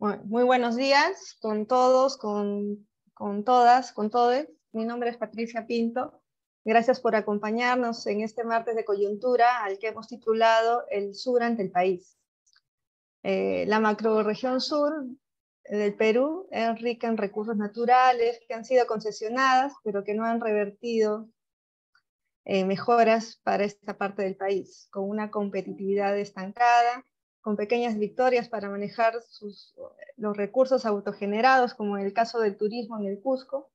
muy buenos días con todos, con, todas, con todos. Mi nombre es Patricia Pinto. Gracias por acompañarnos en este martes de coyuntura al que hemos titulado El Sur ante el país. Eh, la macroregión sur del Perú es rica en recursos naturales que han sido concesionadas, pero que no han revertido eh, mejoras para esta parte del país, con una competitividad estancada con pequeñas victorias para manejar sus, los recursos autogenerados, como en el caso del turismo en el Cusco,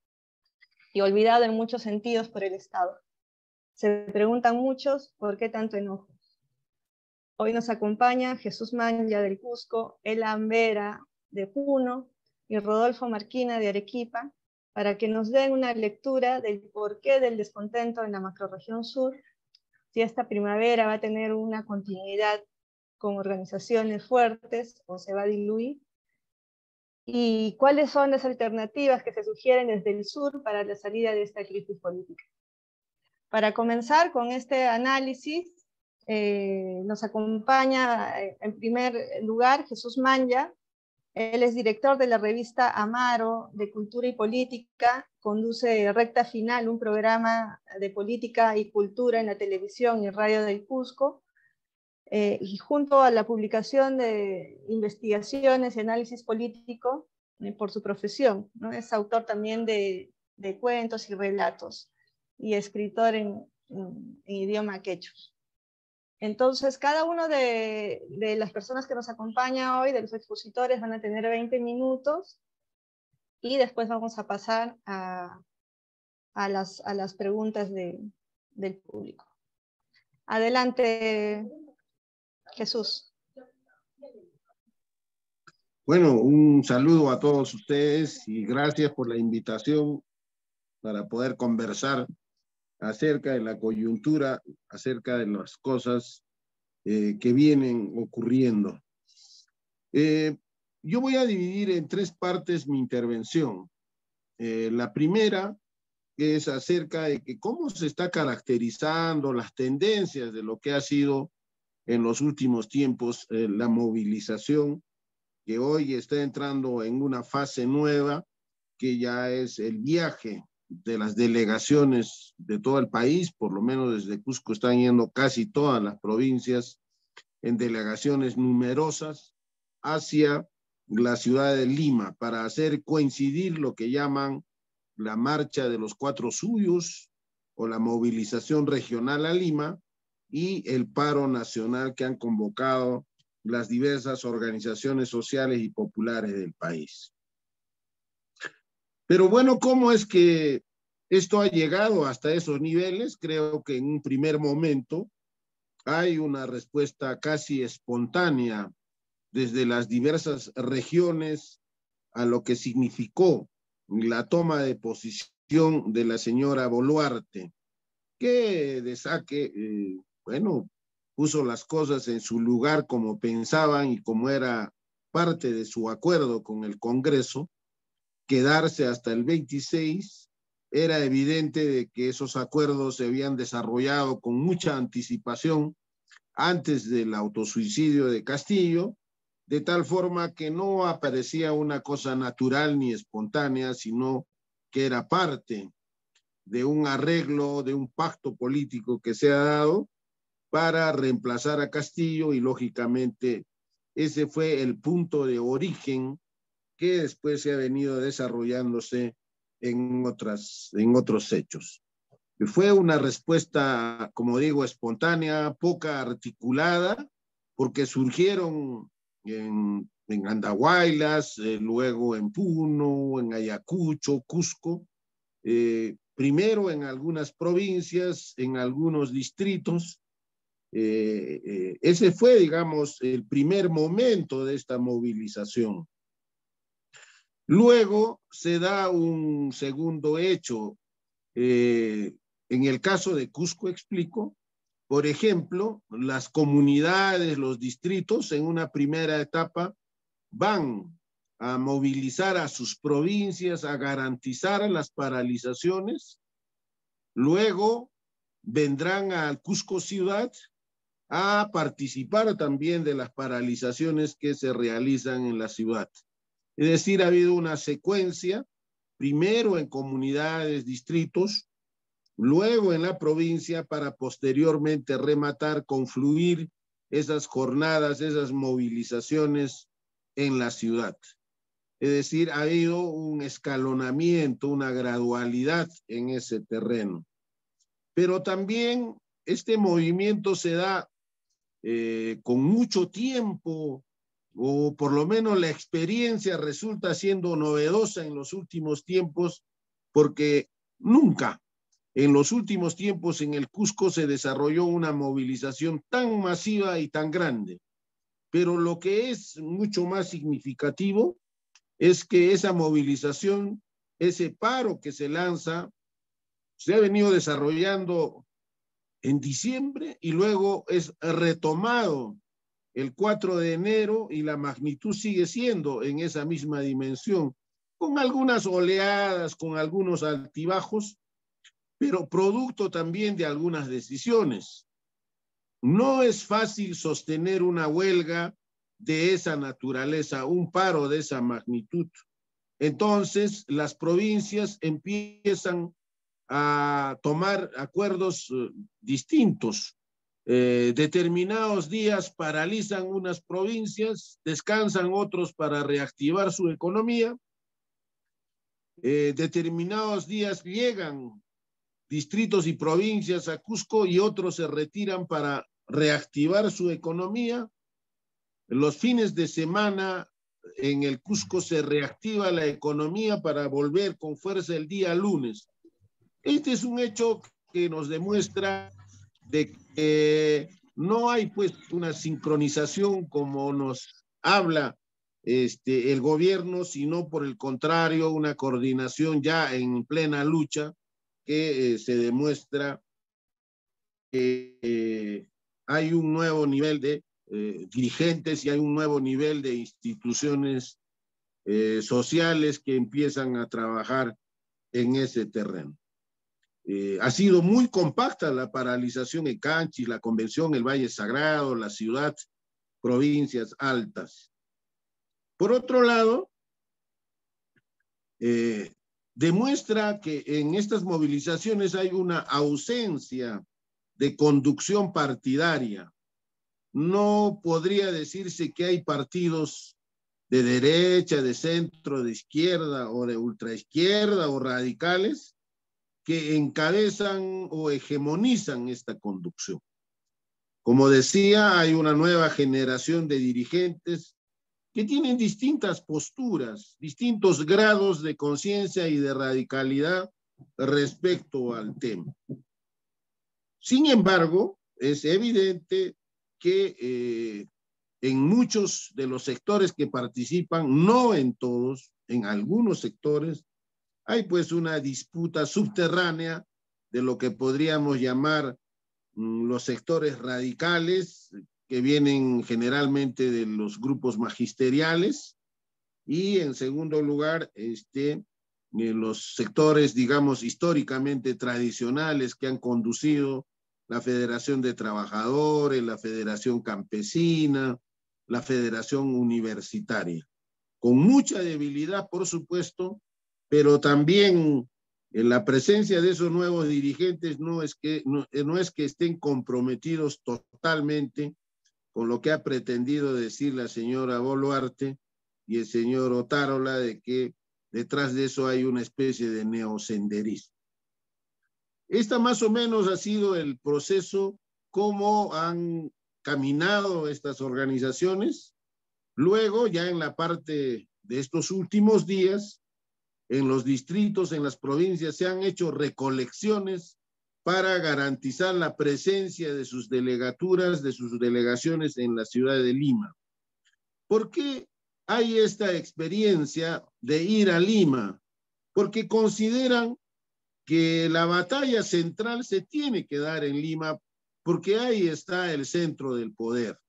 y olvidado en muchos sentidos por el Estado. Se preguntan muchos por qué tanto enojo. Hoy nos acompaña Jesús Manja del Cusco, Elan Vera de Puno y Rodolfo Marquina de Arequipa, para que nos den una lectura del porqué del descontento en la macroregión sur, si esta primavera va a tener una continuidad con organizaciones fuertes o se va a diluir? ¿Y cuáles son las alternativas que se sugieren desde el sur para la salida de esta crisis política? Para comenzar con este análisis, eh, nos acompaña eh, en primer lugar Jesús Manya. Él es director de la revista Amaro de Cultura y Política, conduce Recta Final, un programa de política y cultura en la televisión y radio del Cusco, eh, y junto a la publicación de investigaciones y análisis político eh, por su profesión. ¿no? Es autor también de, cuentos y relatos y escritor en, idioma quechua. Entonces, cada uno de, las personas que nos acompaña hoy, de los expositores, van a tener 20 minutos y después vamos a pasar a, las, preguntas del público. Adelante, Jesús. Bueno, un saludo a todos ustedes y gracias por la invitación para poder conversar acerca de la coyuntura, acerca de las cosas eh, que vienen ocurriendo. Eh, yo voy a dividir en tres partes mi intervención. Eh, la primera es acerca de que cómo se está caracterizando las tendencias de lo que ha sido en los últimos tiempos eh, la movilización, que hoy está entrando en una fase nueva, que ya es el viaje de las delegaciones de todo el país, por lo menos desde Cusco están yendo casi todas las provincias en delegaciones numerosas hacia la ciudad de Lima para hacer coincidir lo que llaman la marcha de los cuatro suyos o la movilización regional a Lima y el paro nacional que han convocado las diversas organizaciones sociales y populares del país. Pero bueno, ¿cómo es que esto ha llegado hasta esos niveles? Creo que en un primer momento hay una respuesta casi espontánea desde las diversas regiones a lo que significó la toma de posición de la señora Boluarte, que de saque eh, bueno, puso las cosas en su lugar como pensaban y como era parte de su acuerdo con el Congreso, quedarse hasta el 26, era evidente de que esos acuerdos se habían desarrollado con mucha anticipación antes del autosuicidio de Castillo, de tal forma que no aparecía una cosa natural ni espontánea, sino que era parte de un arreglo, de un pacto político que se ha dado para reemplazar a Castillo y lógicamente ese fue el punto de origen que después se ha venido desarrollándose en, otras, en otros hechos. Fue una respuesta, como digo, espontánea, poca articulada, porque surgieron en, en Andahuaylas, eh, luego en Puno, en Ayacucho, Cusco, eh, primero en algunas provincias, en algunos distritos, eh, eh, ese fue, digamos, el primer momento de esta movilización. Luego se da un segundo hecho. Eh, en el caso de Cusco, explico, por ejemplo, las comunidades, los distritos, en una primera etapa, van a movilizar a sus provincias, a garantizar las paralizaciones. Luego vendrán al Cusco Ciudad a participar también de las paralizaciones que se realizan en la ciudad. Es decir, ha habido una secuencia, primero en comunidades, distritos, luego en la provincia para posteriormente rematar, confluir esas jornadas, esas movilizaciones en la ciudad. Es decir, ha habido un escalonamiento, una gradualidad en ese terreno. Pero también este movimiento se da eh, con mucho tiempo, o por lo menos la experiencia resulta siendo novedosa en los últimos tiempos, porque nunca en los últimos tiempos en el Cusco se desarrolló una movilización tan masiva y tan grande. Pero lo que es mucho más significativo es que esa movilización, ese paro que se lanza, se ha venido desarrollando en diciembre y luego es retomado el 4 de enero y la magnitud sigue siendo en esa misma dimensión, con algunas oleadas, con algunos altibajos, pero producto también de algunas decisiones. No es fácil sostener una huelga de esa naturaleza, un paro de esa magnitud. Entonces, las provincias empiezan a tomar acuerdos eh, distintos. Eh, determinados días paralizan unas provincias, descansan otros para reactivar su economía. Eh, determinados días llegan distritos y provincias a Cusco y otros se retiran para reactivar su economía. Los fines de semana en el Cusco se reactiva la economía para volver con fuerza el día lunes. Este es un hecho que nos demuestra de que no hay pues una sincronización como nos habla este, el gobierno, sino por el contrario, una coordinación ya en plena lucha que eh, se demuestra que eh, hay un nuevo nivel de eh, dirigentes y hay un nuevo nivel de instituciones sociales que empiezan a trabajar en ese terreno. Eh, ha sido muy compacta la paralización en Canchis, la convención, el Valle Sagrado, la ciudad, provincias altas. Por otro lado, eh, demuestra que en estas movilizaciones hay una ausencia de conducción partidaria. No podría decirse que hay partidos de derecha, de centro, de izquierda o de ultraizquierda o radicales que encabezan o hegemonizan esta conducción. Como decía, hay una nueva generación de dirigentes que tienen distintas posturas, distintos grados de conciencia y de radicalidad respecto al tema. Sin embargo, es evidente que eh, en muchos de los sectores que participan, no en todos, en algunos sectores, hay pues una disputa subterránea de lo que podríamos llamar mm, los sectores radicales que vienen generalmente de los grupos magisteriales y en segundo lugar este, eh, los sectores digamos históricamente tradicionales que han conducido la Federación de Trabajadores, la Federación Campesina, la Federación Universitaria. Con mucha debilidad, por supuesto, pero también en la presencia de esos nuevos dirigentes no es que, eh, no, es que estén comprometidos totalmente con lo que ha pretendido decir la señora Boluarte y el señor Otárola de que detrás de eso hay una especie de neosenderismo. Esta más o menos ha sido el proceso cómo han caminado estas organizaciones. Luego, ya en la parte de estos últimos días, en los distritos, en las provincias, se han hecho recolecciones para garantizar la presencia de sus delegaturas, de sus delegaciones en la ciudad de Lima. ¿Por qué hay esta experiencia de ir a Lima? Porque consideran que la batalla central se tiene que dar en Lima porque ahí está el centro del poder.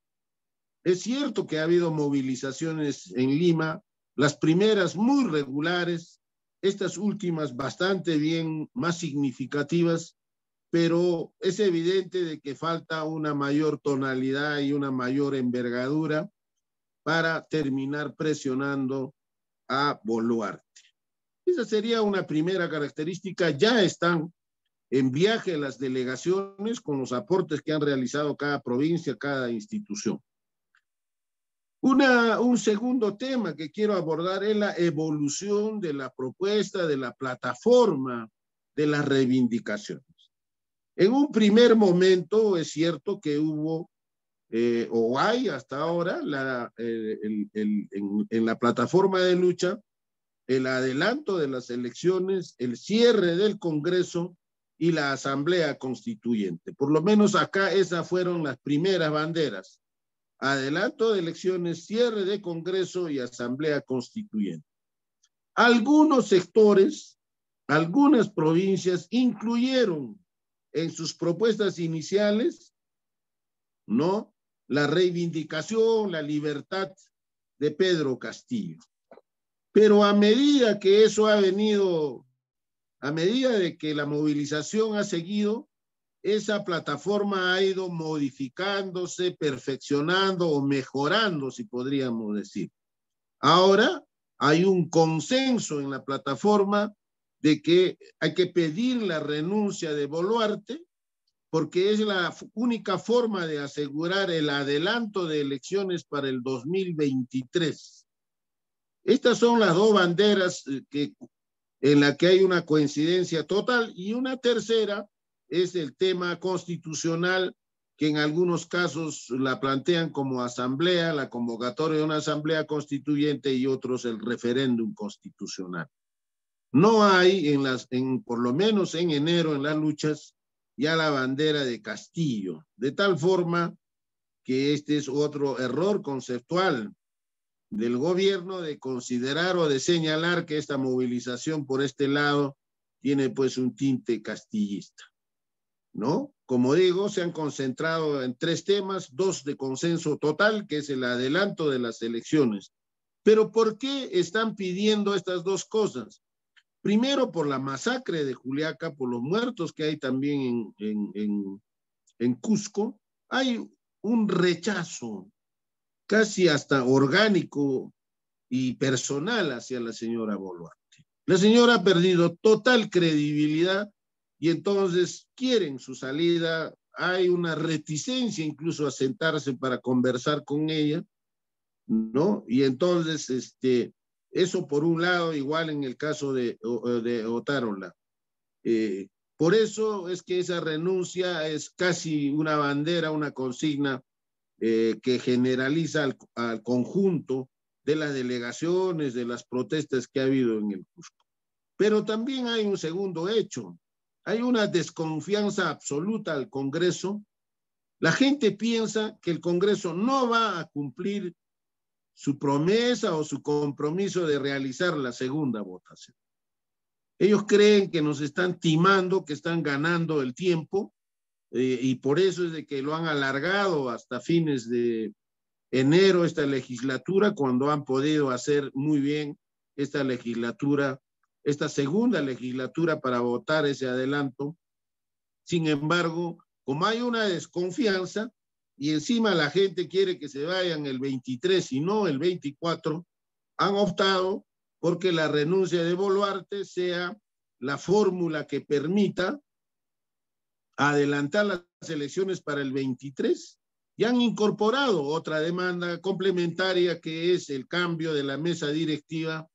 Es cierto que ha habido movilizaciones en Lima, las primeras muy regulares, estas últimas bastante bien más significativas, pero es evidente de que falta una mayor tonalidad y una mayor envergadura para terminar presionando a Boluarte. Esa sería una primera característica. Ya están en viaje las delegaciones con los aportes que han realizado cada provincia, cada institución un segundo tema que quiero abordar es la evolución de la propuesta, de la plataforma, de las reivindicaciones. En un primer momento es cierto que hubo eh, o hay hasta ahora en la plataforma de lucha el adelanto de las elecciones, el cierre del Congreso y la Asamblea Constituyente. Por lo menos acá esas fueron las primeras banderas adelanto de elecciones, cierre de Congreso y Asamblea Constituyente. Algunos sectores, algunas provincias incluyeron en sus propuestas iniciales, ¿no? La reivindicación, la libertad de Pedro Castillo. Pero a medida que eso ha venido, a medida de que la movilización ha seguido, esa plataforma ha ido modificándose, perfeccionando o mejorando, si podríamos decir. Ahora hay un consenso en la plataforma de que hay que pedir la renuncia de Boluarte porque es la única forma de asegurar el adelanto de elecciones para el 2023. Estas son las dos banderas eh, que, en la que hay una coincidencia total y una tercera es el tema constitucional que en algunos casos la plantean como asamblea, la convocatoria de una asamblea constituyente y otros el referéndum constitucional. No hay, en las, en, por lo menos en enero, en las luchas, ya la bandera de Castillo, de tal forma que este es otro error conceptual del gobierno de considerar o de señalar que esta movilización por este lado tiene pues un tinte castillista. ¿no? Como digo, se han concentrado en tres temas, dos de consenso total, que es el adelanto de las elecciones. Pero ¿por qué están pidiendo estas dos cosas? Primero, por la masacre de Juliaca, por los muertos que hay también en, en, Cusco, hay un rechazo casi hasta orgánico y personal hacia la señora Boluarte. La señora ha perdido total credibilidad y entonces quieren su salida, hay una reticencia incluso a sentarse para conversar con ella, ¿no? Y entonces, este, eso por un lado, igual en el caso de, de Otárola. Eh, por eso es que esa renuncia es casi una bandera, una consigna eh, que generaliza al, al conjunto de las delegaciones, de las protestas que ha habido en el Cusco. Pero también hay un segundo hecho, hay una desconfianza absoluta al Congreso. La gente piensa que el Congreso no va a cumplir su promesa o su compromiso de realizar la segunda votación. Ellos creen que nos están timando, que están ganando el tiempo eh, y por eso es de que lo han alargado hasta fines de enero esta legislatura cuando han podido hacer muy bien esta legislatura esta segunda legislatura para votar ese adelanto. Sin embargo, como hay una desconfianza y encima la gente quiere que se vayan el 23 y no el 24, han optado porque la renuncia de Boluarte sea la fórmula que permita adelantar las elecciones para el 23 y han incorporado otra demanda complementaria que es el cambio de la mesa directiva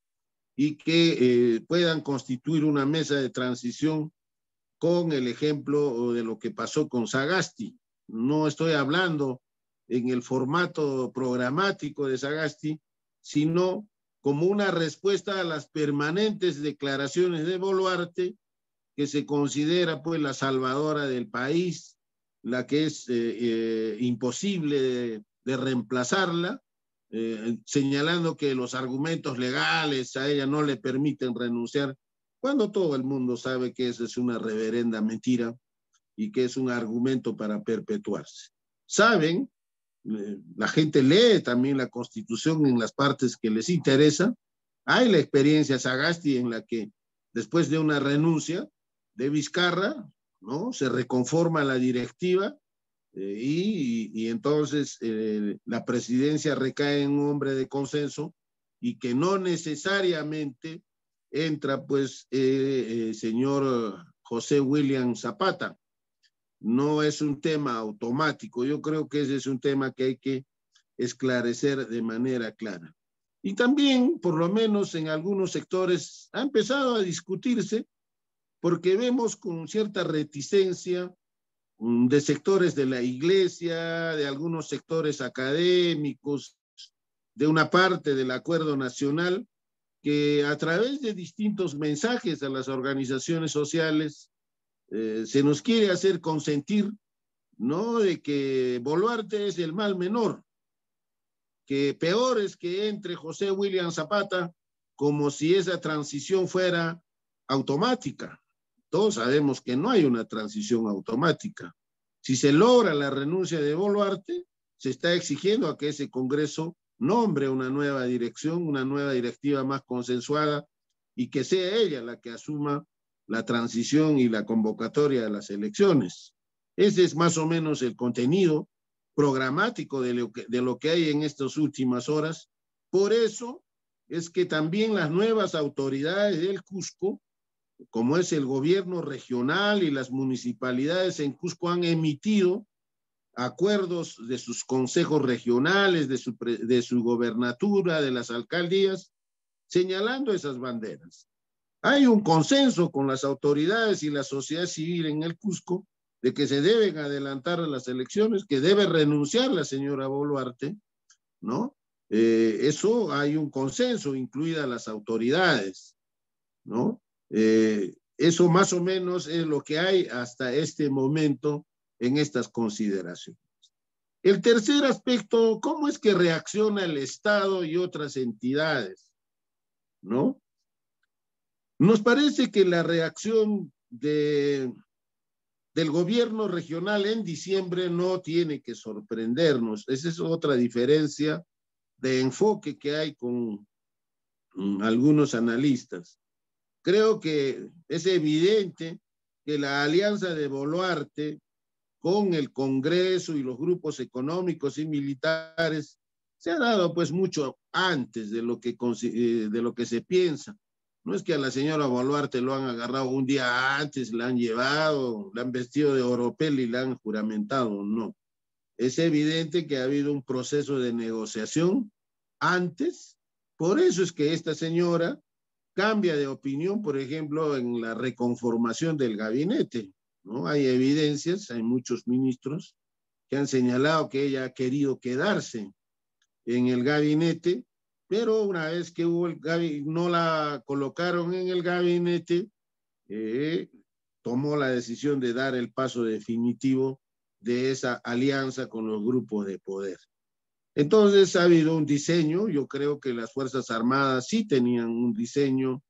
y que eh, puedan constituir una mesa de transición con el ejemplo de lo que pasó con Sagasti. No estoy hablando en el formato programático de Sagasti, sino como una respuesta a las permanentes declaraciones de Boluarte, que se considera pues la salvadora del país, la que es eh, eh, imposible de reemplazarla, eh, señalando que los argumentos legales a ella no le permiten renunciar, cuando todo el mundo sabe que eso es una reverenda mentira y que es un argumento para perpetuarse. Saben, la gente lee también la constitución en las partes que les interesa. Hay la experiencia Sagasti en la que después de una renuncia de Vizcarra, ¿no? Se reconforma la directiva y, entonces eh, la presidencia recae en un hombre de consenso y que no necesariamente entra pues el eh, eh, señor José William Zapata. No es un tema automático, yo creo que ese es un tema que hay que esclarecer de manera clara. Y también, por lo menos en algunos sectores, ha empezado a discutirse porque vemos con cierta reticencia Mm, de sectores de la iglesia, de algunos sectores académicos, de una parte del acuerdo nacional, que a través de distintos mensajes a las organizaciones sociales eh, se nos quiere hacer consentir, ¿no? De que Boluarte es el mal menor, que peor es que entre José William Zapata como si esa transición fuera automática sabemos que no hay una transición automática. Si se logra la renuncia de Boluarte, se está exigiendo a que ese Congreso nombre una nueva dirección, una nueva directiva más consensuada y que sea ella la que asuma la transición y la convocatoria de las elecciones. Ese es más o menos el contenido programático de lo que, de lo que hay en estas últimas horas. Por eso es que también las nuevas autoridades del Cusco como es el gobierno regional y las municipalidades en Cusco han emitido acuerdos de sus consejos regionales, de su, gobernatura, de las alcaldías, señalando esas banderas. Hay un consenso con las autoridades y la sociedad civil en el Cusco de que se deben adelantar las elecciones, que debe renunciar la señora Boluarte, ¿no? Eh, eso hay un consenso, incluida las autoridades, ¿no? Eh, eso más o menos es lo que hay hasta este momento en estas consideraciones. El tercer aspecto, ¿cómo es que reacciona el Estado y otras entidades? ¿No? Nos parece que la reacción de, del gobierno regional en diciembre no tiene que sorprendernos. Esa es otra diferencia de enfoque que hay con mm, algunos analistas. Creo que es evidente que la alianza de Boluarte con el Congreso y los grupos económicos y militares se ha dado pues mucho antes de lo que, eh, de lo que se piensa. No es que a la señora Boluarte lo han agarrado un día antes, la han llevado, la han vestido de oropel y la han juramentado, no. Es evidente que ha habido un proceso de negociación antes. Por eso es que esta señora cambia de opinión, por ejemplo, en la reconformación del gabinete. ¿no? Hay evidencias, hay muchos ministros que han señalado que ella ha querido quedarse en el gabinete, pero una vez que hubo el gabinete, no la colocaron en el gabinete, eh, tomó la decisión de dar el paso definitivo de esa alianza con los grupos de poder. Entonces ha habido un diseño, yo creo que las Fuerzas Armadas sí tenían un diseño,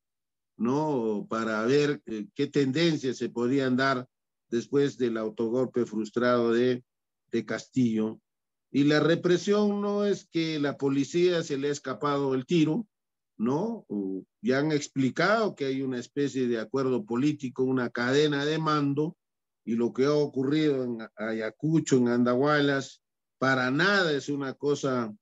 ¿no? Para ver eh, qué tendencias se podían dar después del autogolpe frustrado de, Castillo. Y la represión no es que la policía se le ha escapado el tiro, ¿no? ya han explicado que hay una especie de acuerdo político, una cadena de mando, y lo que ha ocurrido en Ayacucho, en Andahuaylas, para nada es una cosa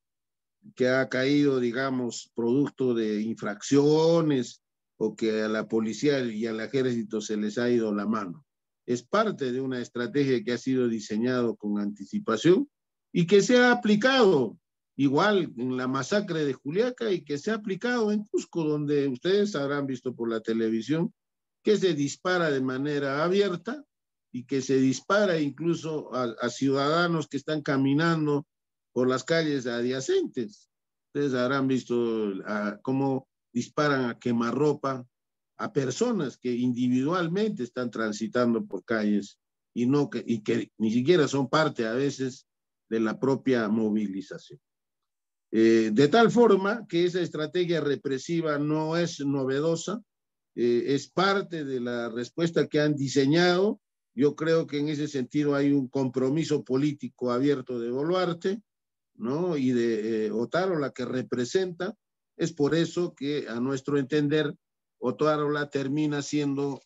que ha caído, digamos, producto de infracciones o que a la policía y al ejército se les ha ido la mano. Es parte de una estrategia que ha sido diseñado con anticipación y que se ha aplicado igual en la masacre de Juliaca y que se ha aplicado en Cusco, donde ustedes habrán visto por la televisión que se dispara de manera abierta y que se dispara incluso a, ciudadanos que están caminando por las calles adyacentes. Ustedes habrán visto ah, cómo disparan a quemarropa a personas que individualmente están transitando por calles y, no que, y que ni siquiera son parte a veces de la propia movilización. Eh, de tal forma que esa estrategia represiva no es novedosa, eh, es parte de la respuesta que han diseñado yo creo que en ese sentido hay un compromiso político abierto de Boluarte, ¿no? Y de eh, Otárola que representa. Es por eso que a nuestro entender Otárola termina siendo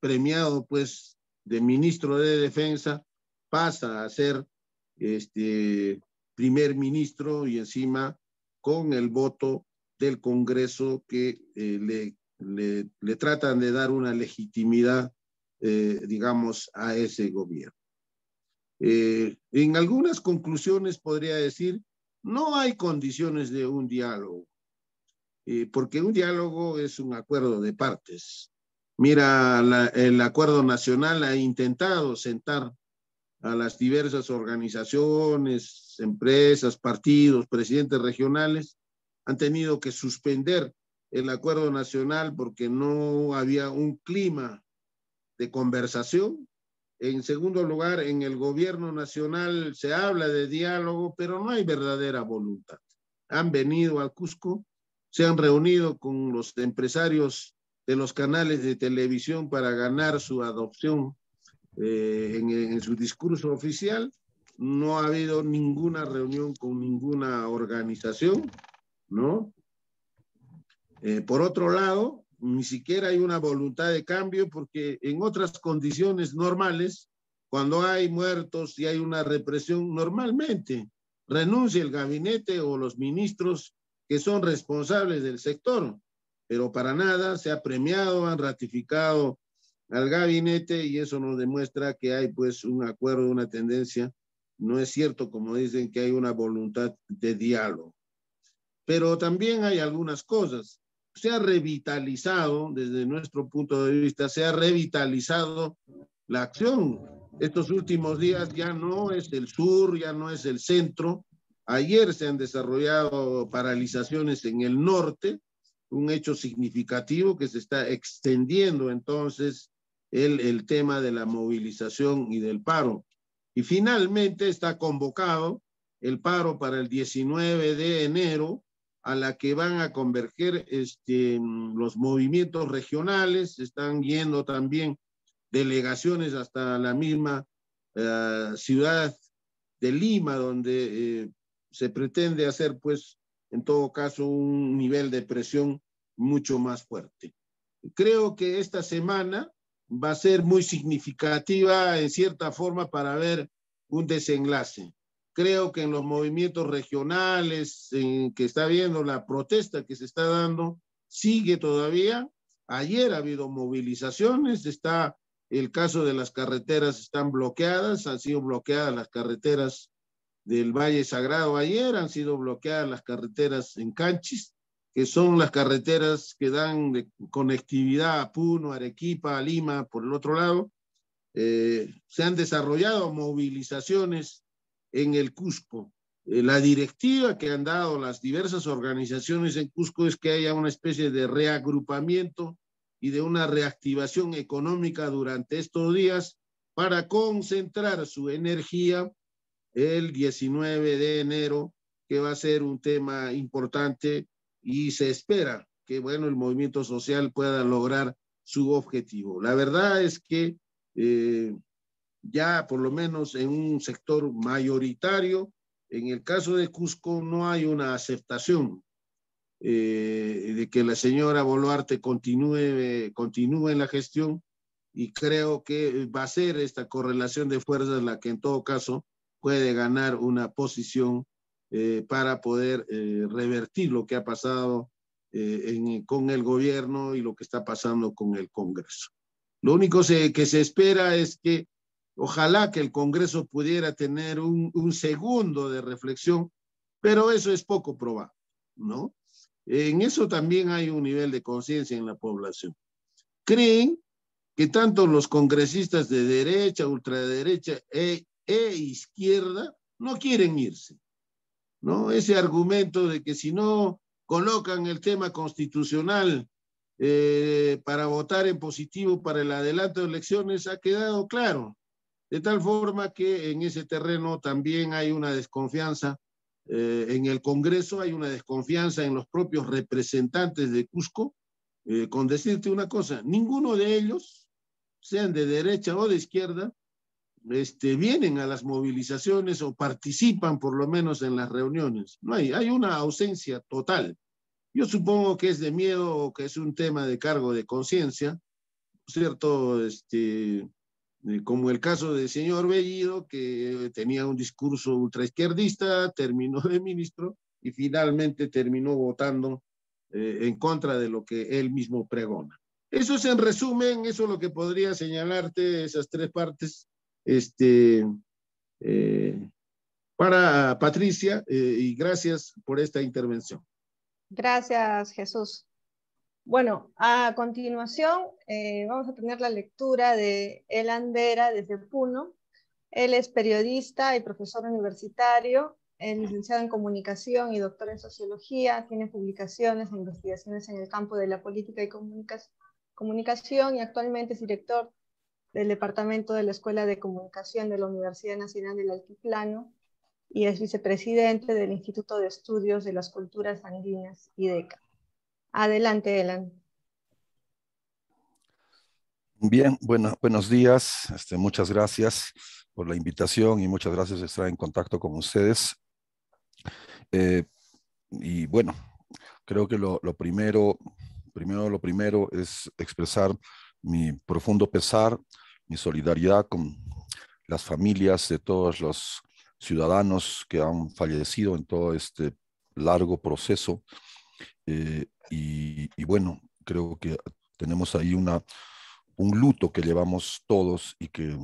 premiado pues de ministro de defensa, pasa a ser este primer ministro y encima con el voto del Congreso que eh, le, le, tratan de dar una legitimidad eh, digamos, a ese gobierno. Eh, en algunas conclusiones podría decir, no hay condiciones de un diálogo, eh, porque un diálogo es un acuerdo de partes. Mira, el acuerdo nacional ha intentado sentar a las diversas organizaciones, empresas, partidos, presidentes regionales, han tenido que suspender el acuerdo nacional porque no había un clima de conversación. En segundo lugar, en el gobierno nacional se habla de diálogo, pero no hay verdadera voluntad. Han venido al Cusco, se han reunido con los empresarios de los canales de televisión para ganar su adopción eh, en, su discurso oficial. No ha habido ninguna reunión con ninguna organización, ¿no? Eh, por otro lado, ni siquiera hay una voluntad de cambio porque en otras condiciones normales, cuando hay muertos y hay una represión, normalmente renuncia el gabinete o los ministros que son responsables del sector, pero para nada se ha premiado, han ratificado al gabinete y eso nos demuestra que hay pues un acuerdo, una tendencia. No es cierto, como dicen, que hay una voluntad de diálogo. Pero también hay algunas cosas se ha revitalizado, desde nuestro punto de vista, se ha revitalizado la acción. Estos últimos días ya no es el sur, ya no es el centro. Ayer se han desarrollado paralizaciones en el norte, un hecho significativo que se está extendiendo entonces el, el tema de la movilización y del paro. Y finalmente está convocado el paro para el 19 de enero a la que van a converger este, los movimientos regionales, están yendo también delegaciones hasta la misma eh, ciudad de Lima, donde eh, se pretende hacer, pues, en todo caso, un nivel de presión mucho más fuerte. Creo que esta semana va a ser muy significativa, en cierta forma, para ver un desenlace creo que en los movimientos regionales en que está viendo la protesta que se está dando, sigue todavía. Ayer ha habido movilizaciones, está el caso de las carreteras están bloqueadas, han sido bloqueadas las carreteras del Valle Sagrado ayer, han sido bloqueadas las carreteras en Canchis, que son las carreteras que dan conectividad a Puno, Arequipa, Lima, por el otro lado. Eh, se han desarrollado movilizaciones en el Cusco. Eh, la directiva que han dado las diversas organizaciones en Cusco es que haya una especie de reagrupamiento y de una reactivación económica durante estos días para concentrar su energía el 19 de enero, que va a ser un tema importante y se espera que, bueno, el movimiento social pueda lograr su objetivo. La verdad es que eh, ya por lo menos en un sector mayoritario. En el caso de Cusco no hay una aceptación eh, de que la señora Boluarte continúe, en la gestión y creo que va a ser esta correlación de fuerzas la que en todo caso puede ganar una posición eh, para poder eh, revertir lo que ha pasado con el gobierno y lo que está pasando con el Congreso. Lo único que se espera es que Ojalá que el Congreso pudiera tener un, segundo de reflexión, pero eso es poco probable, ¿no? En eso también hay un nivel de conciencia en la población. Creen que tanto los congresistas de derecha, ultraderecha e, e izquierda no quieren irse, ¿no? Ese argumento de que si no colocan el tema constitucional eh, para votar en positivo para el adelanto de elecciones ha quedado claro. De tal forma que en ese terreno también hay una desconfianza eh, en el Congreso, hay una desconfianza en los propios representantes de Cusco. Eh, con decirte una cosa, ninguno de ellos, sean de derecha o de izquierda, este, vienen a las movilizaciones o participan por lo menos en las reuniones. No hay, hay una ausencia total. Yo supongo que es de miedo o que es un tema de cargo de conciencia, ¿cierto? Este, eh, como el caso del señor Bellido, que tenía un discurso ultraizquierdista, terminó de ministro y finalmente terminó votando eh, en contra de lo que él mismo pregona. Eso es en resumen, eso es lo que podría señalarte, esas tres partes, este, eh, para Patricia, y gracias por esta intervención. Gracias, Jesús. Bueno, a continuación eh, vamos a tener la lectura de El Andera desde Puno. Él es periodista y profesor universitario, es licenciado en comunicación y doctor en sociología, tiene publicaciones e investigaciones en el campo de la política y comunicación y actualmente es director del departamento de la Escuela de Comunicación de la Universidad Nacional del Altiplano y es vicepresidente del Instituto de Estudios de las Culturas Andinas, IDECA. Adelante, Elan. Bien, bueno, buenos días. Este, muchas gracias por la invitación y muchas gracias por estar en contacto con ustedes. Eh, y bueno, creo que lo, lo, primero, primero, lo primero es expresar mi profundo pesar, mi solidaridad con las familias de todos los ciudadanos que han fallecido en todo este largo proceso eh, y, bueno, creo que tenemos ahí una, un luto que llevamos todos y que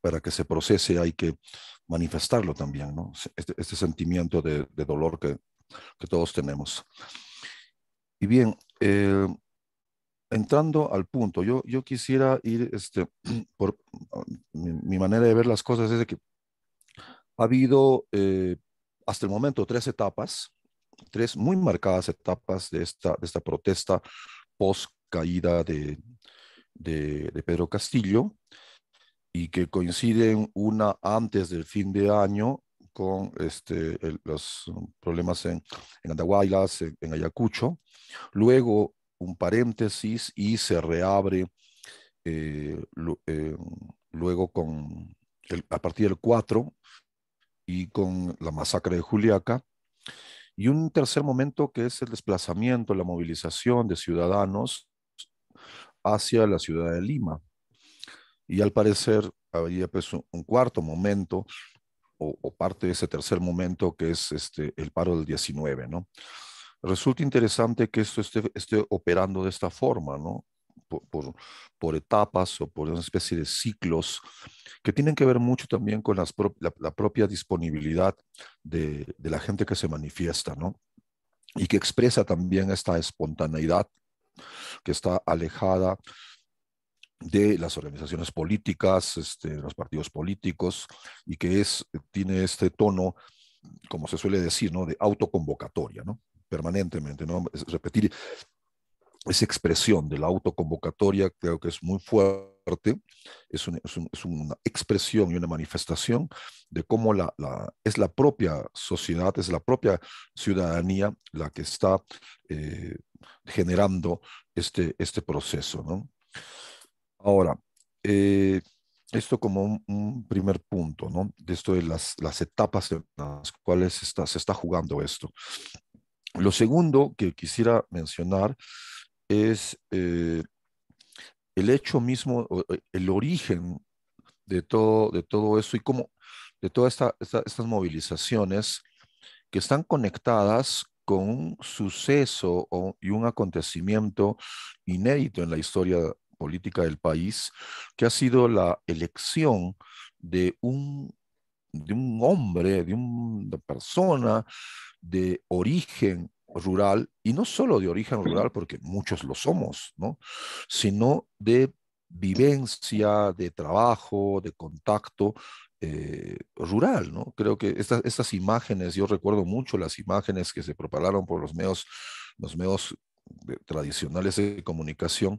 para que se procese hay que manifestarlo también, ¿no? Este, este sentimiento de, dolor que, todos tenemos. Y bien, eh, entrando al punto, yo, yo quisiera ir, este, por ah, mi, manera de ver las cosas es que ha habido eh, hasta el momento tres etapas tres muy marcadas etapas de esta, esta protesta post caída de, de, Pedro Castillo y que coinciden una antes del fin de año con este, los problemas en, en Andahuaylas, en, Ayacucho, luego un paréntesis y se reabre eh, eh, luego con el, a partir del 4 y con la masacre de Juliaca y un tercer momento que es el desplazamiento, la movilización de ciudadanos hacia la ciudad de Lima. Y al parecer había pues, un cuarto momento o, o, parte de ese tercer momento que es este, el paro del 19, ¿no? Resulta interesante que esto esté, esté operando de esta forma, ¿no? por, por, etapas o por una especie de ciclos que tienen que ver mucho también con la, propia disponibilidad de, la gente que se manifiesta, ¿no? Y que expresa también esta espontaneidad que está alejada de las organizaciones políticas, este, de los partidos políticos, y que es, tiene este tono, como se suele decir, ¿no? de autoconvocatoria, ¿no? permanentemente, ¿no? repetir esa expresión de la autoconvocatoria creo que es muy fuerte, es, una expresión y una manifestación de cómo la, la, es la propia sociedad, es la propia ciudadanía la que está eh, generando este, este proceso. Ahora, eh, esto como un, primer punto, ¿no? De esto de las, las etapas en las cuales está, se está jugando esto. Lo segundo que quisiera mencionar es eh, el hecho mismo, eh, el origen de todo, de todo eso y cómo, de todas estas movilizaciones que están conectadas con un suceso y un acontecimiento inédito en la historia política del país, que ha sido la elección de un, de un hombre, de una persona de origen rural, y no solo de origen rural, porque muchos lo somos, ¿no? sino de vivencia, de trabajo, de contacto eh, rural, ¿no? Creo que estas imágenes, yo recuerdo mucho las imágenes que se propagaron por los medios, los medios eh, tradicionales de comunicación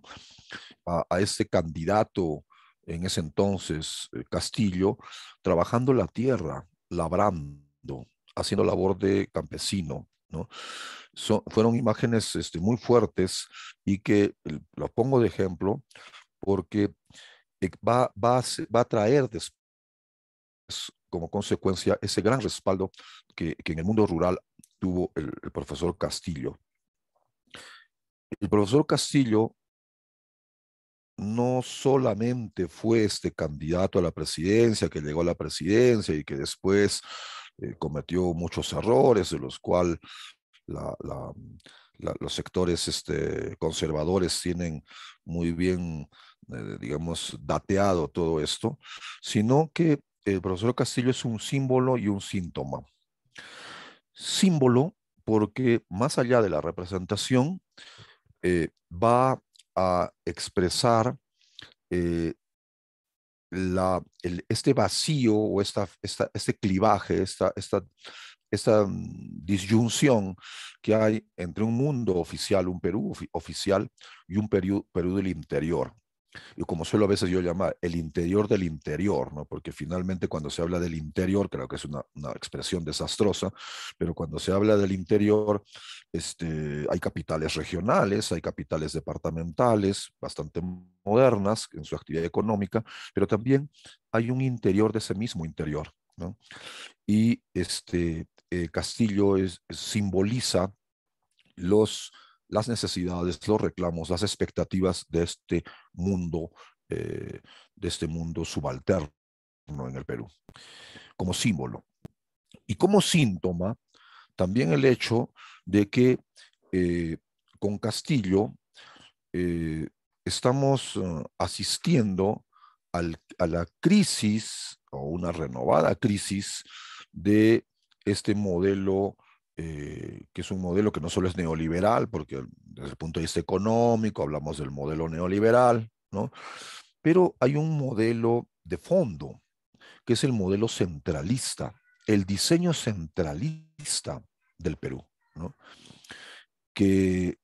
a, este candidato en ese entonces, eh, Castillo, trabajando la tierra, labrando, haciendo labor de campesino, fueron imágenes este, muy fuertes y que lo pongo de ejemplo porque eh, va, a traer como consecuencia ese gran respaldo que, en el mundo rural tuvo el, profesor Castillo. El profesor Castillo no solamente fue este candidato a la presidencia, que llegó a la presidencia y que después eh, cometió muchos errores, de los cuales los sectores este, conservadores tienen muy bien, eh, digamos, dateado todo esto, sino que el profesor Castillo es un símbolo y un síntoma. Símbolo porque más allá de la representación, eh, va a expresar este vacío o esta, esta, este clivaje, esta, mm, disyunción que hay entre un mundo oficial, un Perú oficial y un Perú del interior como suelo a veces yo llamar, el interior del interior, ¿no? Porque finalmente cuando se habla del interior, creo que es una, expresión desastrosa, pero cuando se habla del interior, este, hay capitales regionales, hay capitales departamentales, bastante modernas en su actividad económica, pero también hay un interior de ese mismo interior, ¿no? Y este eh, Castillo simboliza los las necesidades, los reclamos, las expectativas de este mundo, eh, de este mundo subalterno en el Perú, como símbolo. Y como síntoma, también el hecho de que eh, con Castillo eh, estamos asistiendo a la crisis o una renovada crisis de este modelo eh, que es un modelo que no solo es neoliberal, porque desde el punto de vista económico hablamos del modelo neoliberal, ¿no? Pero hay un modelo de fondo, que es el modelo centralista, el diseño centralista del Perú, ¿no? que,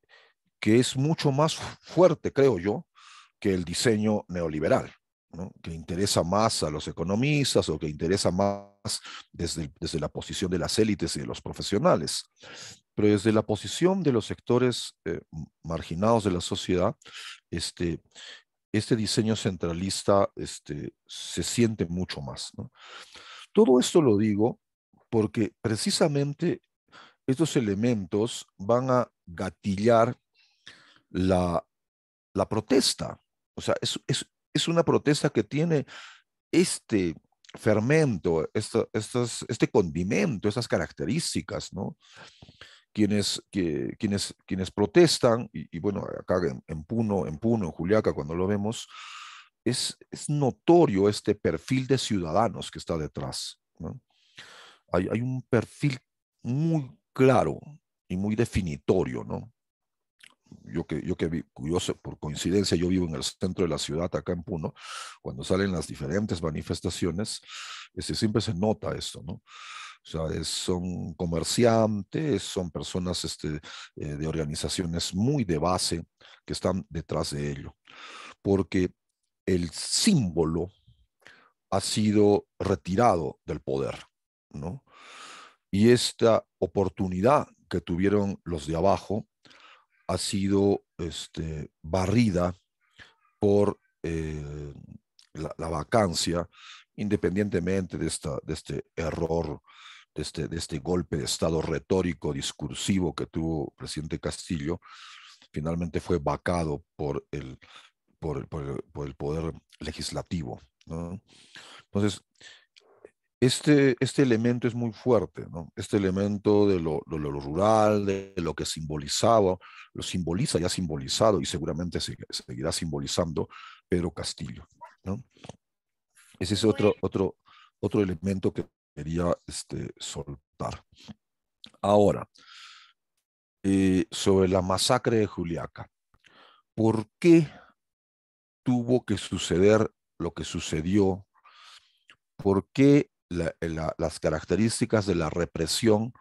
que es mucho más fuerte, creo yo, que el diseño neoliberal que interesa más a los economistas o que interesa más desde, desde la posición de las élites y de los profesionales. Pero desde la posición de los sectores eh, marginados de la sociedad, este, este diseño centralista este, se siente mucho más. Todo esto lo digo porque precisamente estos elementos van a gatillar la, la protesta. O sea, es, es una protesta que tiene este fermento, este condimento, estas características, ¿no? Quienes, que, quienes, quienes protestan, y, bueno, acá en, Puno, en Puno, en Juliaca, cuando lo vemos, es, es notorio este perfil de ciudadanos que está detrás. ¿no? Hay, hay un perfil muy claro y muy definitorio, ¿no? yo que, yo que vi, curioso, por coincidencia, yo vivo en el centro de la ciudad, acá en Puno, cuando salen las diferentes manifestaciones, este, siempre se nota esto, ¿no? O sea, es, son comerciantes, son personas este, eh, de organizaciones muy de base que están detrás de ello, porque el símbolo ha sido retirado del poder, ¿no? Y esta oportunidad que tuvieron los de abajo ha sido este, barrida por eh, la, vacancia, independientemente de, esta, de este error, de este, de este golpe de estado retórico, discursivo que tuvo presidente Castillo, finalmente fue vacado por el, por, por el poder legislativo. ¿no? Entonces, este, este elemento es muy fuerte, ¿no? Este elemento de lo, lo, rural, de lo que simbolizaba, lo simboliza, ya simbolizado y seguramente seguirá simbolizando Pedro Castillo, ¿no? Ese es otro, otro, otro elemento que quería este, soltar. Ahora, eh, sobre la masacre de Juliaca. ¿Por qué tuvo que suceder lo que sucedió? ¿Por qué eh, las características de la represión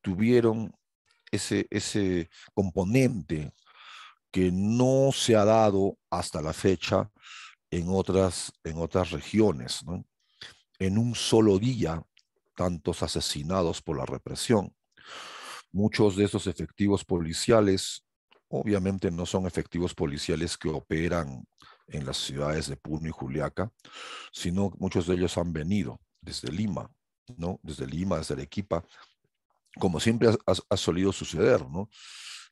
tuvieron ese, ese componente que no se ha dado hasta la fecha en otras, en otras regiones. En un solo día, tantos asesinados por la represión. Muchos de esos efectivos policiales, obviamente no son efectivos policiales que operan en las ciudades de Puno y Juliaca, sino muchos de ellos han venido desde Lima, ¿no? Desde Lima, desde Arequipa, como siempre ha, solido suceder, ¿no?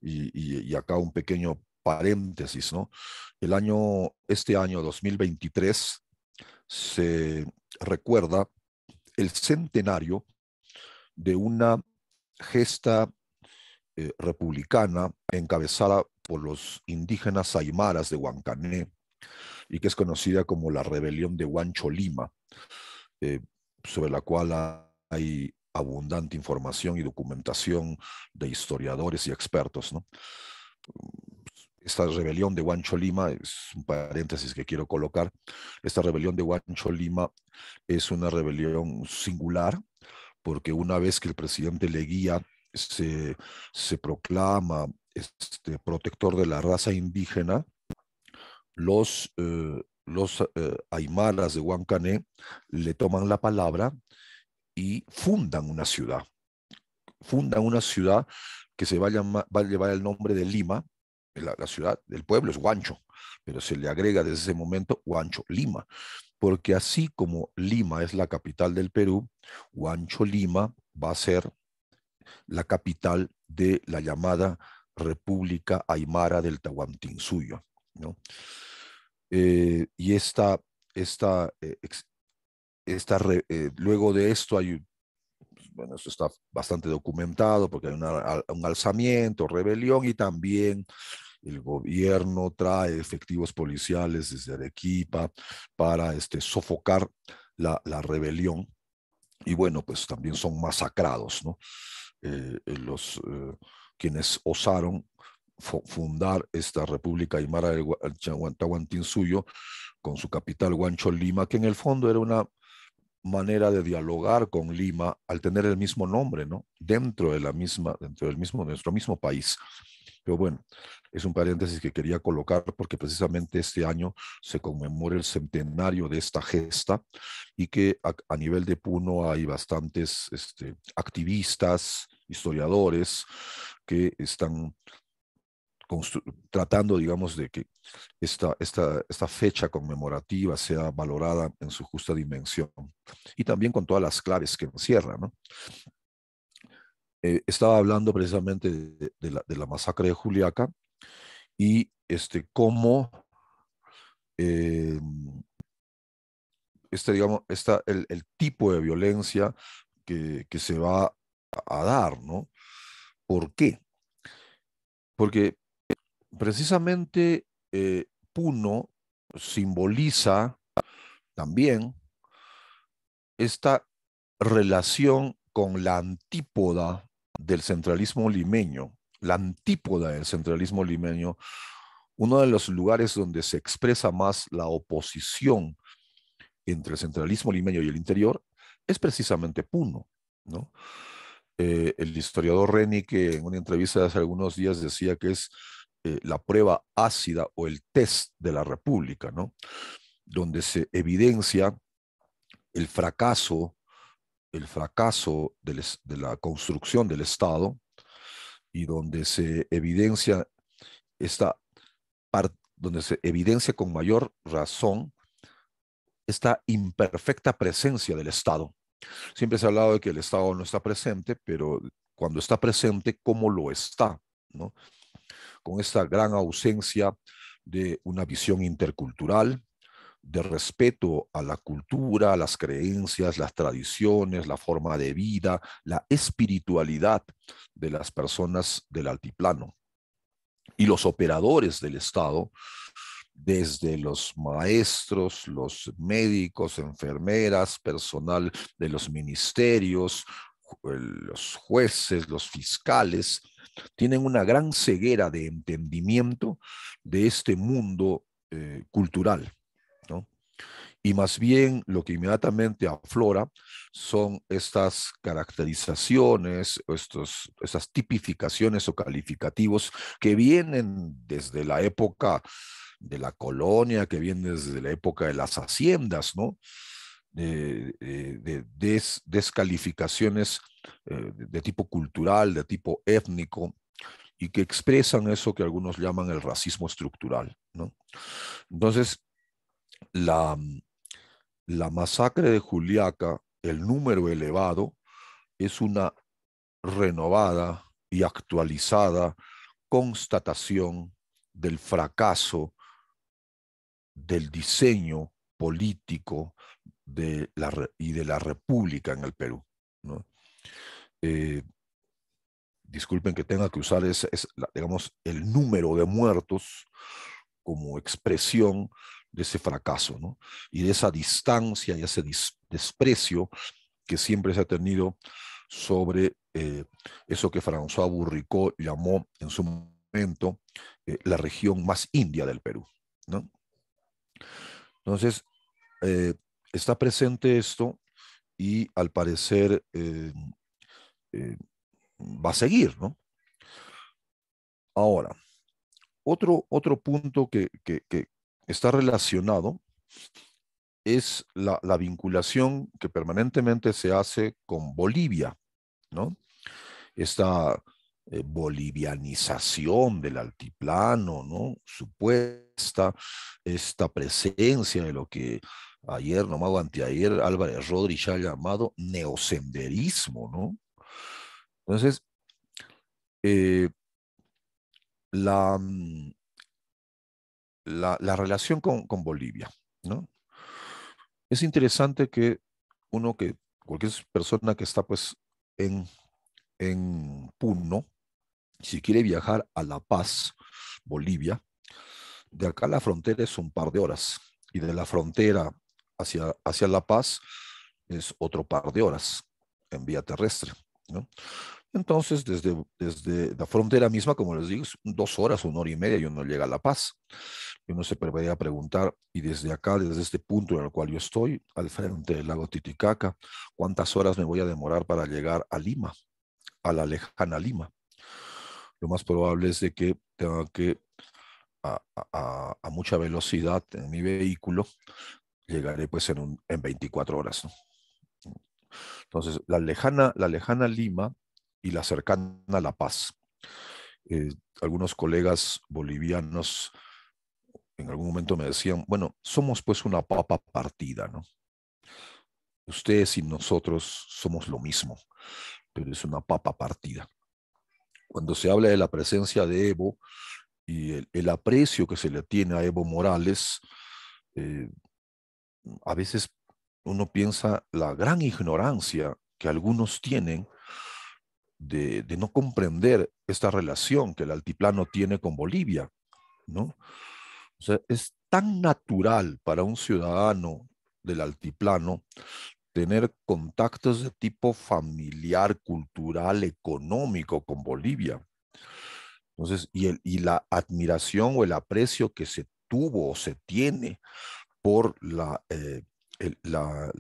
Y, acá un pequeño paréntesis, ¿no? El año, este año 2023 se recuerda el centenario de una gesta eh, republicana encabezada por los indígenas aymaras de Huancané y que es conocida como la rebelión de Huancho Lima. Eh, sobre la cual hay abundante información y documentación de historiadores y expertos. ¿no? Esta rebelión de Huancho Lima, es un paréntesis que quiero colocar, esta rebelión de Huancho Lima es una rebelión singular, porque una vez que el presidente Leguía se, se proclama este, protector de la raza indígena, los eh, los eh, aymaras de Huancané le toman la palabra y fundan una ciudad. Fundan una ciudad que se va a, va a llevar el nombre de Lima, la, ciudad, del pueblo es Huancho, pero se le agrega desde ese momento Huancho, Lima, porque así como Lima es la capital del Perú, Huancho Lima va a ser la capital de la llamada República Aymara del Tahuantinsuyo. ¿no? Eh, y esta, esta, eh, esta eh, luego de esto hay pues, bueno, esto está bastante documentado porque hay un alzamiento, rebelión y también el gobierno trae efectivos policiales desde Arequipa para este, sofocar la, la rebelión y bueno, pues también son masacrados, ¿no? los quienes osaron fundar esta República Aymara del suyo con su capital Guancho Lima, que en el fondo era una manera de dialogar con Lima al tener el mismo nombre, ¿no? Dentro de la misma, dentro del mismo, nuestro mismo país. Pero bueno, es un paréntesis que quería colocar porque precisamente este año se conmemora el centenario de esta gesta y que a, a nivel de Puno hay bastantes este, activistas, historiadores que están tratando, digamos, de que esta, esta, esta fecha conmemorativa sea valorada en su justa dimensión y también con todas las claves que encierra. ¿no? Eh, estaba hablando precisamente de, la, masacre de Juliaca y este, cómo eh, este, digamos, el, tipo de violencia que, que se va a dar, ¿no? ¿Por qué? Porque precisamente eh, Puno simboliza también esta relación con la antípoda del centralismo limeño, la antípoda del centralismo limeño, uno de los lugares donde se expresa más la oposición entre el centralismo limeño y el interior es precisamente Puno, eh, el historiador Reni, que en una entrevista de hace algunos días decía que es eh, la prueba ácida o el test de la República, ¿no? Donde se evidencia el fracaso, el fracaso de, la construcción del Estado y donde se evidencia esta donde se evidencia con mayor razón esta imperfecta presencia del Estado. Siempre se ha hablado de que el Estado no está presente, pero cuando está presente, ¿cómo lo está? ¿no? con esta gran ausencia de una visión intercultural, de respeto a la cultura, las creencias, las tradiciones, la forma de vida, la espiritualidad de las personas del altiplano. Y los operadores del Estado, desde los maestros, los médicos, enfermeras, personal de los ministerios, los jueces, los fiscales, tienen una gran ceguera de entendimiento de este mundo eh, cultural. ¿no? Y más bien lo que inmediatamente aflora son estas caracterizaciones, estos, estas tipificaciones o calificativos que vienen desde la época de la colonia, que vienen desde la época de las haciendas, ¿no? de, eh, descalificaciones eh, de tipo cultural, de tipo étnico, y que expresan eso que algunos llaman el racismo estructural. ¿no? Entonces, la masacre de Juliaca, el número elevado, es una renovada y actualizada constatación del fracaso del diseño político de la, y de la República en el Perú. ¿no? Eh, disculpen que tenga que usar ese, es, digamos, el número de muertos como expresión de ese fracaso ¿no? y de esa distancia y ese desprecio que siempre se ha tenido sobre eh, eso que François Burricot llamó en su momento eh, la región más india del Perú. ¿no? Entonces, está presente esto y al parecer eh, eh, va a seguir, ¿no? Ahora, otro, otro punto que, que, está relacionado es la, vinculación que permanentemente se hace con Bolivia, ¿no? Esta eh, bolivianización del altiplano, ¿no? Supuesta, esta presencia de lo que ayer, nomado anteayer, Álvarez Rodríguez ya llamado neosenderismo, ¿no? Entonces, eh, mm, la, la, relación con, Bolivia, ¿no? Es interesante que uno que, cualquier persona que está pues en, en Puno, si quiere viajar a La Paz, Bolivia, de acá la frontera es un par de horas, y de la frontera hacia, La Paz es otro par de horas en vía terrestre. ¿no? Entonces, desde, desde la frontera misma, como les digo, dos horas, una hora y media y uno llega a La Paz. Y uno se debería preguntar, y desde acá, desde este punto en el cual yo estoy, al frente del lago Titicaca, ¿cuántas horas me voy a demorar para llegar a Lima, a la lejana Lima? Lo más probable es de que tenga que a, a, mucha velocidad en mi vehículo llegaré pues en, un, en 24 horas. ¿no? Entonces, la lejana, la lejana Lima y la cercana La Paz. Eh, algunos colegas bolivianos en algún momento me decían, bueno, somos pues una papa partida, ¿no? Ustedes y nosotros somos lo mismo, pero es una papa partida. Cuando se habla de la presencia de Evo y el, el aprecio que se le tiene a Evo Morales, eh, a veces uno piensa la gran ignorancia que algunos tienen de, no comprender esta relación que el altiplano tiene con Bolivia, ¿no? O sea, es tan natural para un ciudadano del altiplano tener contactos de tipo familiar, cultural, económico con Bolivia. Entonces, y, y la admiración o el aprecio que se tuvo o se tiene por la, eh, la,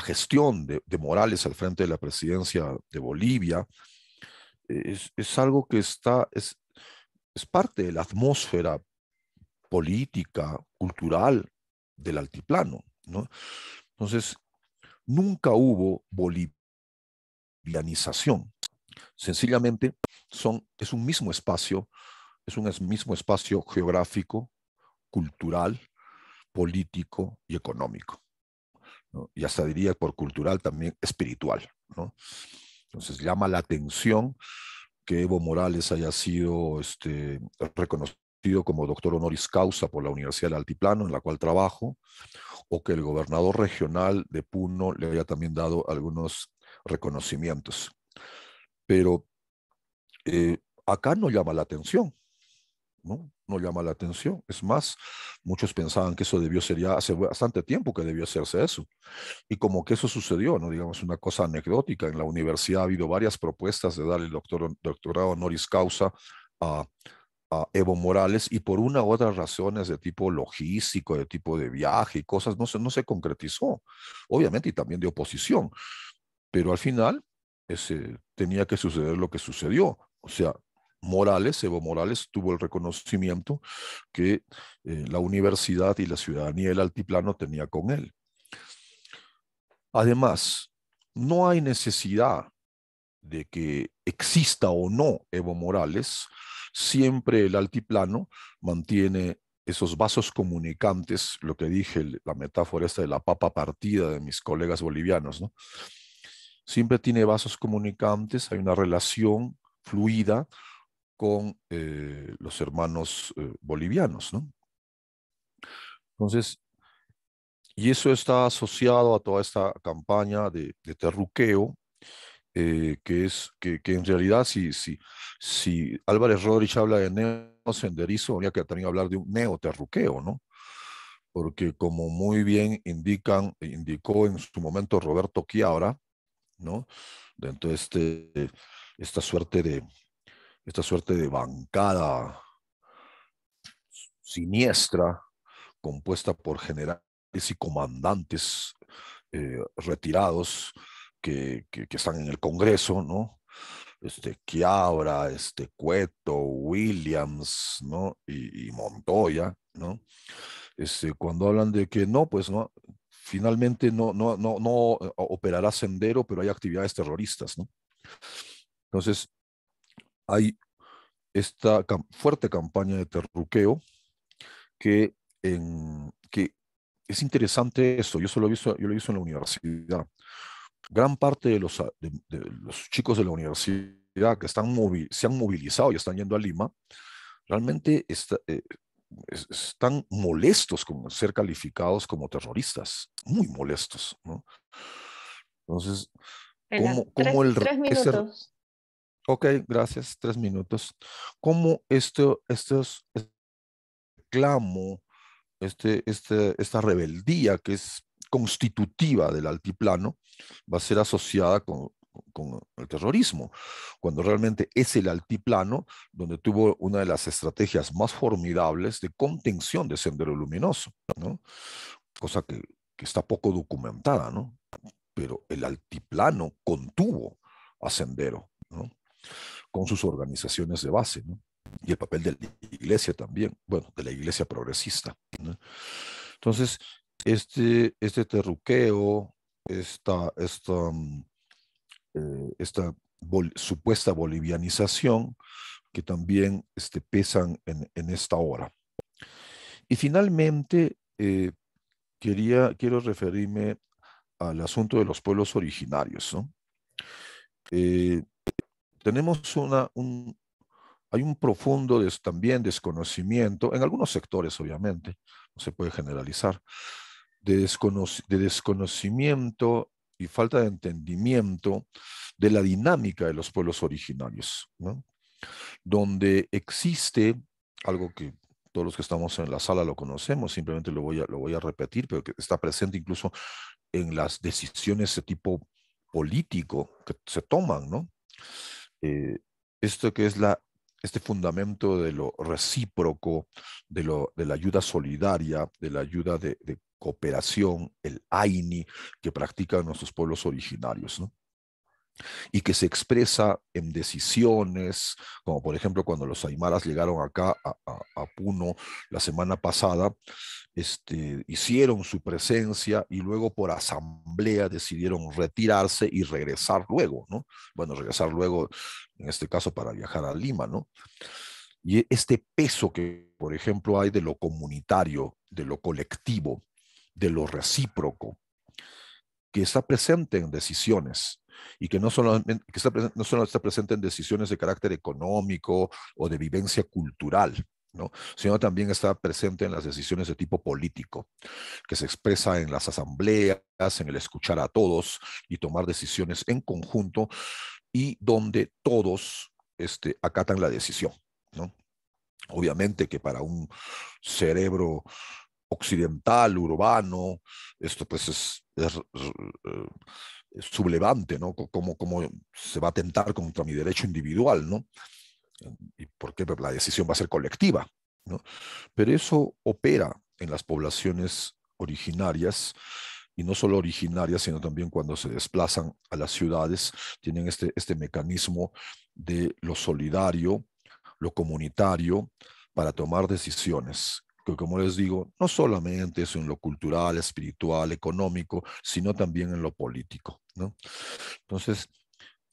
gestión de, Morales al frente de la presidencia de Bolivia, es, algo que está, es, es parte de la atmósfera política, cultural del altiplano. Entonces, nunca hubo bolivianización. Sencillamente, son, es un mismo espacio, es un mismo espacio geográfico, cultural, político y económico. Y hasta diría por cultural también espiritual. Entonces llama la atención que Evo Morales haya sido este, reconocido como doctor honoris causa por la Universidad del Altiplano, en la cual trabajo, o que el gobernador regional de Puno le haya también dado algunos reconocimientos. Pero eh, acá no llama la atención, ¿no? llama la atención. Es más, muchos pensaban que eso debió ser ya hace bastante tiempo que debió hacerse eso. Y como que eso sucedió, ¿no? Digamos, una cosa anecdótica. En la universidad ha habido varias propuestas de darle el doctorado honoris causa a, Evo Morales y por una u otra razones de tipo logístico, de tipo de viaje y cosas, no se, no se concretizó. Obviamente, y también de oposición. Pero al final, ese, tenía que suceder lo que sucedió. O sea, Morales, Evo Morales, tuvo el reconocimiento que eh, la universidad y la ciudadanía del altiplano tenía con él. Además, no hay necesidad de que exista o no Evo Morales, siempre el altiplano mantiene esos vasos comunicantes, lo que dije, la metáfora esta de la papa partida de mis colegas bolivianos, ¿no? Siempre tiene vasos comunicantes, hay una relación fluida con eh, los hermanos eh, bolivianos, ¿no? Entonces, y eso está asociado a toda esta campaña de, de terruqueo, eh, que es que, en realidad si, si, si Álvarez Rodríguez habla de neocenderizo, habría que también hablar de un neoterruqueo, ¿no? Porque como muy bien indican, indicó en su momento Roberto Chiara, ¿no? Dentro de este, esta suerte de, esta suerte de bancada siniestra compuesta por generales y comandantes eh, retirados que, están en el Congreso, ¿no? Este, Chiabra, este, Cueto, Williams, ¿no? Y, y, Montoya, ¿no? Este, cuando hablan de que no, pues no, finalmente no, no, no operará sendero, pero hay actividades terroristas, ¿no? Entonces, hay esta fuerte campaña de terruqueo que, en, que es interesante esto, yo, solo visto, yo lo he visto en la universidad. Gran parte de los, de, los chicos de la universidad que están se han movilizado y están yendo a Lima, realmente eh, están molestos con ser calificados como terroristas, muy molestos. ¿no? Entonces, ¿cómo, el... Tres Ok, gracias. Tres minutos. ¿Cómo esto, estos reclamo, este, este, esta rebeldía que es constitutiva del altiplano va a ser asociada con, el terrorismo, cuando realmente es el altiplano donde tuvo una de las estrategias más formidables de contención de Sendero Luminoso, ¿no? cosa que, que está poco documentada, ¿no? pero el altiplano contuvo a Sendero. ¿no? con sus organizaciones de base, y el papel de la iglesia también, bueno, de la iglesia progresista. Entonces, este, este terruqueo, esta, esta, mm, eh, esta supuesta bolivianización que también este, pesan en, esta hora Y finalmente, eh, quería, quiero referirme al asunto de los pueblos originarios. ¿no? Eh, tenemos una, un, hay un profundo también desconocimiento, en algunos sectores obviamente, no se puede generalizar, de, de desconocimiento y falta de entendimiento de la dinámica de los pueblos originarios, ¿no? donde existe algo que todos los que estamos en la sala lo conocemos, simplemente lo voy a, lo voy a repetir, pero que está presente incluso en las decisiones de tipo político que se toman, ¿no? Eh, esto que es la, este fundamento de lo recíproco, de, lo, de la ayuda solidaria, de la ayuda de, cooperación, el AINI, que practican nuestros pueblos originarios. ¿no? y que se expresa en decisiones, como por ejemplo cuando los aymaras llegaron acá a, a, a Puno la semana pasada, este, hicieron su presencia y luego por asamblea decidieron retirarse y regresar luego, ¿no? Bueno, regresar luego, en este caso, para viajar a Lima, ¿no? Y este peso que, por ejemplo, hay de lo comunitario, de lo colectivo, de lo recíproco, que está presente en decisiones y que no solamente está, no solo está presente en decisiones de carácter económico o de vivencia cultural, sino también está presente en las decisiones de tipo político, que se expresa en las asambleas, en el escuchar a todos y tomar decisiones en conjunto y donde todos este, acatan la decisión. ¿no? Obviamente que para un cerebro occidental, urbano, esto pues es, eh, sublevante, ¿no? Como se va a atentar contra mi derecho individual, ¿no? y porque la decisión va a ser colectiva. ¿no? Pero eso opera en las poblaciones originarias y no solo originarias, sino también cuando se desplazan a las ciudades, tienen este, este mecanismo de lo solidario, lo comunitario, para tomar decisiones que como les digo, no solamente es en lo cultural, espiritual, económico, sino también en lo político. ¿no? Entonces,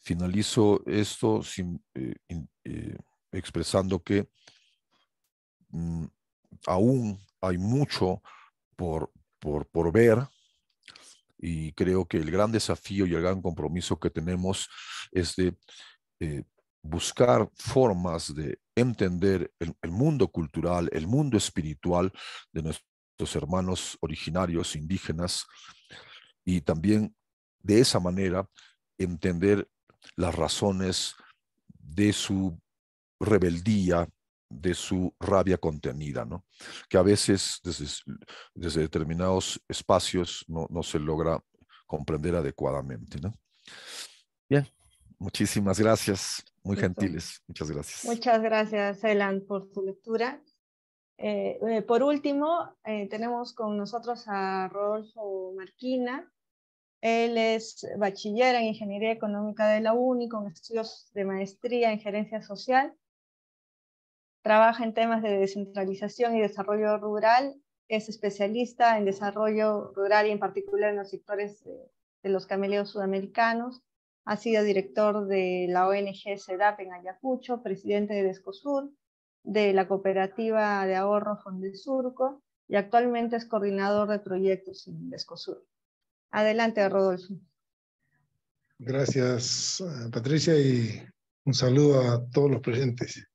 Finalizo esto sin, eh, eh, expresando que mm, aún hay mucho por, por, ver y creo que el gran desafío y el gran compromiso que tenemos es de eh, buscar formas de entender el, el, mundo cultural, el mundo espiritual de nuestros hermanos originarios indígenas y también de esa manera entender las razones de su rebeldía, de su rabia contenida, ¿no? que a veces desde, determinados espacios no, no, se logra comprender adecuadamente. ¿no? Bien, muchísimas gracias, muy gentiles, muchas gracias. Muchas gracias, Elan, por su lectura. Eh, eh, por último, eh, tenemos con nosotros a Rodolfo Marquina, él es bachiller en Ingeniería Económica de la UNI con estudios de maestría en Gerencia Social. Trabaja en temas de descentralización y desarrollo rural. Es especialista en desarrollo rural y en particular en los sectores de, los cameleos sudamericanos. Ha sido director de la ONG SEDAP en Ayacucho, presidente de Descosur, de la cooperativa de ahorro Fondesurco y actualmente es coordinador de proyectos en Descosur. Adelante, Rodolfo. Gracias, eh, Patricia, y un saludo a todos los presentes.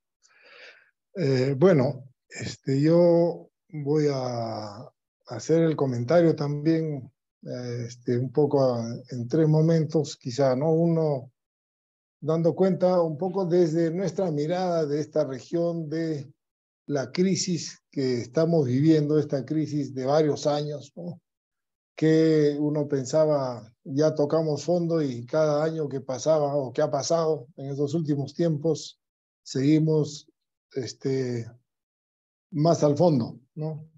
Eh, bueno, este, yo voy a hacer el comentario también eh, este, un poco en tres momentos, quizá, ¿no? Uno, dando cuenta un poco desde nuestra mirada de esta región de la crisis que estamos viviendo, esta crisis de varios años, ¿no? que uno pensaba ya tocamos fondo y cada año que pasaba o que ha pasado en estos últimos tiempos, seguimos este, más al fondo, ¿no?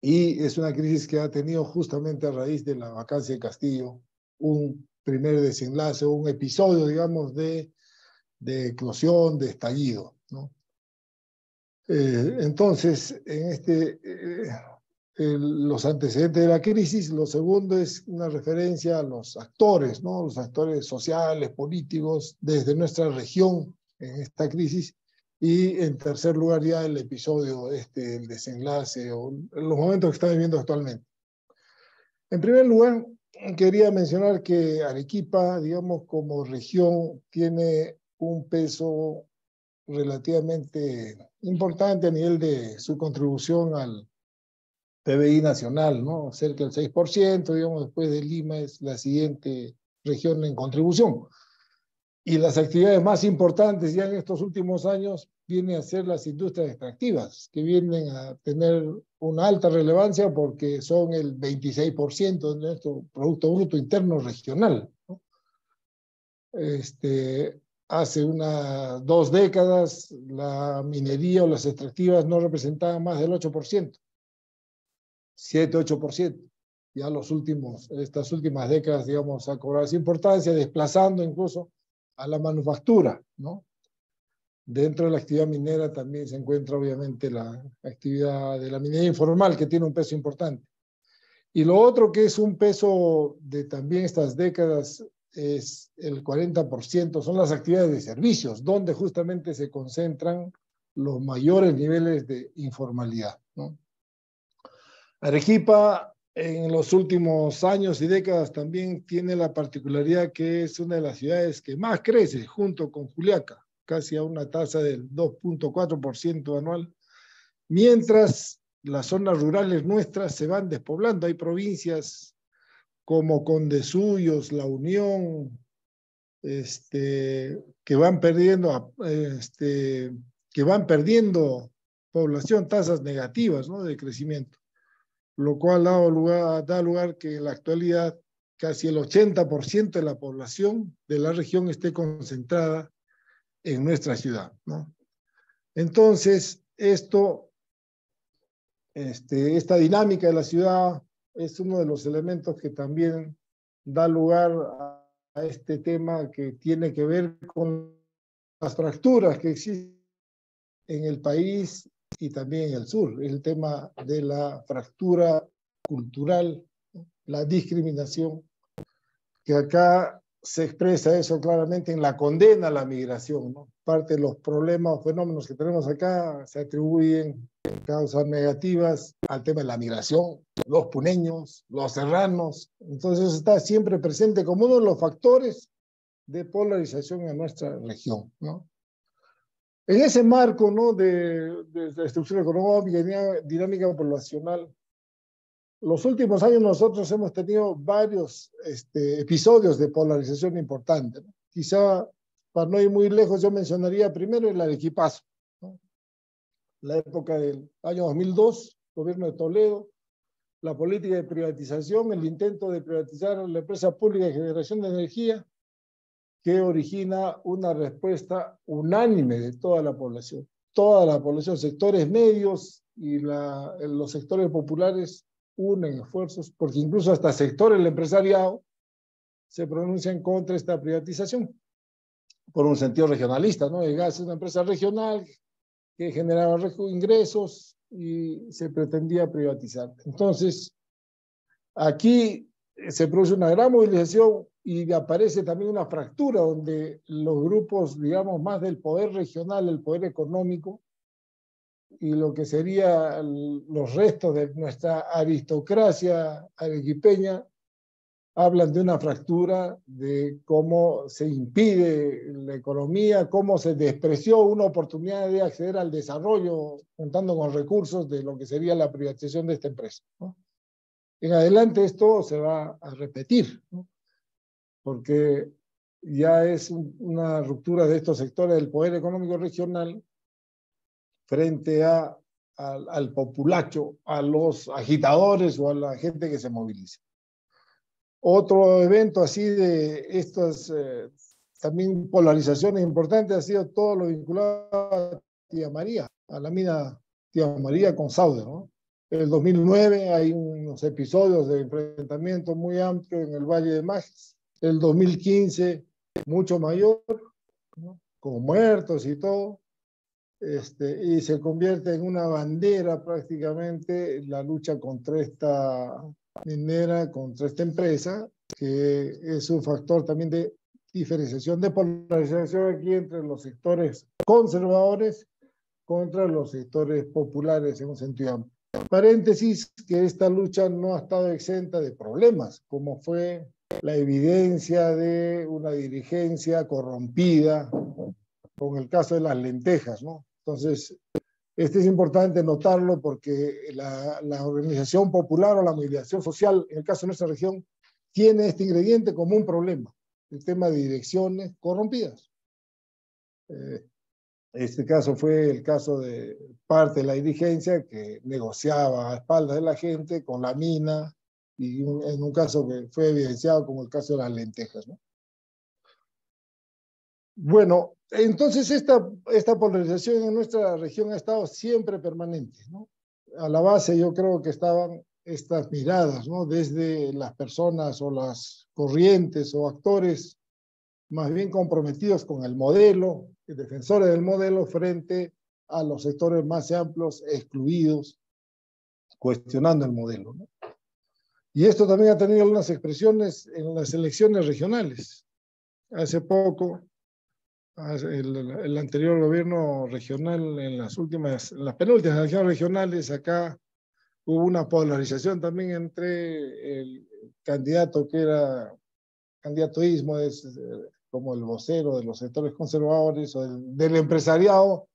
Y es una crisis que ha tenido justamente a raíz de la vacancia de Castillo un primer desenlace, un episodio, digamos, de, de eclosión, de estallido, ¿no? Eh, entonces, en este, eh, los antecedentes de la crisis, lo segundo es una referencia a los actores, ¿no? los actores sociales, políticos, desde nuestra región en esta crisis, y en tercer lugar ya el episodio, este, el desenlace o los momentos que está viviendo actualmente. En primer lugar, quería mencionar que Arequipa, digamos, como región, tiene un peso relativamente importante a nivel de su contribución al, PBI nacional, ¿no? Cerca del 6%, digamos, después de Lima es la siguiente región en contribución. Y las actividades más importantes ya en estos últimos años vienen a ser las industrias extractivas, que vienen a tener una alta relevancia porque son el 26% de nuestro Producto Bruto Interno Regional. ¿no? Este, hace unas dos décadas la minería o las extractivas no representaban más del 8%. 7, 8%. Ya los últimos, estas últimas décadas, digamos, ha cobrado esa importancia, desplazando incluso a la manufactura, ¿no? Dentro de la actividad minera también se encuentra obviamente la actividad de la minería informal, que tiene un peso importante. Y lo otro que es un peso de también estas décadas es el 40%, son las actividades de servicios, donde justamente se concentran los mayores niveles de informalidad. ¿no? Arequipa en los últimos años y décadas también tiene la particularidad que es una de las ciudades que más crece junto con Juliaca, casi a una tasa del 2.4% anual, mientras las zonas rurales nuestras se van despoblando. Hay provincias como Condesuyos, La Unión, este, que van perdiendo este, que van perdiendo población, tasas negativas ¿no? de crecimiento lo cual da lugar, da que en la actualidad casi el 80% de la población de la región esté concentrada en nuestra ciudad. Entonces, esto, este, esta dinámica de la ciudad es uno de los elementos que también da lugar a este tema que tiene que ver con las fracturas que existen en el país y también el sur, el tema de la fractura cultural, la discriminación, que acá se expresa eso claramente en la condena a la migración. ¿no? Parte de los problemas o fenómenos que tenemos acá se atribuyen causas negativas al tema de la migración, los puneños, los serranos. Entonces está siempre presente como uno de los factores de polarización en nuestra región. ¿no? En ese marco ¿no? de, de, estructura económica y dinámica poblacional, los últimos años nosotros hemos tenido varios este, episodios de polarización importante. Quizá, para no ir muy lejos, yo mencionaría primero el Arequipazo, la época del año 2002, gobierno de Toledo, la política de privatización, el intento de privatizar la empresa pública de generación de energía, que origina una respuesta unánime de toda la población. Toda la población, sectores medios y los sectores populares unen esfuerzos, porque incluso hasta sectores del empresariado se pronuncian contra esta privatización, por un sentido regionalista, ¿no? El gas es una empresa regional que generaba ingresos y se pretendía privatizar. Entonces, aquí se produce una gran movilización y aparece también una fractura donde los grupos, digamos, más del poder regional, el poder económico, y lo que serían los restos de nuestra aristocracia arequipeña, hablan de una fractura, de cómo se impide la economía, cómo se despreció una oportunidad de acceder al desarrollo contando con recursos de lo que sería la privatización de esta empresa en adelante esto se va a repetir, porque ya es una ruptura de estos sectores del poder económico regional frente a, al, populacho, a los agitadores o a la gente que se moviliza. Otro evento así de estas eh, también polarizaciones importantes ha sido todo lo vinculado a Tía María, a la mina Tía María con Sauder, ¿no? el 2009 hay unos episodios de enfrentamiento muy amplio en el Valle de Magis. El 2015 mucho mayor, con muertos y todo. Este, y se convierte en una bandera prácticamente la lucha contra esta minera, contra esta empresa, que es un factor también de diferenciación, de polarización aquí entre los sectores conservadores contra los sectores populares en un sentido amplio. Paréntesis, que esta lucha no ha estado exenta de problemas, como fue la evidencia de una dirigencia corrompida con el caso de las lentejas, ¿no? Entonces, este es importante notarlo porque la, organización popular o la movilización social, en el caso de nuestra región, tiene este ingrediente como un problema, el tema de direcciones corrompidas. Eh, este caso fue el caso de parte de la dirigencia que negociaba a espaldas de la gente con la mina y en un caso que fue evidenciado como el caso de las lentejas. ¿no? Bueno, entonces esta, esta polarización en nuestra región ha estado siempre permanente. ¿no? A la base yo creo que estaban estas miradas, ¿no? desde las personas o las corrientes o actores más bien comprometidos con el modelo, defensores del modelo frente a los sectores más amplios excluidos, cuestionando el modelo. Y esto también ha tenido algunas expresiones en las elecciones regionales. Hace poco, el, anterior gobierno regional, en las últimas, las penúltimas elecciones regionales, acá hubo una polarización también entre el candidato que era candidato es, como el vocero de los sectores conservadores o del, empresariado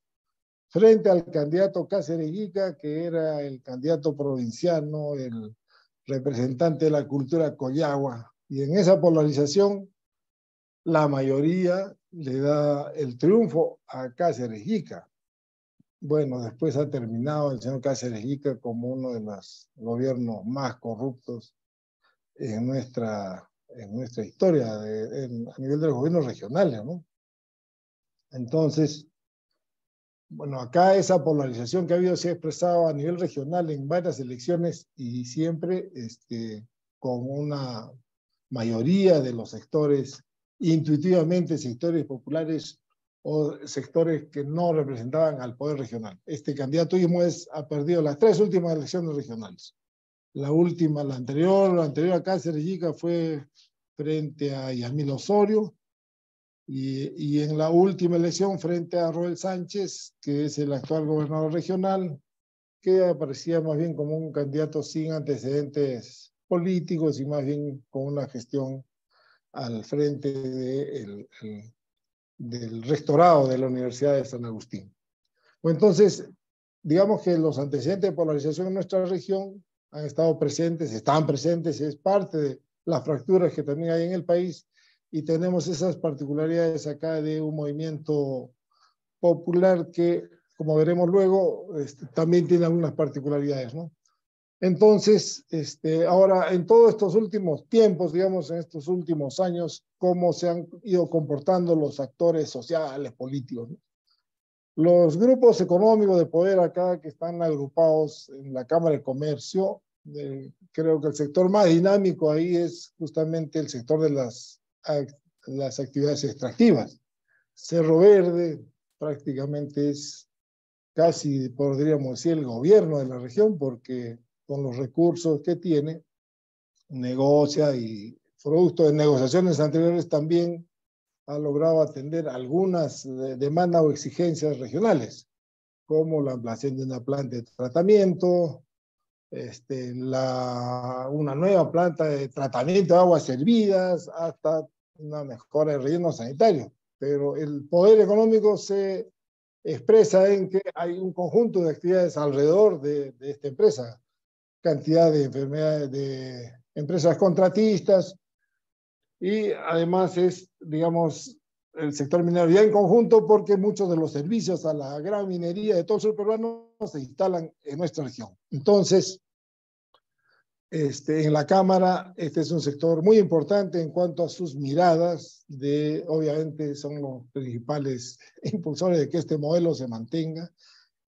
frente al candidato Cáceres Guica, que era el candidato provinciano, el representante de la cultura Coyagua. Y en esa polarización, la mayoría le da el triunfo a Cáceres Guica. Bueno, después ha terminado el señor Cáceres Guica como uno de los gobiernos más corruptos en nuestra en nuestra historia a nivel de los gobiernos regionales. ¿no? Entonces, bueno, acá esa polarización que ha habido se ha expresado a nivel regional en varias elecciones y siempre este, con una mayoría de los sectores, intuitivamente sectores populares o sectores que no representaban al poder regional. Este candidato, es, ha perdido las tres últimas elecciones regionales. La última, la anterior, la anterior a Cáceres Yica fue frente a Yamil Osorio. Y, en la última elección frente a Roel Sánchez, que es el actual gobernador regional, que aparecía más bien como un candidato sin antecedentes políticos y más bien con una gestión al frente del rectorado de la Universidad de San Agustín. Entonces, digamos que los antecedentes de polarización en nuestra región han estado presentes, están presentes, es parte de las fracturas que también hay en el país y tenemos esas particularidades acá de un movimiento popular que, como veremos luego, este, también tiene algunas particularidades, ¿no? Entonces, este, ahora, en todos estos últimos tiempos, digamos, en estos últimos años, cómo se han ido comportando los actores sociales, políticos. ¿no? Los grupos económicos de poder acá que están agrupados en la Cámara de Comercio, creo que el sector más dinámico ahí es justamente el sector de las, las actividades extractivas. Cerro Verde prácticamente es casi, podríamos decir, el gobierno de la región, porque con los recursos que tiene, negocia y producto de negociaciones anteriores también ha logrado atender algunas demandas o exigencias regionales, como la ampliación de una planta de tratamiento, este, la, una nueva planta de tratamiento de aguas servidas, hasta una mejora del relleno sanitario. Pero el poder económico se expresa en que hay un conjunto de actividades alrededor de, de esta empresa, cantidad de enfermedades de empresas contratistas, y además es, digamos, el sector minero ya en conjunto porque muchos de los servicios a la gran minería de todo el sur peruano se instalan en nuestra región. Entonces, este, en la Cámara, este es un sector muy importante en cuanto a sus miradas, de, obviamente son los principales impulsores de que este modelo se mantenga,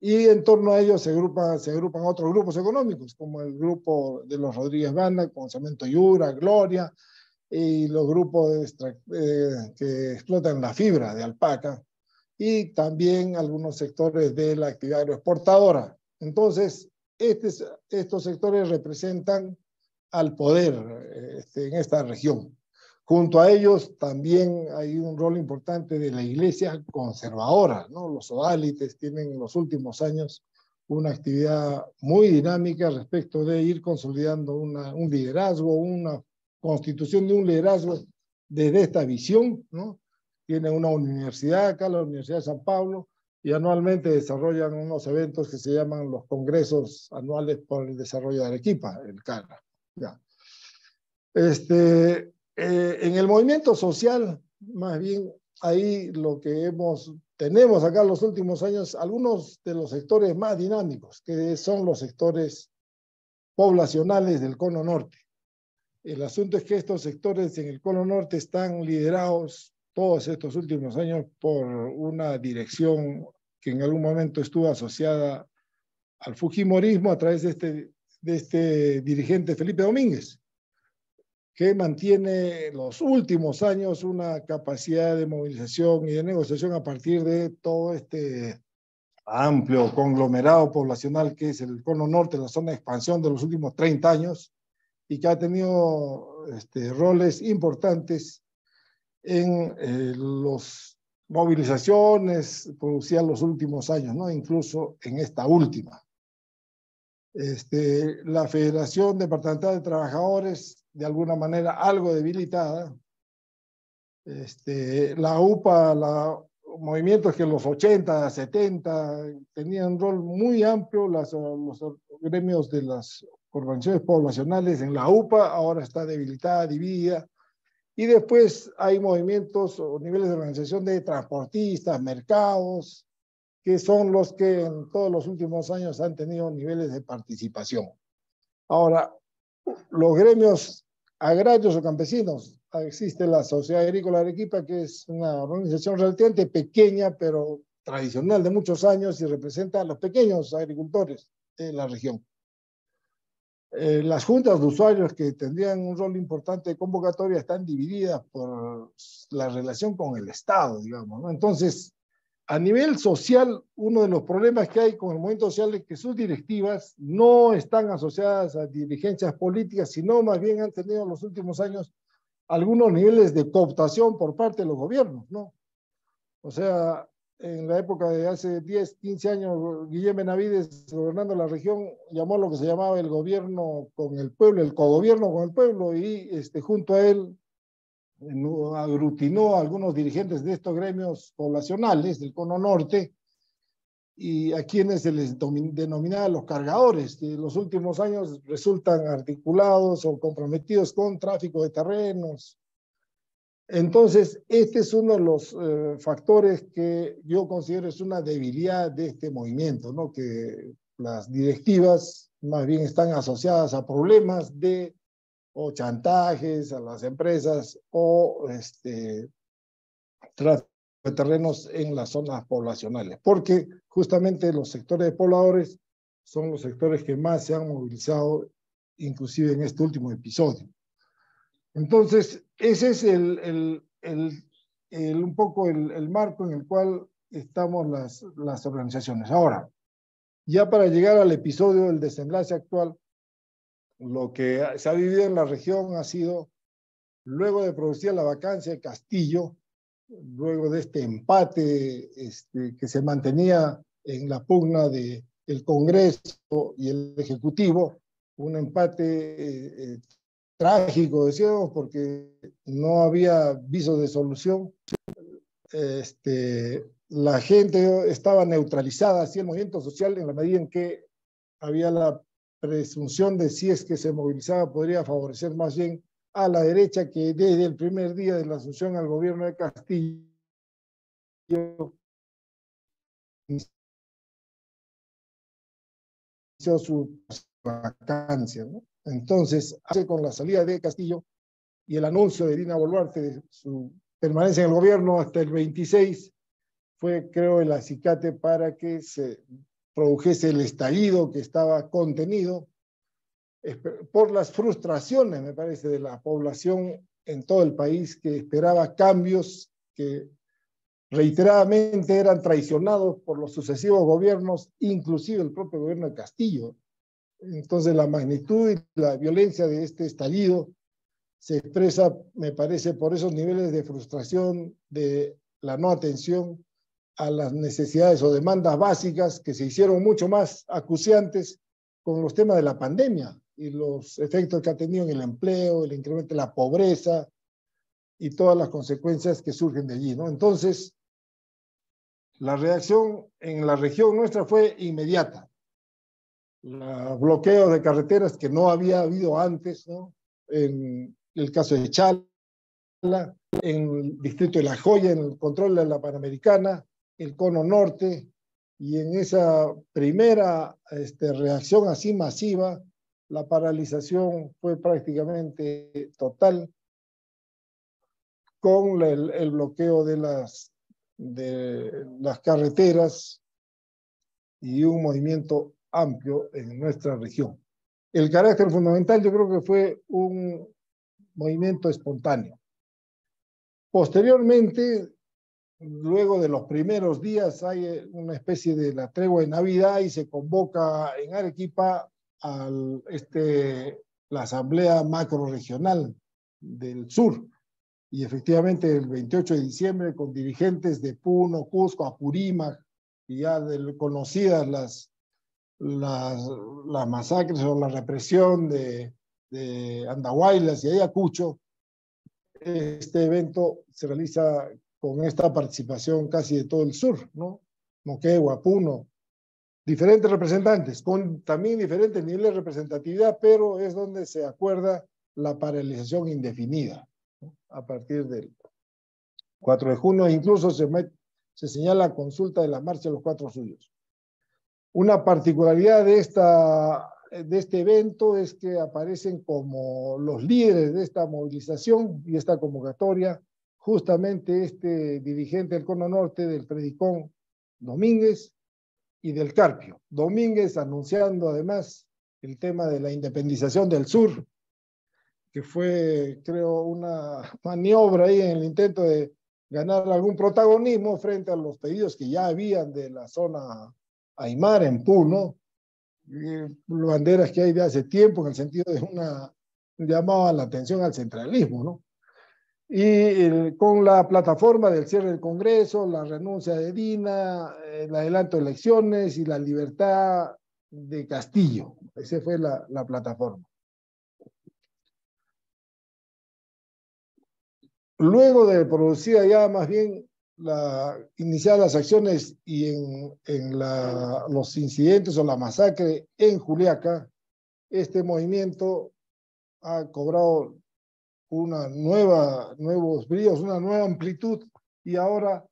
y en torno a ellos se, se agrupan otros grupos económicos, como el grupo de los Rodríguez Banda, con Cemento Yura, Gloria, y los grupos eh, que explotan la fibra de alpaca y también algunos sectores de la actividad agroexportadora. Entonces, este estos sectores representan al poder este, en esta región. Junto a ellos también hay un rol importante de la iglesia conservadora, ¿no? Los odalites tienen en los últimos años una actividad muy dinámica respecto de ir consolidando una, un liderazgo, una constitución de un liderazgo desde esta visión, ¿no? Tiene una universidad acá, la Universidad de San Pablo, y anualmente desarrollan unos eventos que se llaman los Congresos Anuales por el Desarrollo de Arequipa, el CARA. Ya. Este, eh, en el movimiento social, más bien, ahí lo que hemos, tenemos acá en los últimos años, algunos de los sectores más dinámicos, que son los sectores poblacionales del cono norte. El asunto es que estos sectores en el Cono Norte están liderados todos estos últimos años por una dirección que en algún momento estuvo asociada al Fujimorismo a través de este, de este dirigente Felipe Domínguez, que mantiene los últimos años una capacidad de movilización y de negociación a partir de todo este amplio conglomerado poblacional que es el Cono Norte, la zona de expansión de los últimos 30 años, y que ha tenido este, roles importantes en eh, las movilizaciones producidas los últimos años, ¿no? incluso en esta última. Este, la Federación Departamental de Trabajadores, de alguna manera algo debilitada, este, la UPA, la, movimientos que en los 80, 70 tenían un rol muy amplio, los gremios de las organizaciones poblacionales en la UPA, ahora está debilitada, dividida. Y después hay movimientos o niveles de organización de transportistas, mercados, que son los que en todos los últimos años han tenido niveles de participación. Ahora, los gremios agrarios o campesinos, existe la Sociedad Agrícola de Arequipa, que es una organización relativamente pequeña, pero tradicional de muchos años y representa a los pequeños agricultores de la región. Eh, las juntas de usuarios que tendrían un rol importante de convocatoria están divididas por la relación con el Estado, digamos. ¿no? Entonces, a nivel social, uno de los problemas que hay con el movimiento social es que sus directivas no están asociadas a dirigencias políticas, sino más bien han tenido en los últimos años algunos niveles de cooptación por parte de los gobiernos, ¿no? O sea, en la época de hace 10, 15 años, Guillermo Navides, gobernando la región, llamó lo que se llamaba el gobierno con el pueblo, el cogobierno con el pueblo, y este, junto a él aglutinó a algunos dirigentes de estos gremios poblacionales del Cono Norte y a quienes se les denominaba los cargadores, que en los últimos años resultan articulados o comprometidos con tráfico de terrenos, entonces, este es uno de los eh, factores que yo considero es una debilidad de este movimiento, ¿no? que las directivas más bien están asociadas a problemas de chantajes a las empresas o este, de terrenos en las zonas poblacionales, porque justamente los sectores de pobladores son los sectores que más se han movilizado, inclusive en este último episodio. Entonces, ese es el, un poco el, marco en el cual estamos las, organizaciones. Ahora, ya para llegar al episodio del desenlace actual, lo que se ha vivido en la región ha sido, luego de producir la vacancia de Castillo, luego de este empate este, que se mantenía en la pugna del el Congreso y el Ejecutivo, un empate eh, eh, trágico, decíamos, porque no había visos de solución. Este, la gente estaba neutralizada hacia el movimiento social en la medida en que había la presunción de si es que se movilizaba podría favorecer más bien a la derecha que desde el primer día de la asunción al gobierno de Castillo inició su vacancia. ¿no? Entonces, hace con la salida de Castillo y el anuncio de Irina Boluarte de su permanencia en el gobierno hasta el 26, fue, creo, el acicate para que se produjese el estallido que estaba contenido por las frustraciones, me parece, de la población en todo el país que esperaba cambios que reiteradamente eran traicionados por los sucesivos gobiernos, inclusive el propio gobierno de Castillo. Entonces la magnitud y la violencia de este estallido se expresa, me parece, por esos niveles de frustración, de la no atención a las necesidades o demandas básicas que se hicieron mucho más acuciantes con los temas de la pandemia y los efectos que ha tenido en el empleo, el incremento de la pobreza y todas las consecuencias que surgen de allí. Entonces, la reacción en la región nuestra fue inmediata la bloqueo de carreteras que no había habido antes, ¿no? en el caso de Chala, en el distrito de La Joya, en el control de la Panamericana, el Cono Norte, y en esa primera este, reacción así masiva, la paralización fue prácticamente total con el, bloqueo de las, de las carreteras y un movimiento amplio en nuestra región. El carácter fundamental yo creo que fue un movimiento espontáneo. Posteriormente, luego de los primeros días, hay eh, una especie de la tregua de Navidad y se convoca en Arequipa al, este, la Asamblea Macroregional del Sur. Y efectivamente el 28 de diciembre con dirigentes de Puno, Cusco, Apurímac, y ya de, conocidas las las, masacres o la represión de, Andahuaylas y Ayacucho, este evento se realiza con esta participación casi de todo el sur, ¿no? Moquegua, Puno, diferentes representantes, con también diferentes niveles de representatividad, pero es donde se acuerda la paralización indefinida a partir del 4 de junio. Incluso se, se señala consulta de la marcha de los cuatro suyos. Una particularidad de, esta, de este evento es que aparecen como los líderes de esta movilización y esta convocatoria justamente este dirigente del Cono Norte del Predicón Domínguez y del Carpio. Domínguez anunciando además el tema de la independización del sur, que fue, creo, una maniobra ahí en el intento de ganar algún protagonismo frente a los pedidos que ya habían de la zona Aymar en Puno, eh, banderas que hay de hace tiempo en el sentido de una a la atención al centralismo, ¿no? Y con la plataforma del cierre del Congreso, la renuncia de Dina, el adelanto de elecciones y la libertad de Castillo. Esa fue la, la plataforma. Luego de producida ya más bien la, iniciar las acciones y en, la, los incidentes o la masacre en Juliaca, este movimiento ha cobrado una nueva, nuevos bríos, una nueva amplitud y ahora,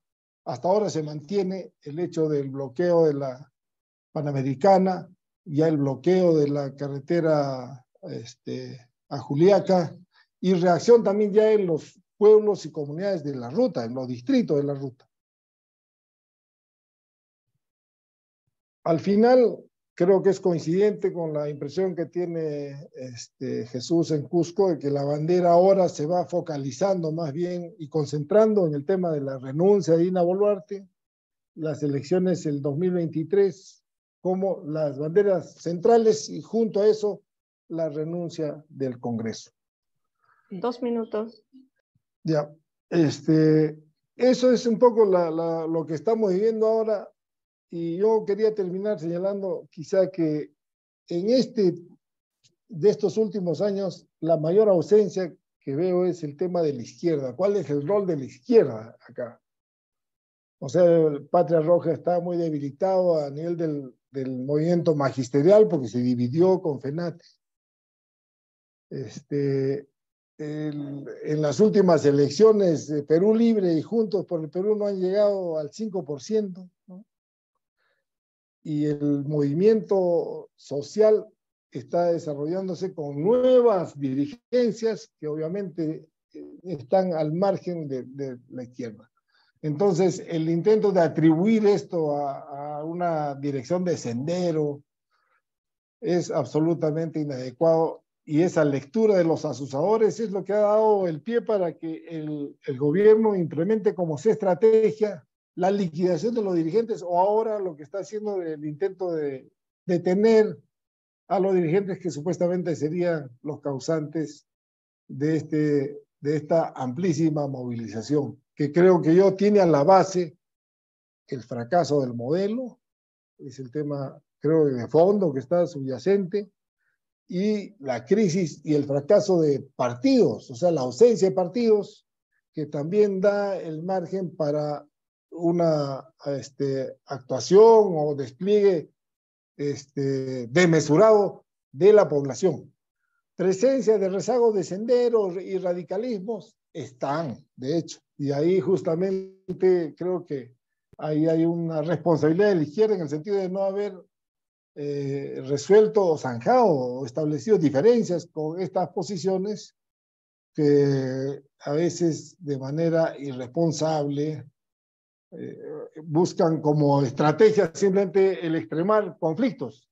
hasta ahora se mantiene el hecho del bloqueo de la Panamericana, ya el bloqueo de la carretera este, a Juliaca y reacción también ya en los pueblos y comunidades de la ruta, en los distritos de la ruta. Al final, creo que es coincidente con la impresión que tiene este, Jesús en Cusco de que la bandera ahora se va focalizando más bien y concentrando en el tema de la renuncia de Ina Boluarte, las elecciones del 2023, como las banderas centrales y junto a eso la renuncia del Congreso. Dos minutos. Ya, este, eso es un poco la, lo que estamos viviendo ahora y yo quería terminar señalando quizá que en este, de estos últimos años, la mayor ausencia que veo es el tema de la izquierda. ¿Cuál es el rol de la izquierda acá? O sea, el Patria Roja está muy debilitado a nivel del, del movimiento magisterial porque se dividió con FENATE. Este, el, en las últimas elecciones Perú Libre y Juntos por el Perú no han llegado al 5%, y el movimiento social está desarrollándose con nuevas dirigencias que obviamente eh, están al margen de, la izquierda. Entonces, el intento de atribuir esto a, a una dirección de sendero es absolutamente inadecuado y esa lectura de los asusadores es lo que ha dado el pie para que el, gobierno implemente como su estrategia la liquidación de los dirigentes o ahora lo que está haciendo el intento de detener a los dirigentes que supuestamente serían los causantes de, este, de esta amplísima movilización, que creo que yo tiene a la base el fracaso del modelo, es el tema creo de fondo que está subyacente, y la crisis y el fracaso de partidos, o sea, la ausencia de partidos, que también da el margen para una este, actuación o despliegue este, desmesurado de la población. Presencia de rezagos de senderos y radicalismos están, de hecho, y ahí justamente creo que ahí hay una responsabilidad de la izquierda en el sentido de no haber eh, resuelto o zanjado o establecido diferencias con estas posiciones que a veces de manera irresponsable eh, buscan como estrategia simplemente el extremar conflictos.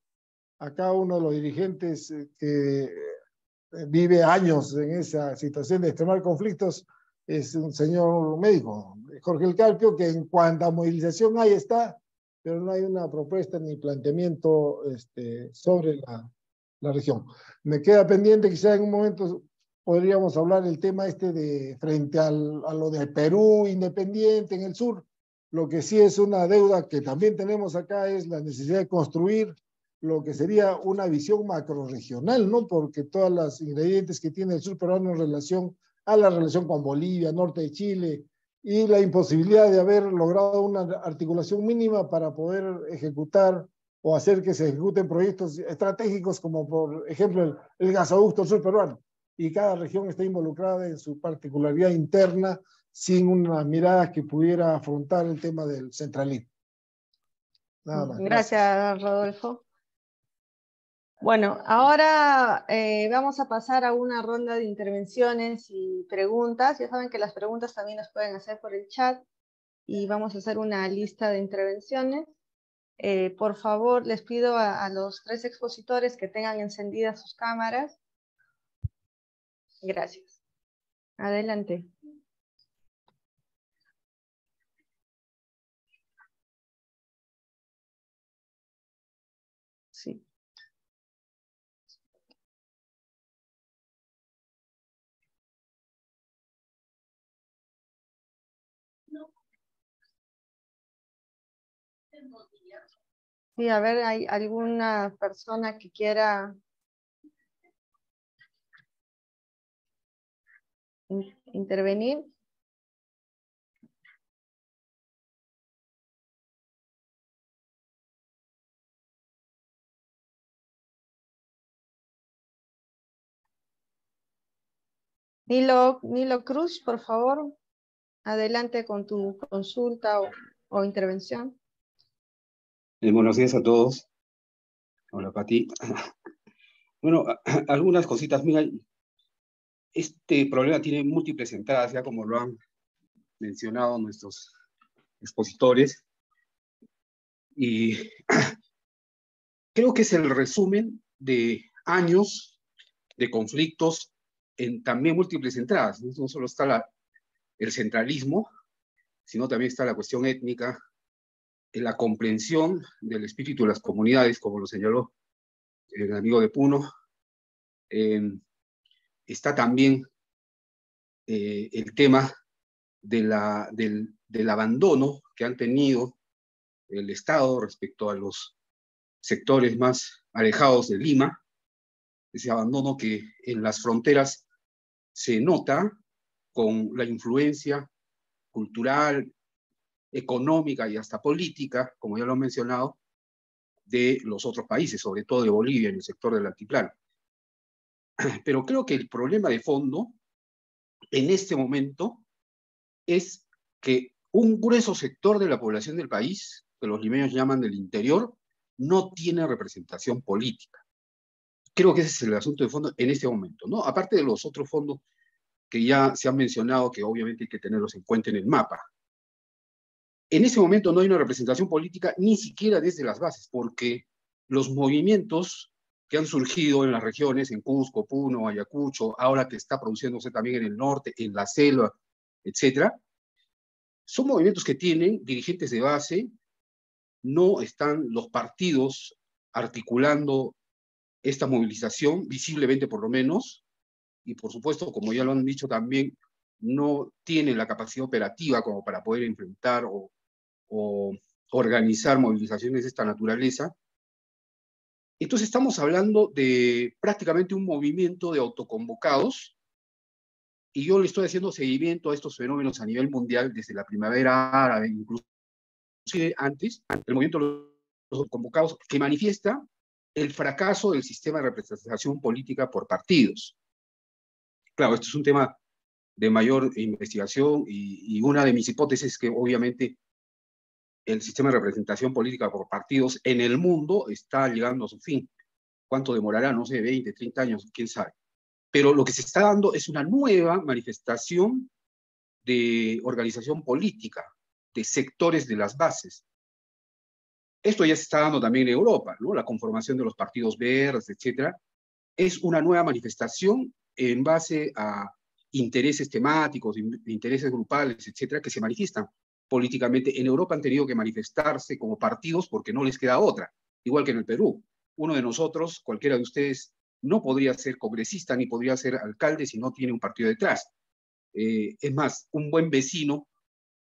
Acá uno de los dirigentes eh, que vive años en esa situación de extremar conflictos es un señor médico, Jorge El Carpio, que en cuanto a movilización ahí está pero no hay una propuesta ni planteamiento este, sobre la, región. Me queda pendiente, quizá en un momento podríamos hablar el tema este de frente a lo de Perú independiente en el sur. Lo que sí es una deuda que también tenemos acá es la necesidad de construir lo que sería una visión macroregional, ¿no? Porque todas las ingredientes que tiene el sur peruano en relación a la relación con Bolivia, norte de Chile, y la imposibilidad de haber logrado una articulación mínima para poder ejecutar o hacer que se ejecuten proyectos estratégicos como por ejemplo el, gasoducto sur peruano. Y cada región está involucrada en su particularidad interna sin una mirada que pudiera afrontar el tema del centralismo. Nada más. Gracias, Rodolfo. Bueno, ahora eh, vamos a pasar a una ronda de intervenciones y preguntas. Ya saben que las preguntas también las pueden hacer por el chat y vamos a hacer una lista de intervenciones. Eh, por favor, les pido a, los tres expositores que tengan encendidas sus cámaras. Gracias. Adelante. Sí, a ver, ¿hay alguna persona que quiera intervenir? Nilo, Cruz, por favor, adelante con tu consulta o intervención. Eh, buenos días a todos. Hola, Pati. Bueno, algunas cositas. Mira, este problema tiene múltiples entradas, ya como lo han mencionado nuestros expositores. Y creo que es el resumen de años de conflictos en también múltiples entradas. No solo está el centralismo, sino también está la cuestión étnica, eh, la comprensión del espíritu de las comunidades, como lo señaló el amigo de Puno, eh, está también eh, el tema del, del abandono que han tenido el Estado respecto a los sectores más alejados de Lima, ese abandono que en las fronteras se nota con la influencia cultural, económica y hasta política, como ya lo han mencionado, de los otros países, sobre todo de Bolivia en el sector del altiplano. Pero creo que el problema de fondo en este momento es que un grueso sector de la población del país, que los limeños llaman del interior, no tiene representación política. Creo que ese es el asunto de fondo en este momento, ¿no? Aparte de los otros fondos que ya se han mencionado, que obviamente hay que tenerlos en cuenta en el mapa, en ese momento no hay una representación política ni siquiera desde las bases, porque los movimientos que han surgido en las regiones, en Cusco, Puno, Ayacucho, ahora que está produciéndose también en el norte, en la selva, etcétera, son movimientos que tienen dirigentes de base, no están los partidos articulando esta movilización, visiblemente por lo menos, y por supuesto, como ya lo han dicho también, no tienen la capacidad operativa como para poder enfrentar o o organizar movilizaciones de esta naturaleza. Entonces estamos hablando de prácticamente un movimiento de autoconvocados y yo le estoy haciendo seguimiento a estos fenómenos a nivel mundial desde la primavera árabe, incluso antes, el movimiento de los autoconvocados que manifiesta el fracaso del sistema de representación política por partidos. Claro, esto es un tema de mayor investigación y, y una de mis hipótesis que obviamente el sistema de representación política por partidos en el mundo está llegando a su fin. ¿Cuánto demorará? No sé, 20, 30 años, quién sabe. Pero lo que se está dando es una nueva manifestación de organización política, de sectores de las bases. Esto ya se está dando también en Europa, ¿no? La conformación de los partidos verdes, etcétera, es una nueva manifestación en base a intereses temáticos, intereses grupales, etcétera, que se manifiestan políticamente en Europa han tenido que manifestarse como partidos porque no les queda otra, igual que en el Perú. Uno de nosotros, cualquiera de ustedes, no podría ser congresista ni podría ser alcalde si no tiene un partido detrás. Eh, es más, un buen vecino,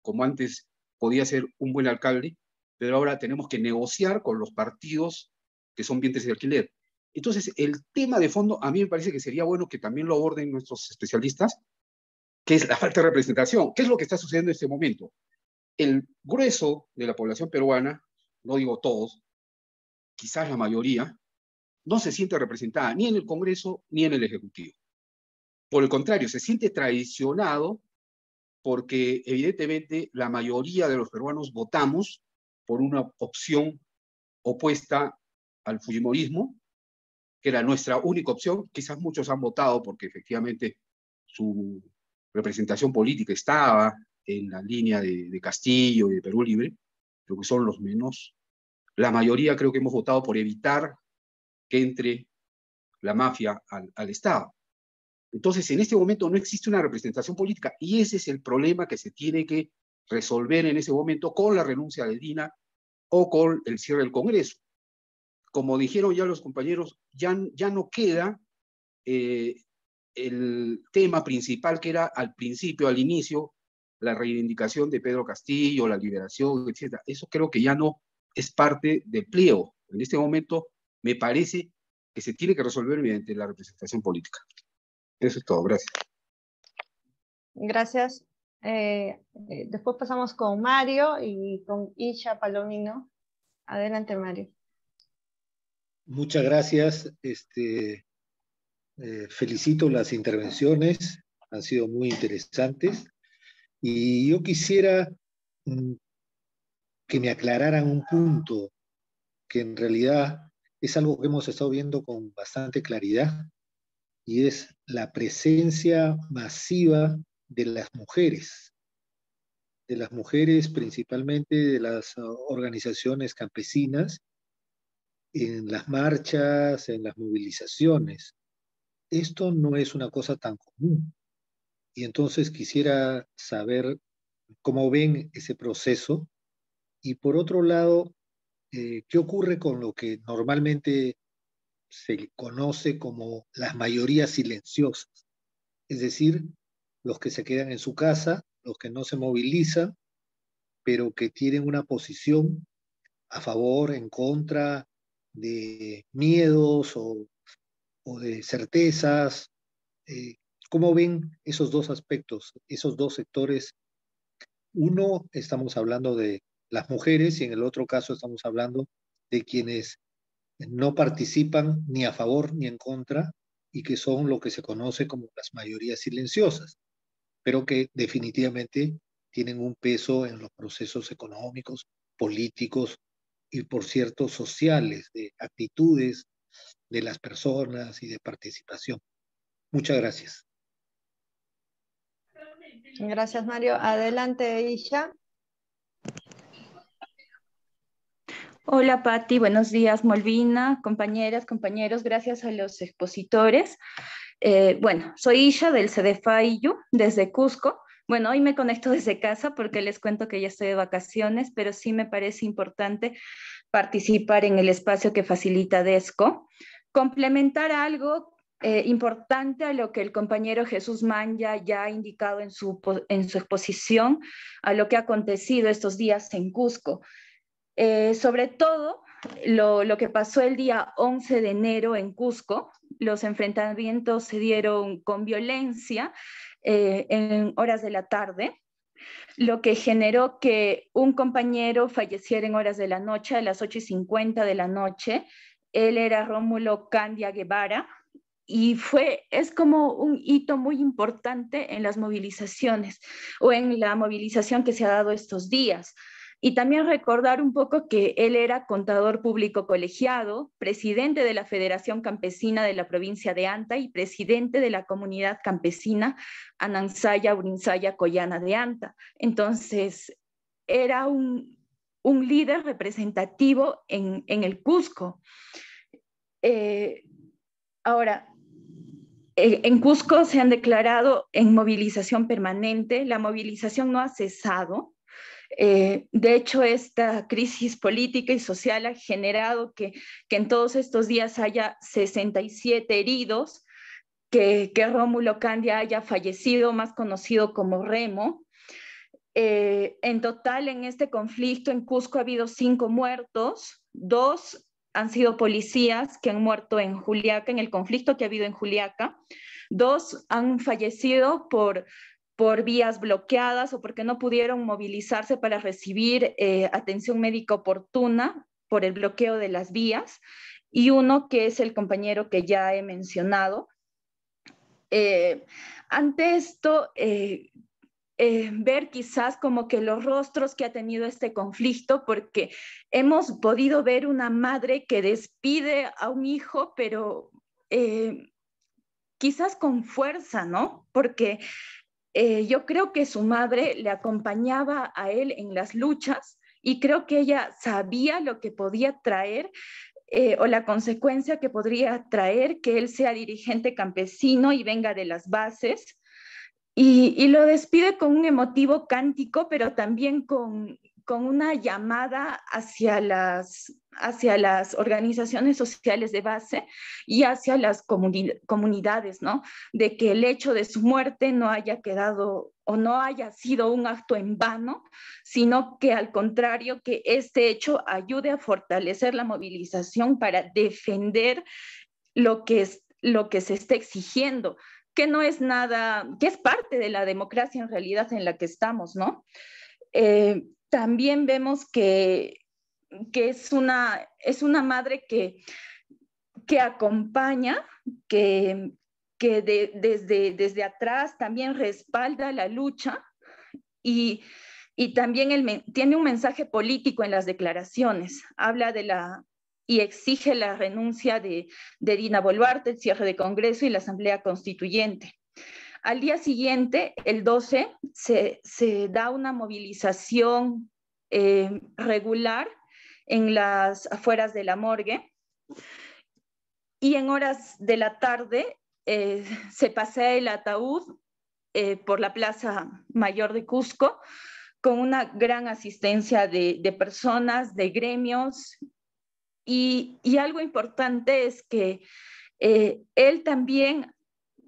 como antes podía ser un buen alcalde, pero ahora tenemos que negociar con los partidos que son vientres de alquiler. Entonces, el tema de fondo, a mí me parece que sería bueno que también lo aborden nuestros especialistas, que es la falta de representación. ¿Qué es lo que está sucediendo en este momento? el grueso de la población peruana, no digo todos, quizás la mayoría, no se siente representada ni en el Congreso ni en el Ejecutivo. Por el contrario, se siente traicionado porque evidentemente la mayoría de los peruanos votamos por una opción opuesta al fujimorismo, que era nuestra única opción. Quizás muchos han votado porque efectivamente su representación política estaba en la línea de, Castillo y de Perú Libre, creo que son los menos. La mayoría creo que hemos votado por evitar que entre la mafia al, Estado. Entonces, en este momento no existe una representación política y ese es el problema que se tiene que resolver en ese momento con la renuncia de Dina o con el cierre del Congreso. Como dijeron ya los compañeros, ya, ya no queda eh, el tema principal que era al principio, al inicio, la reivindicación de Pedro Castillo, la liberación, etcétera. Eso creo que ya no es parte del pliego. En este momento me parece que se tiene que resolver mediante la representación política. Eso es todo. Gracias. Gracias. Eh, eh, después pasamos con Mario y con Isha Palomino. Adelante, Mario. Muchas gracias. Este, eh, felicito las intervenciones, han sido muy interesantes. Y yo quisiera mm, que me aclararan un punto que en realidad es algo que hemos estado viendo con bastante claridad y es la presencia masiva de las mujeres, de las mujeres principalmente de las ah, organizaciones campesinas, en las marchas, en las movilizaciones. Esto no es una cosa tan común. Y entonces quisiera saber cómo ven ese proceso. Y por otro lado, eh, ¿qué ocurre con lo que normalmente se conoce como las mayorías silenciosas? Es decir, los que se quedan en su casa, los que no se movilizan, pero que tienen una posición a favor, en contra de miedos o, de certezas. Eh, ¿Cómo ven esos dos aspectos, esos dos sectores? Uno, estamos hablando de las mujeres y en el otro caso estamos hablando de quienes no participan ni a favor ni en contra y que son lo que se conoce como las mayorías silenciosas, pero que definitivamente tienen un peso en los procesos económicos, políticos y, por cierto, sociales, de actitudes de las personas y de participación. Muchas gracias. Gracias, Mario. Adelante, Isha. Hola, Patti. Buenos días, Molvina, compañeras, compañeros. Gracias a los expositores. Eh, bueno, soy Isha del CDFAIU, desde Cusco. Bueno, hoy me conecto desde casa porque les cuento que ya estoy de vacaciones, pero sí me parece importante participar en el espacio que facilita DESCO, complementar algo eh, importante a lo que el compañero Jesús Manya ya ha indicado en su, exposición, a lo que ha acontecido estos días en Cusco. Eh, sobre todo lo, que pasó el día 11 de enero en Cusco. Los enfrentamientos se dieron con violencia eh, en horas de la tarde, lo que generó que un compañero falleciera en horas de la noche, a las 8 y 50 de la noche. Él era Rómulo Candia Guevara, y fue, es como un hito muy importante en las movilizaciones o en la movilización que se ha dado estos días. Y también recordar un poco que él era contador público colegiado, presidente de la Federación Campesina de la provincia de Anta y presidente de la comunidad campesina Anansaya, Urinsaya, Collana de Anta. Entonces, era un, un líder representativo en, en el Cusco. Eh, ahora, eh, en Cusco se han declarado en movilización permanente, la movilización no ha cesado. Eh, de hecho, esta crisis política y social ha generado que, en todos estos días haya 67 heridos, que, Rómulo Candia haya fallecido, más conocido como Remo. Eh, en total, en este conflicto en Cusco ha habido cinco muertos, dos han sido policías que han muerto en Juliaca, en el conflicto que ha habido en Juliaca. Dos han fallecido por, por vías bloqueadas o porque no pudieron movilizarse para recibir eh, atención médica oportuna por el bloqueo de las vías. Y uno que es el compañero que ya he mencionado. Eh, ante esto, eh, eh, ver quizás como que los rostros que ha tenido este conflicto, porque hemos podido ver una madre que despide a un hijo, pero eh, quizás con fuerza, ¿no? Porque eh, yo creo que su madre le acompañaba a él en las luchas y creo que ella sabía lo que podía traer o la consecuencia que podría traer que él sea dirigente campesino y venga de las bases. Y, lo despide con un emotivo cántico, pero también con, una llamada hacia las, hacia las organizaciones sociales de base y hacia las comunidades, ¿no? De que el hecho de su muerte no haya quedado o no haya sido un acto en vano, sino que al contrario, que este hecho ayude a fortalecer la movilización para defender lo que, es, lo que se está exigiendo, que no es nada, que es parte de la democracia en realidad en la que estamos, ¿no? Eh, también vemos que, que es, una, es una madre que, que acompaña, que, que desde, desde atrás también respalda la lucha y, y también tiene un mensaje político en las declaraciones. Habla de la, y exige la renuncia de, Dina Boluarte, el cierre de Congreso y la Asamblea Constituyente. Al día siguiente, el 12, se, da una movilización eh, regular en las afueras de la morgue y en horas de la tarde eh, se pasea el ataúd eh, por la Plaza Mayor de Cusco con una gran asistencia de, de personas, de gremios y, algo importante es que eh, él también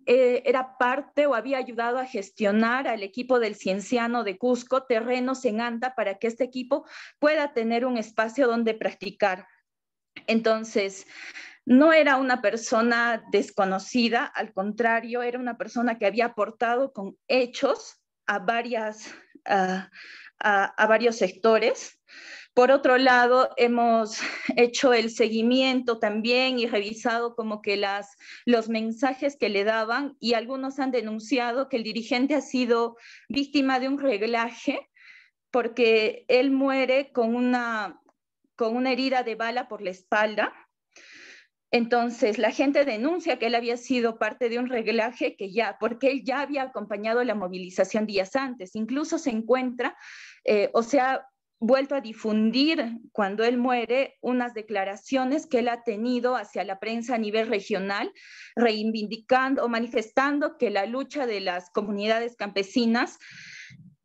eh, era parte o había ayudado a gestionar al equipo del Cienciano de Cusco terrenos en Anta para que este equipo pueda tener un espacio donde practicar. Entonces, no era una persona desconocida, al contrario, era una persona que había aportado con hechos a, varias, a varios sectores. Por otro lado, hemos hecho el seguimiento también y revisado como que los mensajes que le daban y algunos han denunciado que el dirigente ha sido víctima de un reglaje porque él muere con una, con una herida de bala por la espalda. Entonces, la gente denuncia que él había sido parte de un reglaje que ya, porque él ya había acompañado la movilización días antes, incluso se encuentra, eh, o sea, vuelto a difundir cuando él muere unas declaraciones que él ha tenido hacia la prensa a nivel regional, reivindicando o manifestando que la lucha de las comunidades campesinas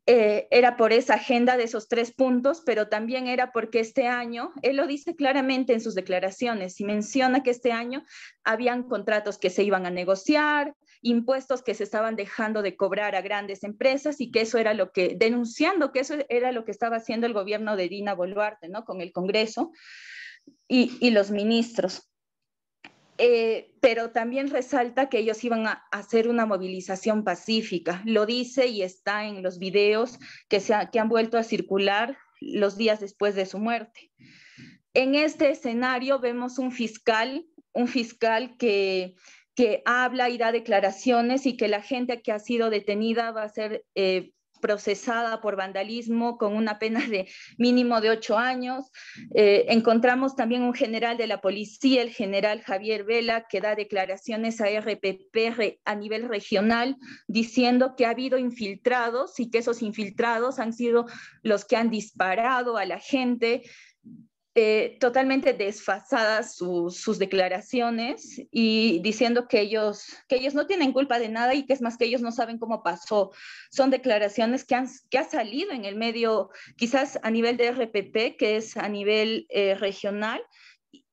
eh, era por esa agenda de esos tres puntos, pero también era porque este año, él lo dice claramente en sus declaraciones y menciona que este año habían contratos que se iban a negociar, impuestos que se estaban dejando de cobrar a grandes empresas y que eso era lo que, denunciando que eso era lo que estaba haciendo el gobierno de Dina Boluarte, ¿no? Con el Congreso y, los ministros. Eh, pero también resalta que ellos iban a hacer una movilización pacífica. Lo dice y está en los videos que, se que han vuelto a circular los días después de su muerte. En este escenario vemos un fiscal, un fiscal que que habla y da declaraciones y que la gente que ha sido detenida va a ser eh, procesada por vandalismo con una pena de mínimo de ocho años. Eh, encontramos también un general de la policía, el general Javier Vela, que da declaraciones a RPP a nivel regional diciendo que ha habido infiltrados y que esos infiltrados han sido los que han disparado a la gente, eh, totalmente desfasadas sus declaraciones y diciendo que ellos, que ellos no tienen culpa de nada y que es más que ellos no saben cómo pasó. Son declaraciones que han que ha salido en el medio, quizás a nivel de RPP, que es a nivel eh, regional.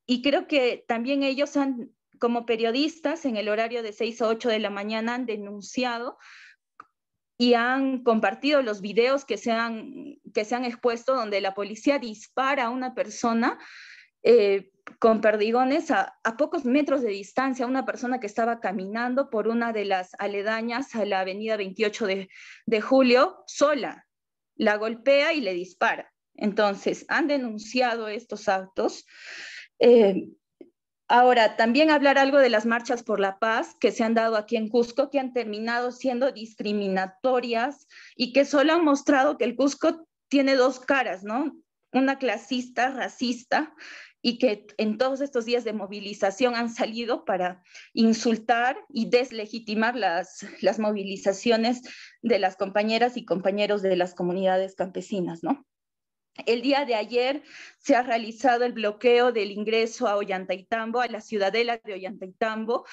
Y creo que también ellos han, como periodistas, en el horario de 6 a 8 de la mañana han denunciado y han compartido los videos que se han, que se han expuesto donde la policía dispara a una persona eh, con perdigones a, pocos metros de distancia, una persona que estaba caminando por una de las aledañas a la avenida 28 de, julio sola. La golpea y le dispara. Entonces, han denunciado estos actos. Eh, Ahora, también hablar algo de las marchas por la paz que se han dado aquí en Cusco, que han terminado siendo discriminatorias y que solo han mostrado que el Cusco tiene dos caras, ¿no? Una clasista, racista, y que en todos estos días de movilización han salido para insultar y deslegitimar las, movilizaciones de las compañeras y compañeros de las comunidades campesinas, ¿no? El día de ayer se ha realizado el bloqueo del ingreso a Ollantaytambo, a la ciudadela de Ollantaytambo,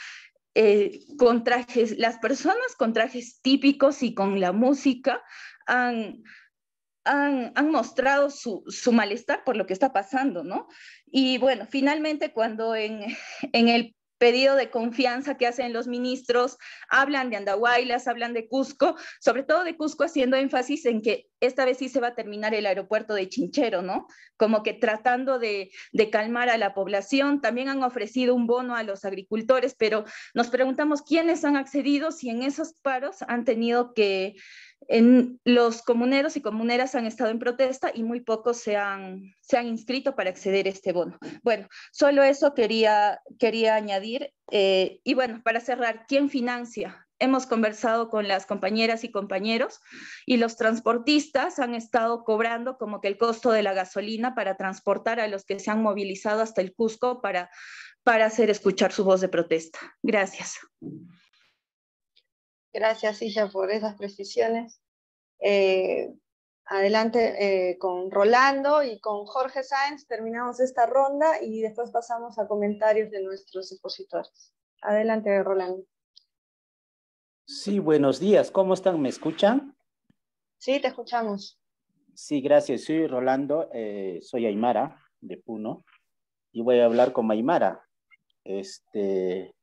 eh, con trajes, las personas con trajes típicos y con la música han, mostrado su, malestar por lo que está pasando, ¿no? Y bueno, finalmente cuando en, en el pedido de confianza que hacen los ministros, hablan de Andahuaylas, hablan de Cusco, sobre todo de Cusco haciendo énfasis en que esta vez sí se va a terminar el aeropuerto de Chinchero, ¿no? Como que tratando de, de calmar a la población. También han ofrecido un bono a los agricultores, pero nos preguntamos quiénes han accedido si en esos paros han tenido que en, los comuneros y comuneras han estado en protesta y muy pocos se han, inscrito para acceder a este bono. Bueno, solo eso quería, quería añadir. Eh, y bueno, para cerrar, ¿quién financia? Hemos conversado con las compañeras y compañeros y los transportistas han estado cobrando como que el costo de la gasolina para transportar a los que se han movilizado hasta el Cusco para, para hacer escuchar su voz de protesta. Gracias. Gracias, Isha, por esas precisiones. Eh, adelante eh, con Rolando y con Jorge Sáenz terminamos esta ronda y después pasamos a comentarios de nuestros expositores. Adelante, Rolando. Sí, buenos días. ¿Cómo están? ¿Me escuchan? Sí, te escuchamos. Sí, gracias. Soy Rolando, eh, soy Aymara de Puno y voy a hablar con Aymara. Este,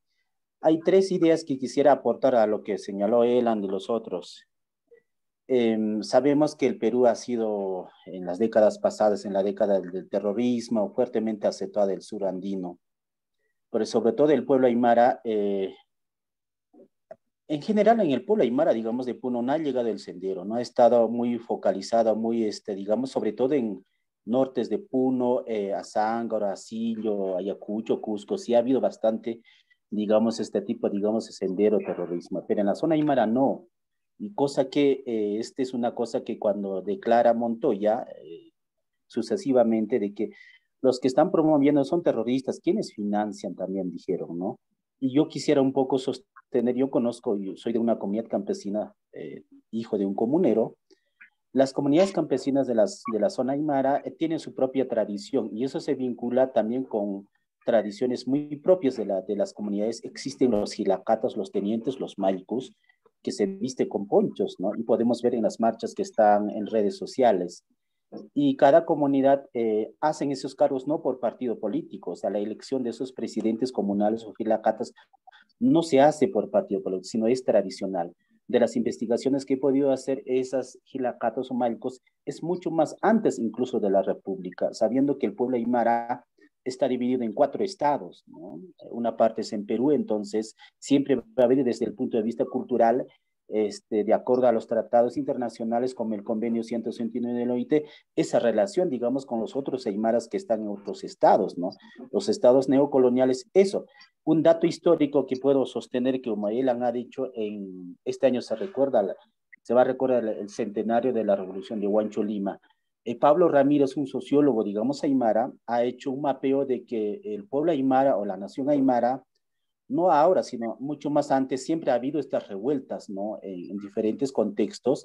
hay tres ideas que quisiera aportar a lo que señaló Elan y los otros. Em, sabemos que el Perú ha sido en las décadas pasadas, en la década del terrorismo, fuertemente aceptada del sur andino, pero sobre todo el pueblo aymara, eh, en general en el pueblo aymara, digamos, de Puno no ha llegado el sendero, no ha estado muy focalizado, muy, este, digamos, sobre todo en nortes de Puno, eh, a Azángaro, Ayacucho, Cusco, sí ha habido bastante digamos, este tipo, digamos, de sendero terrorismo. Pero en la zona Aymara no. Y cosa que, eh, este esta es una cosa que cuando declara Montoya, eh, sucesivamente, de que los que están promoviendo son terroristas, quienes financian también, dijeron, ¿no? Y yo quisiera un poco sostener, yo conozco, yo soy de una comunidad campesina, eh, hijo de un comunero, las comunidades campesinas de, las, de la zona Aymara tienen su propia tradición y eso se vincula también con tradiciones muy propias de, la, de las comunidades. Existen los gilacatas, los tenientes, los maicos, que se viste con ponchos, ¿no? Y podemos ver en las marchas que están en redes sociales. Y cada comunidad eh, hacen esos cargos no por partido político, o sea, la elección de esos presidentes comunales o gilacatas no se hace por partido político, sino es tradicional. De las investigaciones que he podido hacer, esas gilacatas o maicos es mucho más antes incluso de la República, sabiendo que el pueblo aymara está dividido en cuatro estados, Una parte es en Perú, entonces siempre va a haber desde el punto de vista cultural este, de acuerdo a los tratados internacionales como el convenio 169 del OIT, esa relación, digamos, con los otros aymaras que están en otros estados, ¿no? Los estados neocoloniales, eso. Un dato histórico que puedo sostener que Humayelan ha dicho, en este año se recuerda, se va a recordar el centenario de la revolución de Huancho Lima, eh, Pablo Ramírez, un sociólogo, digamos, aymara, ha hecho un mapeo de que el pueblo aymara o la nación aymara, no ahora, sino mucho más antes, siempre ha habido estas revueltas, ¿no? En, diferentes contextos.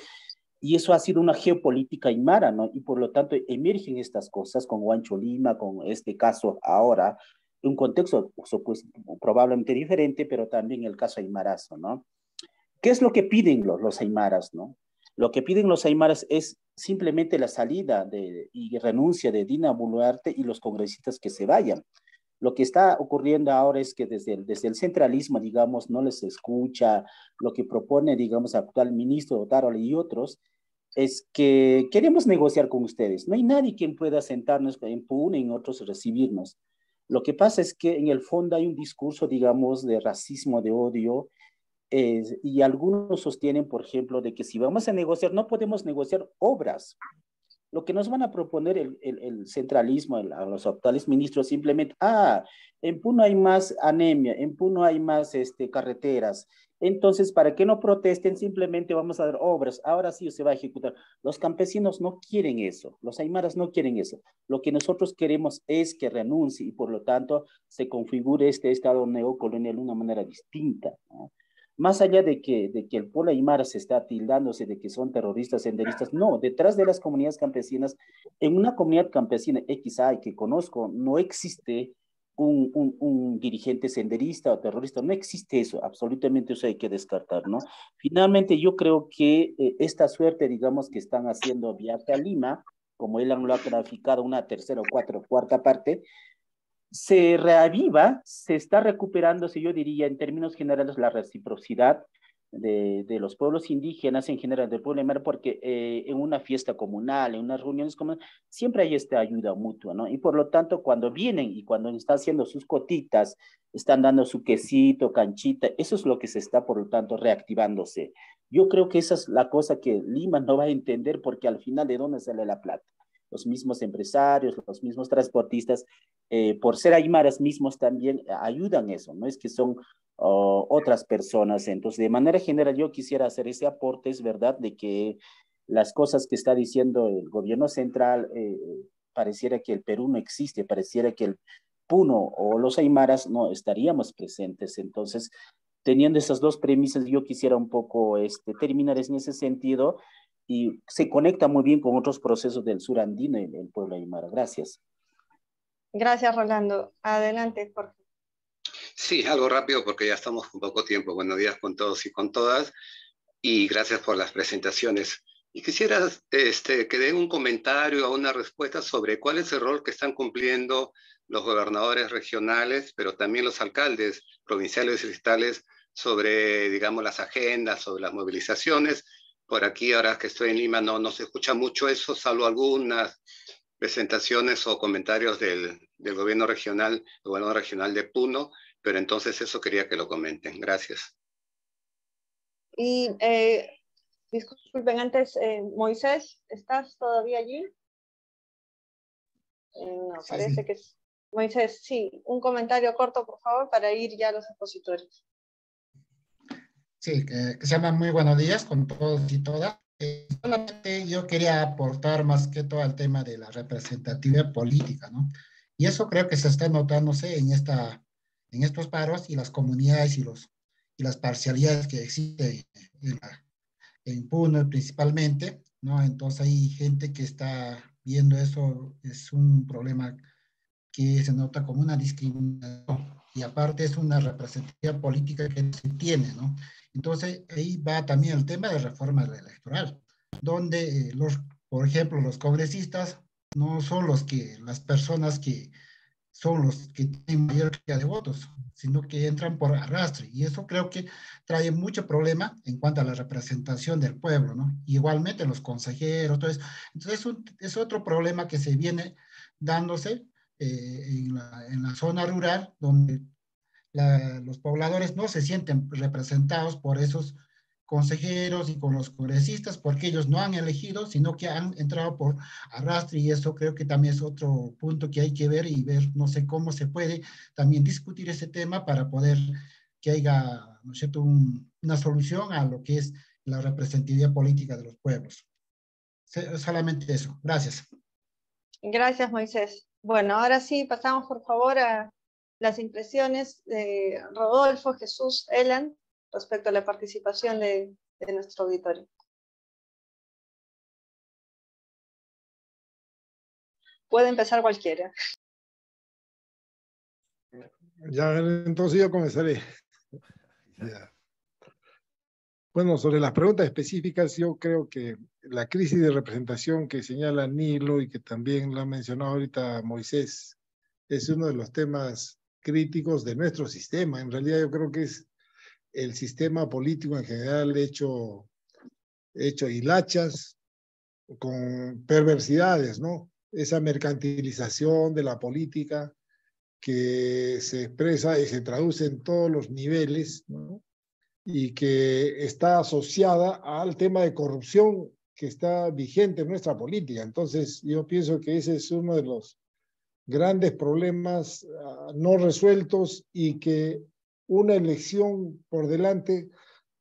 Y eso ha sido una geopolítica aymara, ¿no? Y por lo tanto emergen estas cosas con Guancho Lima, con este caso ahora, un contexto pues, probablemente diferente, pero también el caso aymarazo, ¿no? ¿Qué es lo que piden los, los aymaras, no? Lo que piden los aymaras es simplemente la salida y renuncia de Dina Boluarte y los congresistas que se vayan. Lo que está ocurriendo ahora es que desde el, desde el centralismo, digamos, no les escucha lo que propone, digamos, actual ministro Otárola y otros, es que queremos negociar con ustedes. No hay nadie quien pueda sentarnos en Pune y en otros recibirnos. Lo que pasa es que en el fondo hay un discurso, digamos, de racismo, de odio, y algunos sostienen, por ejemplo, de que si vamos a negociar, no podemos negociar obras. Lo que nos van a proponer el, centralismo, a los actuales ministros, simplemente, ah, en Puno hay más anemia, en Puno hay más este, carreteras. Entonces, para que no protesten, simplemente vamos a dar obras. Ahora sí se va a ejecutar. Los campesinos no quieren eso, los aymaras no quieren eso. Lo que nosotros queremos es que renuncie y por lo tanto se configure este estado neocolonial de una manera distinta más allá de que, de que el Pola Aymara se está tildándose de que son terroristas, senderistas, no, detrás de las comunidades campesinas, en una comunidad campesina XA que conozco, no existe un, un, dirigente senderista o terrorista, no existe eso, absolutamente eso hay que descartar, ¿no? Finalmente, yo creo que eh, esta suerte, digamos, que están haciendo Viaje a Lima, como él lo ha graficado una tercera o cuarta parte, se reaviva, se está recuperando, si yo diría, en términos generales, la reciprocidad de, los pueblos indígenas en general del pueblo Mar, porque eh, en una fiesta comunal, en unas reuniones comunales, siempre hay esta ayuda mutua, ¿no? Y por lo tanto, cuando vienen y cuando están haciendo sus cotitas, están dando su quesito, canchita, eso es lo que se está, por lo tanto, reactivándose. Yo creo que esa es la cosa que Lima no va a entender porque al final de dónde sale la plata los mismos empresarios, los mismos transportistas, eh, por ser aymaras mismos también eh, ayudan eso, no es que son oh, otras personas. Entonces, de manera general, yo quisiera hacer ese aporte, es verdad, de que las cosas que está diciendo el gobierno central, eh, pareciera que el Perú no existe, pareciera que el Puno o los aymaras no estaríamos presentes. Entonces, teniendo esas dos premisas, yo quisiera un poco este, terminar en ese sentido y se conecta muy bien con otros procesos del sur andino, y el pueblo aymara. Gracias. Gracias, Rolando. Adelante, Jorge. Sí, algo rápido porque ya estamos con poco tiempo. Buenos días con todos y con todas y gracias por las presentaciones. Y quisiera este, que den un comentario o una respuesta sobre cuál es el rol que están cumpliendo los gobernadores regionales, pero también los alcaldes provinciales y distales sobre, digamos, las agendas, sobre las movilizaciones por aquí, ahora que estoy en Lima, no, nos se escucha mucho eso, salvo algunas presentaciones o comentarios del, gobierno regional, gobierno regional de Puno, pero entonces eso quería que lo comenten. Gracias. Y eh, disculpen antes, eh, Moisés, ¿estás todavía allí? Eh, no, parece que es... Moisés, sí, un comentario corto, por favor, para ir ya a los expositores. Sí, que, se llama Muy Buenos Días con todos y todas. Eh, solamente yo quería aportar más que todo al tema de la representatividad política, ¿no? Y eso creo que se está notándose en, esta, en estos paros y las comunidades y, los, y las parcialidades que existen en, en Puno principalmente, ¿no? Entonces hay gente que está viendo eso, es un problema que se nota como una discriminación y aparte es una representación política que se tiene, ¿no? Entonces, ahí va también el tema de reforma electoral, donde, eh, los, por ejemplo, los congresistas no son los que, las personas que son los que tienen mayor cantidad de votos, sino que entran por arrastre. Y eso creo que trae mucho problema en cuanto a la representación del pueblo, ¿no? Igualmente los consejeros, todo Entonces, es otro problema que se viene dándose eh, en, la, zona rural, donde los pobladores no se sienten representados por esos consejeros y con los congresistas, porque ellos no han elegido, sino que han entrado por arrastre y eso creo que también es otro punto que hay que ver y ver, no sé cómo se puede también discutir ese tema para poder que haya, ¿no cierto?, una solución a lo que es la representatividad política de los pueblos. Solamente eso. Gracias. Gracias, Moisés. Bueno, ahora sí, pasamos por favor a las impresiones de Rodolfo, Jesús, Ellen, respecto a la participación de, nuestro auditorio. Puede empezar cualquiera. Ya, entonces yo comenzaré. Bueno, sobre las preguntas específicas, yo creo que la crisis de representación que señala Nilo y que también lo ha mencionado ahorita Moisés, es uno de los temas críticos de nuestro sistema. En realidad yo creo que es el sistema político en general hecho, hecho hilachas con perversidades, ¿no? Esa mercantilización de la política que se expresa y se traduce en todos los niveles, ¿no? y que está asociada al tema de corrupción que está vigente en nuestra política. Entonces, yo pienso que ese es uno de los grandes problemas ah, no resueltos y que una elección por delante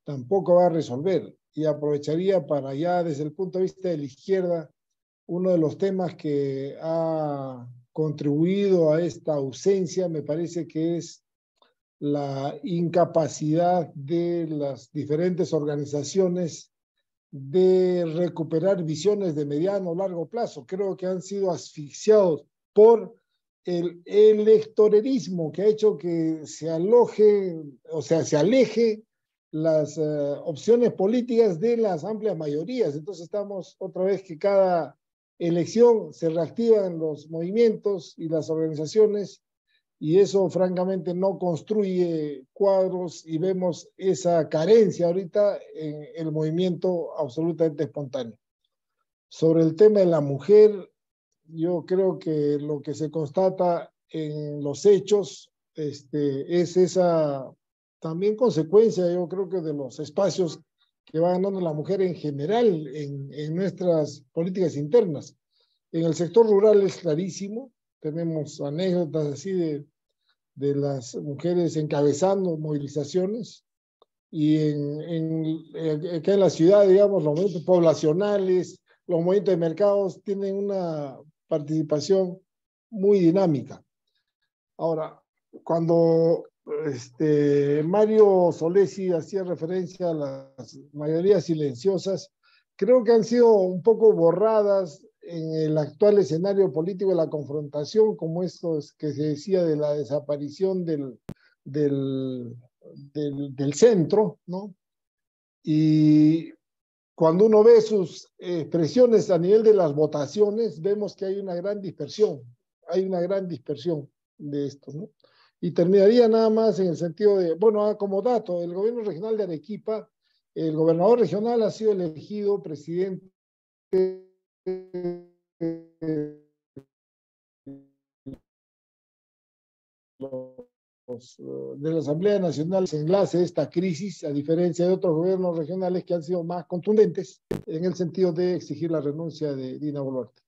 tampoco va a resolver. Y aprovecharía para ya desde el punto de vista de la izquierda, uno de los temas que ha contribuido a esta ausencia, me parece que es la incapacidad de las diferentes organizaciones de recuperar visiones de mediano o largo plazo. Creo que han sido asfixiados por el electorerismo que ha hecho que se aloje, o sea, se aleje las eh, opciones políticas de las amplias mayorías. Entonces estamos otra vez que cada elección se reactivan los movimientos y las organizaciones y eso francamente no construye cuadros y vemos esa carencia ahorita en el movimiento absolutamente espontáneo. Sobre el tema de la mujer, yo creo que lo que se constata en los hechos este, es esa también consecuencia, yo creo que de los espacios que va ganando la mujer en general en, en nuestras políticas internas. En el sector rural es clarísimo, tenemos anécdotas así de, de las mujeres encabezando movilizaciones y en, en, acá en la ciudad, digamos, los movimientos poblacionales, los movimientos de mercados tienen una participación muy dinámica. Ahora, cuando este, Mario Solesi hacía referencia a las mayorías silenciosas, creo que han sido un poco borradas en el actual escenario político de la confrontación, como es que se decía de la desaparición del, del, del, del centro, ¿no? Y cuando uno ve sus expresiones a nivel de las votaciones, vemos que hay una gran dispersión, hay una gran dispersión de esto, ¿no? Y terminaría nada más en el sentido de, bueno, ah, como dato, el gobierno regional de Arequipa, el gobernador regional ha sido elegido presidente eh, de la Asamblea Nacional se enlace esta crisis, a diferencia de otros gobiernos regionales que han sido más contundentes en el sentido de exigir la renuncia de Dina Boluarte.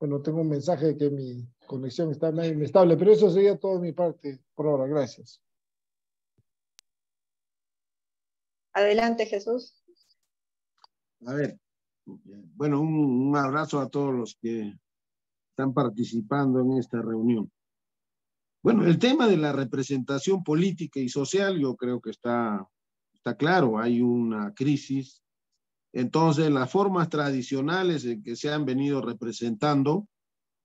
Bueno, tengo un mensaje de que mi conexión está inestable, pero eso sería todo de mi parte por ahora. Gracias. Adelante, Jesús. A ver, bueno, un, abrazo a todos los que están participando en esta reunión. Bueno, el tema de la representación política y social yo creo que está, está claro, hay una crisis. Entonces, las formas tradicionales en que se han venido representando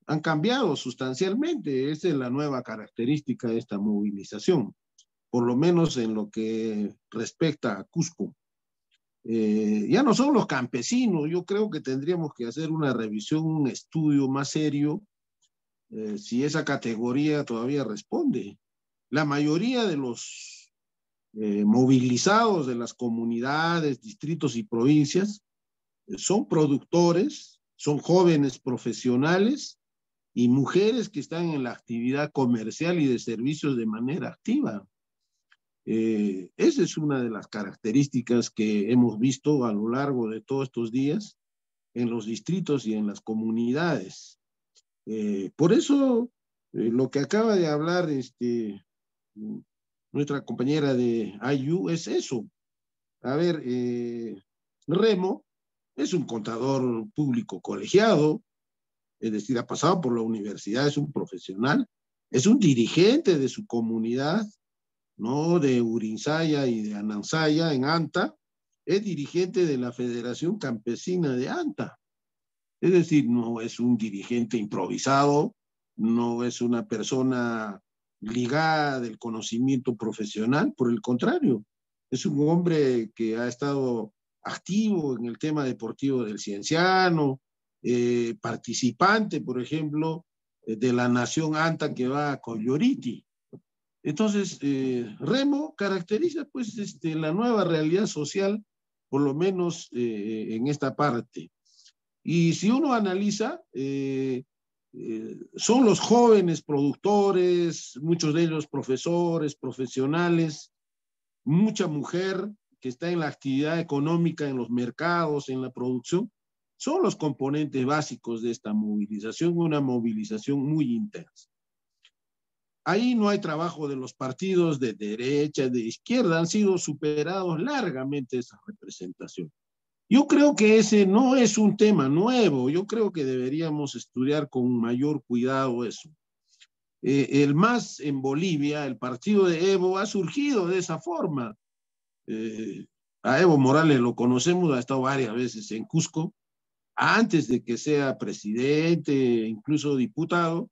han cambiado sustancialmente. Esa es la nueva característica de esta movilización, por lo menos en lo que respecta a Cusco. Eh, ya no son los campesinos, yo creo que tendríamos que hacer una revisión, un estudio más serio, eh, si esa categoría todavía responde. La mayoría de los eh, movilizados de las comunidades, distritos y provincias son productores, son jóvenes profesionales y mujeres que están en la actividad comercial y de servicios de manera activa. Eh, esa es una de las características que hemos visto a lo largo de todos estos días en los distritos y en las comunidades. Eh, por eso, eh, lo que acaba de hablar este, nuestra compañera de IU es eso. A ver, Remo es un contador público colegiado, es decir, ha pasado por la universidad, es un profesional, es un dirigente de su comunidad, ¿no? de Urinsaya y de Anansaya en Anta, es dirigente de la Federación Campesina de Anta. Es decir, no es un dirigente improvisado, no es una persona ligada del conocimiento profesional, por el contrario, es un hombre que ha estado activo en el tema deportivo del cienciano, eh, participante, por ejemplo, eh, de la Nación Anta que va a Coyoriti. Entonces, eh, Remo caracteriza pues este, la nueva realidad social, por lo menos eh, en esta parte. Y si uno analiza, eh, son los jóvenes productores, muchos de ellos profesores, profesionales, mucha mujer que está en la actividad económica, en los mercados, en la producción, son los componentes básicos de esta movilización, una movilización muy intensa. Ahí no hay trabajo de los partidos de derecha, de izquierda, han sido superados largamente esa representación. Yo creo que ese no es un tema nuevo, yo creo que deberíamos estudiar con mayor cuidado eso. Eh, el MAS en Bolivia, el partido de Evo, ha surgido de esa forma. Eh, a Evo Morales lo conocemos, ha estado varias veces en Cusco, antes de que sea presidente, incluso diputado,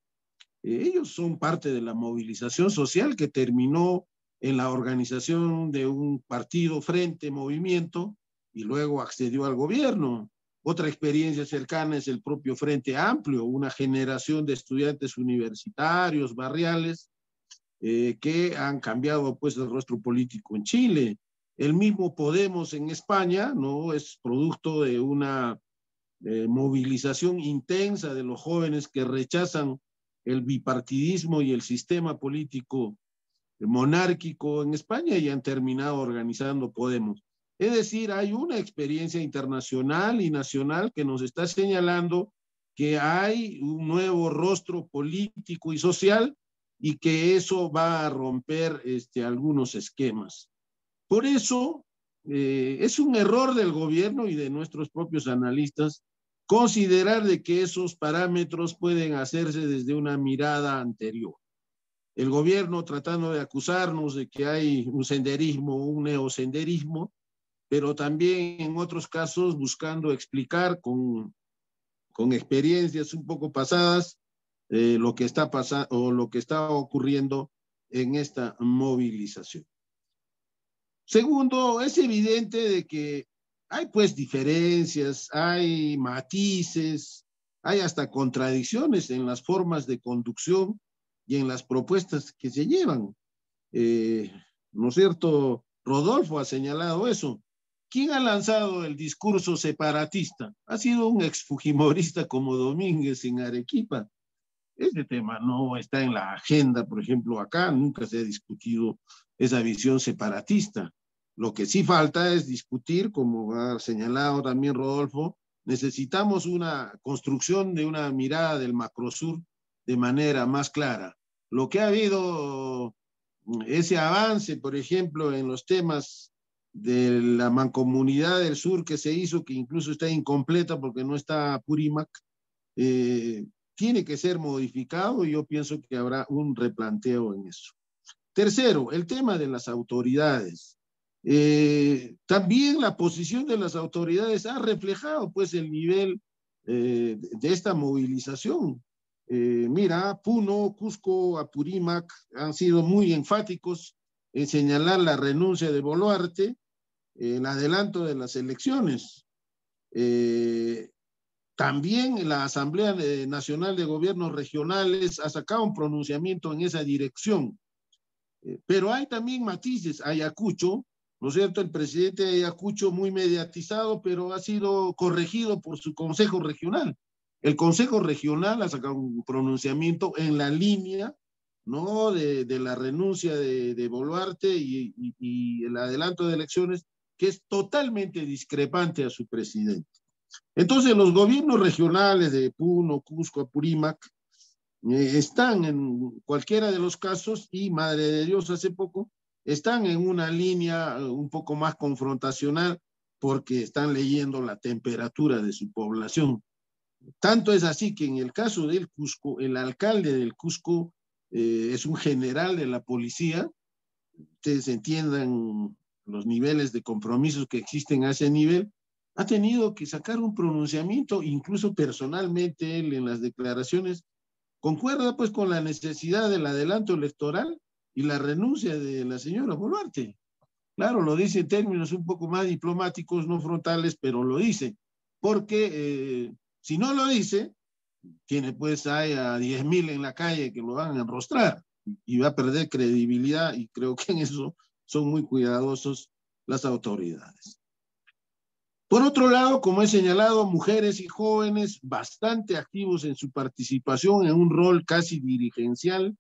ellos son parte de la movilización social que terminó en la organización de un partido frente movimiento y luego accedió al gobierno. Otra experiencia cercana es el propio Frente Amplio, una generación de estudiantes universitarios, barriales, eh, que han cambiado pues el rostro político en Chile. El mismo Podemos en España, ¿no? Es producto de una eh, movilización intensa de los jóvenes que rechazan el bipartidismo y el sistema político monárquico en España y han terminado organizando Podemos. Es decir, hay una experiencia internacional y nacional que nos está señalando que hay un nuevo rostro político y social y que eso va a romper este, algunos esquemas. Por eso eh, es un error del gobierno y de nuestros propios analistas Considerar de que esos parámetros pueden hacerse desde una mirada anterior. El gobierno tratando de acusarnos de que hay un senderismo, un neosenderismo, pero también en otros casos buscando explicar con, experiencias un poco pasadas eh, lo que está pasando o lo que está ocurriendo en esta movilización. Segundo, es evidente de que hay pues diferencias, hay matices, hay hasta contradicciones en las formas de conducción y en las propuestas que se llevan. Eh, ¿No es cierto? Rodolfo ha señalado eso. ¿Quién ha lanzado el discurso separatista? Ha sido un ex fujimorista como Domínguez en Arequipa. Ese tema no está en la agenda, por ejemplo, acá nunca se ha discutido esa visión separatista. Lo que sí falta es discutir, como ha señalado también Rodolfo, necesitamos una construcción de una mirada del macrosur de manera más clara. Lo que ha habido, mm, ese avance, por ejemplo, en los temas de la mancomunidad del sur que se hizo, que incluso está incompleta porque no está Purimac, eh, tiene que ser modificado y yo pienso que habrá un replanteo en eso. Tercero, el tema de las autoridades. Eh, también la posición de las autoridades ha reflejado pues el nivel eh, de esta movilización. Eh, mira, Puno, Cusco, Apurímac han sido muy enfáticos en señalar la renuncia de Boluarte, en adelanto de las elecciones. también la Asamblea Nacional de Gobiernos Regionales ha sacado un pronunciamiento en esa dirección. pero hay también matices. Ayacucho, ¿no es cierto? El presidente de Ayacucho muy mediatizado, pero ha sido corregido por su Consejo Regional. El Consejo Regional ha sacado un pronunciamiento en la línea, ¿no? De, la renuncia de, Boluarte y, el adelanto de elecciones, que es totalmente discrepante a su presidente. Entonces, los gobiernos regionales de Puno, Cusco, Apurímac, eh, están en cualquiera de los casos y, madre de Dios, hace poco están en una línea eh, un poco más confrontacional porque están leyendo la temperatura de su población. Tanto es así que en el caso del Cusco, el alcalde del Cusco eh, es un general de la policía. Ustedes entiendan los niveles de compromisos que existen a ese nivel. Ha tenido que sacar un pronunciamiento, incluso personalmente él en las declaraciones, concuerda pues con la necesidad del adelanto electoral y la renuncia de la señora Boluarte. Claro, lo dice en términos un poco más diplomáticos, no frontales, pero lo dice, porque eh, si no lo dice, tiene pues hay a 10.000 en la calle que lo van a enrostrar y va a perder credibilidad y creo que en eso son muy cuidadosos las autoridades. Por otro lado, como he señalado, mujeres y jóvenes bastante activos en su participación en un rol casi dirigencial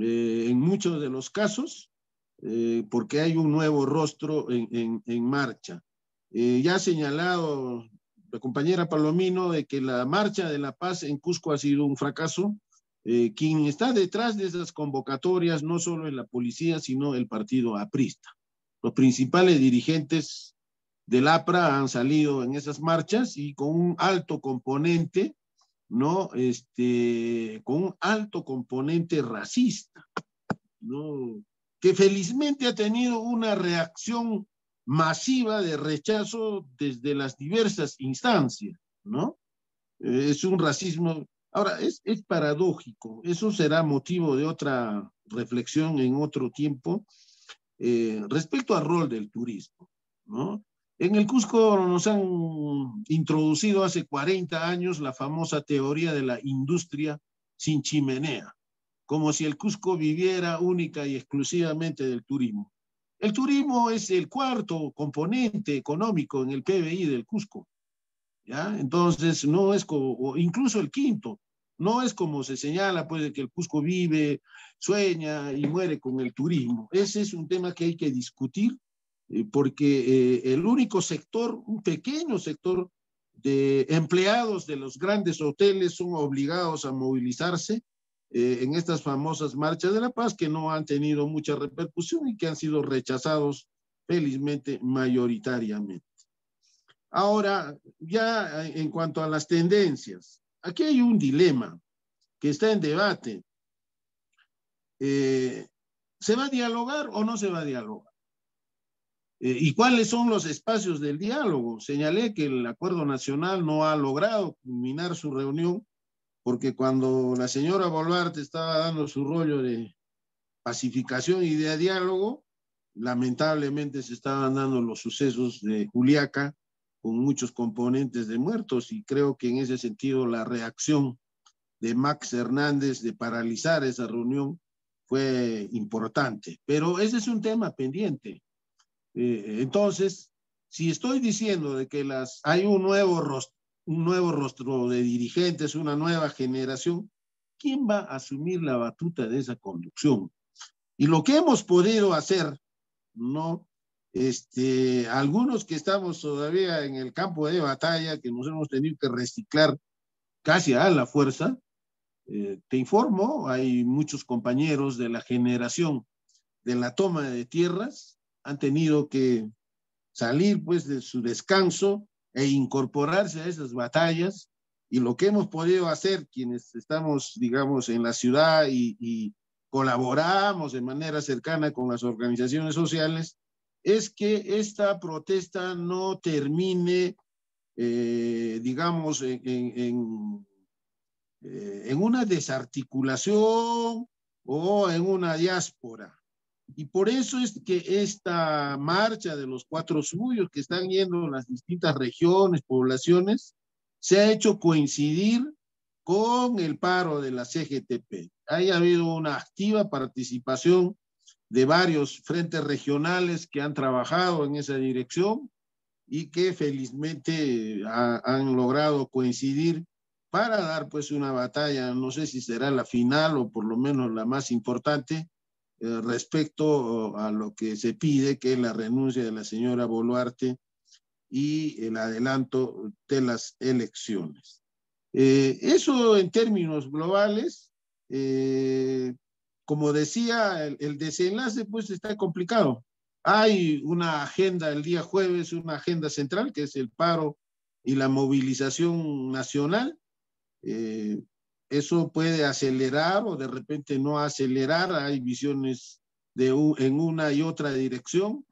eh, en muchos de los casos, eh, porque hay un nuevo rostro en, marcha. Eh, ya ha señalado la compañera Palomino de que la marcha de la paz en Cusco ha sido un fracaso. quien está detrás de esas convocatorias no solo es la policía, sino el partido aprista. Los principales dirigentes del APRA han salido en esas marchas y con un alto componente ¿no? Este, con un alto componente racista, ¿no? Que felizmente ha tenido una reacción masiva de rechazo desde las diversas instancias, ¿no? Eh, es un racismo. Ahora, es, paradójico, eso será motivo de otra reflexión en otro tiempo, eh, respecto al rol del turismo, ¿no? En el Cusco nos han introducido hace 40 años la famosa teoría de la industria sin chimenea, como si el Cusco viviera única y exclusivamente del turismo. El turismo es el cuarto componente económico en el PBI del Cusco. ¿ya? Entonces, no es como, incluso el quinto, no es como se señala, pues, que el Cusco vive, sueña y muere con el turismo. Ese es un tema que hay que discutir eh, porque eh, el único sector, un pequeño sector de empleados de los grandes hoteles son obligados a movilizarse eh, en estas famosas marchas de la paz que no han tenido mucha repercusión y que han sido rechazados felizmente mayoritariamente. Ahora, ya en cuanto a las tendencias, aquí hay un dilema que está en debate. ¿Se va a dialogar o no se va a dialogar? Eh, ¿Y cuáles son los espacios del diálogo? Señalé que el Acuerdo Nacional no ha logrado culminar su reunión porque cuando la señora Boluarte estaba dando su rollo de pacificación y de diálogo, lamentablemente se estaban dando los sucesos de Juliaca con muchos componentes de muertos y creo que en ese sentido la reacción de Max Hernández de paralizar esa reunión fue importante. Pero ese es un tema pendiente eh, entonces, si estoy diciendo de que las, hay un nuevo, rostro, un nuevo rostro de dirigentes, una nueva generación, ¿quién va a asumir la batuta de esa conducción? Y lo que hemos podido hacer, ¿no? Este, algunos que estamos todavía en el campo de batalla, que nos hemos tenido que reciclar casi a la fuerza, eh, te informo, hay muchos compañeros de la generación de la toma de tierras han tenido que salir pues de su descanso e incorporarse a esas batallas y lo que hemos podido hacer quienes estamos, digamos, en la ciudad y, colaboramos de manera cercana con las organizaciones sociales, es que esta protesta no termine, eh, digamos, en, eh, en, una desarticulación o en una diáspora. Y por eso es que esta marcha de los cuatro suyos que están yendo en las distintas regiones, poblaciones, se ha hecho coincidir con el paro de la CGTP. Hay habido una activa participación de varios frentes regionales que han trabajado en esa dirección y que felizmente han logrado coincidir para dar pues una batalla, no sé si será la final o por lo menos la más importante, eh, respecto a lo que se pide, que es la renuncia de la señora Boluarte y el adelanto de las elecciones. Eh, eso en términos globales, eh, como decía, el, desenlace pues está complicado. Hay una agenda el día jueves, una agenda central, que es el paro y la movilización nacional. Eso puede acelerar o de repente no acelerar. Hay visiones de en una y otra dirección.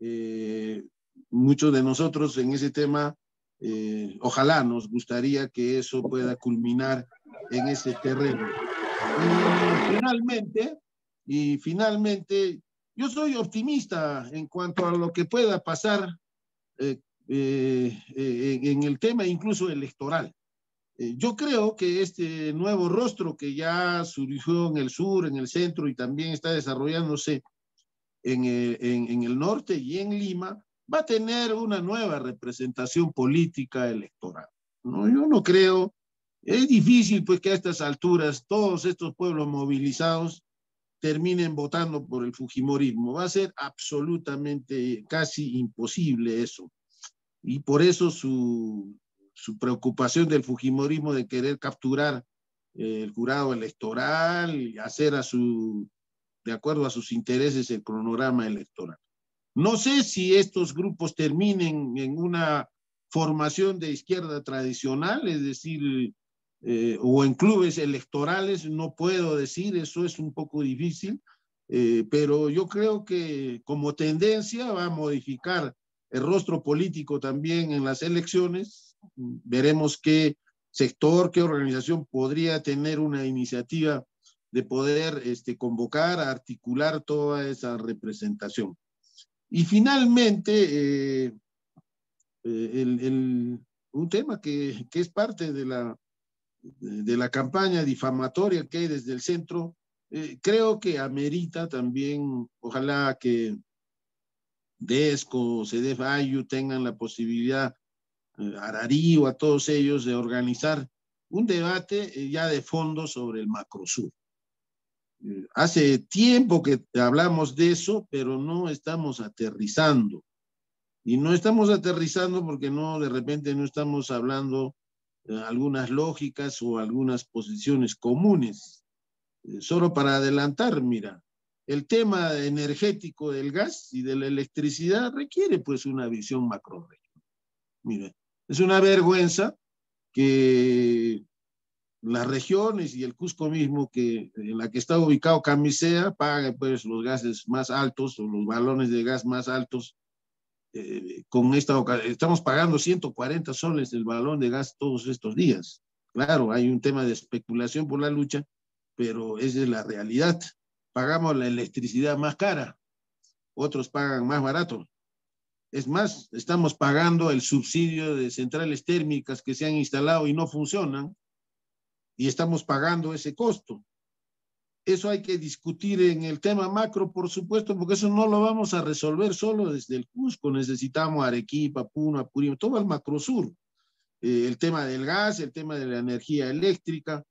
Eh, muchos de nosotros en ese tema, eh, ojalá nos gustaría que eso pueda culminar en ese terreno. finalmente, y finalmente, yo soy optimista en cuanto a lo que pueda pasar eh, en el tema incluso electoral. Eh, yo creo que este nuevo rostro que ya surgió en el sur, en el centro y también está desarrollándose en, eh, en, en el norte y en Lima, va a tener una nueva representación política electoral. ¿no? Yo no creo, es difícil pues que a estas alturas todos estos pueblos movilizados terminen votando por el Fujimorismo. Va a ser absolutamente casi imposible eso. Y por eso su, su preocupación del Fujimorismo de querer capturar eh, el jurado electoral y hacer a su, de acuerdo a sus intereses el cronograma electoral. No sé si estos grupos terminen en una formación de izquierda tradicional, es decir, eh, o en clubes electorales, no puedo decir, eso es un poco difícil, eh, pero yo creo que como tendencia va a modificar el rostro político también en las elecciones, veremos qué sector, qué organización podría tener una iniciativa de poder este, convocar, articular toda esa representación. Y finalmente, eh, eh, el, un tema que, es parte de la, de la campaña difamatoria que hay desde el centro, eh, creo que amerita también, ojalá que DESCO, CEDEF, AYU tengan la posibilidad Ararí o a todos ellos de organizar un debate eh, ya de fondo sobre el Macrosur. Eh, hace tiempo que hablamos de eso, pero no estamos aterrizando. Y no estamos aterrizando porque no, de repente no estamos hablando eh, algunas lógicas o algunas posiciones comunes. Solo para adelantar, mira, el tema energético del gas y de la electricidad requiere pues una visión macro. Mira, es una vergüenza que las regiones y el Cusco mismo, que, en la que está ubicado Camisea, pague pues los gases más altos o los balones de gas más altos. Eh, con esta estamos pagando 140 soles el balón de gas todos estos días. Claro, hay un tema de especulación por la lucha, pero esa es la realidad. Pagamos la electricidad más cara, otros pagan más barato. Es más, estamos pagando el subsidio de centrales térmicas que se han instalado y no funcionan, y estamos pagando ese costo. Eso hay que discutir en el tema macro, por supuesto, porque eso no lo vamos a resolver solo desde el Cusco. Necesitamos Arequipa, Puno, Apurímac, todo el macrosur. sur. Eh, el tema del gas, el tema de la energía eléctrica,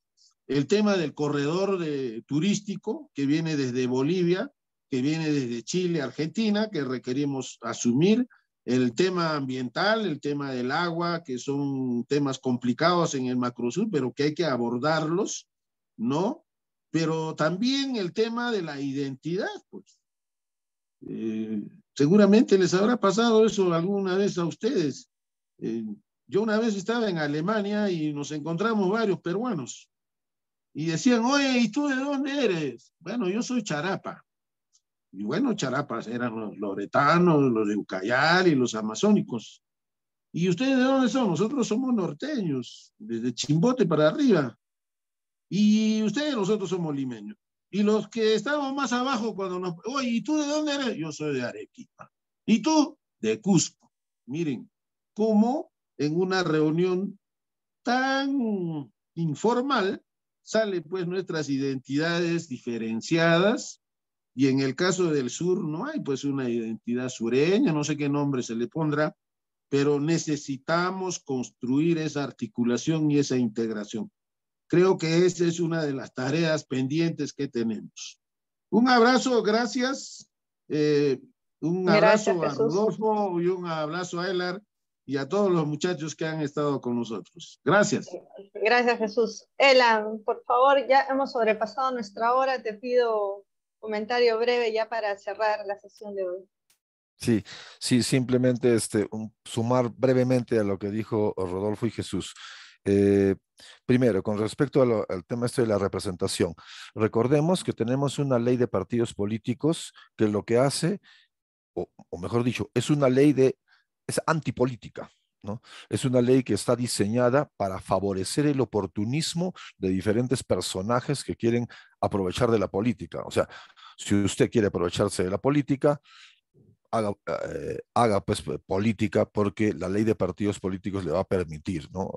el tema del corredor turístico que viene desde Bolivia que viene desde Chile, Argentina, que requerimos asumir el tema ambiental, el tema del agua, que son temas complicados en el macrosur, pero que hay que abordarlos, ¿no? Pero también el tema de la identidad, pues. Eh, seguramente les habrá pasado eso alguna vez a ustedes. Eh, yo una vez estaba en Alemania y nos encontramos varios peruanos y decían, oye, ¿y tú de dónde eres? Bueno, yo soy charapa. Y bueno, charapas eran los loretanos, los de Ucayal y los amazónicos. ¿Y ustedes de dónde son? Nosotros somos norteños, desde Chimbote para arriba. Y ustedes, nosotros somos limeños. Y los que estamos más abajo cuando nos... Oye, ¿y tú de dónde eres? Yo soy de Arequipa. ¿Y tú? De Cusco. Miren, cómo en una reunión tan informal sale pues nuestras identidades diferenciadas y en el caso del sur no hay pues una identidad sureña, no sé qué nombre se le pondrá, pero necesitamos construir esa articulación y esa integración. Creo que esa es una de las tareas pendientes que tenemos. Un abrazo, gracias. Eh, un abrazo a Rodolfo y un abrazo a Elar y a todos los muchachos que han estado con nosotros. Gracias. Gracias, Jesús. Elan, por favor, ya hemos sobrepasado nuestra hora. Te pido comentario breve ya para cerrar la sesión de hoy. Sí, sí, simplemente este, sumar brevemente a lo que dijo Rodolfo y Jesús. Eh, primero, con respecto al tema este de la representación, recordemos que tenemos una ley de partidos políticos que lo que hace, o, mejor dicho, es una ley de, es antipolítica, ¿No? Es una ley que está diseñada para favorecer el oportunismo de diferentes personajes que quieren aprovechar de la política. O sea, si usted quiere aprovecharse de la política, eh, haga, pues, política porque la ley de partidos políticos le va a permitir, ¿no?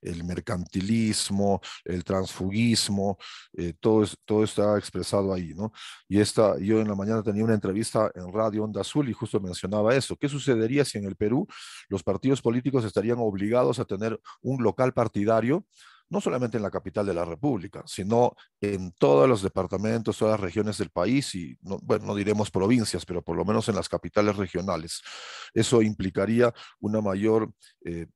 El, mercantilismo, el transfugismo, eh, todo, todo está expresado ahí, ¿no? Y esta, yo en la mañana tenía una entrevista en Radio Onda Azul y justo mencionaba eso. ¿Qué sucedería si en el Perú los partidos políticos estarían obligados a tener un local partidario? no solamente en la capital de la República, sino en todos los departamentos, todas las regiones del país y, bueno, no diremos provincias, pero por lo menos en las capitales regionales. Eso implicaría una mayor... Eh,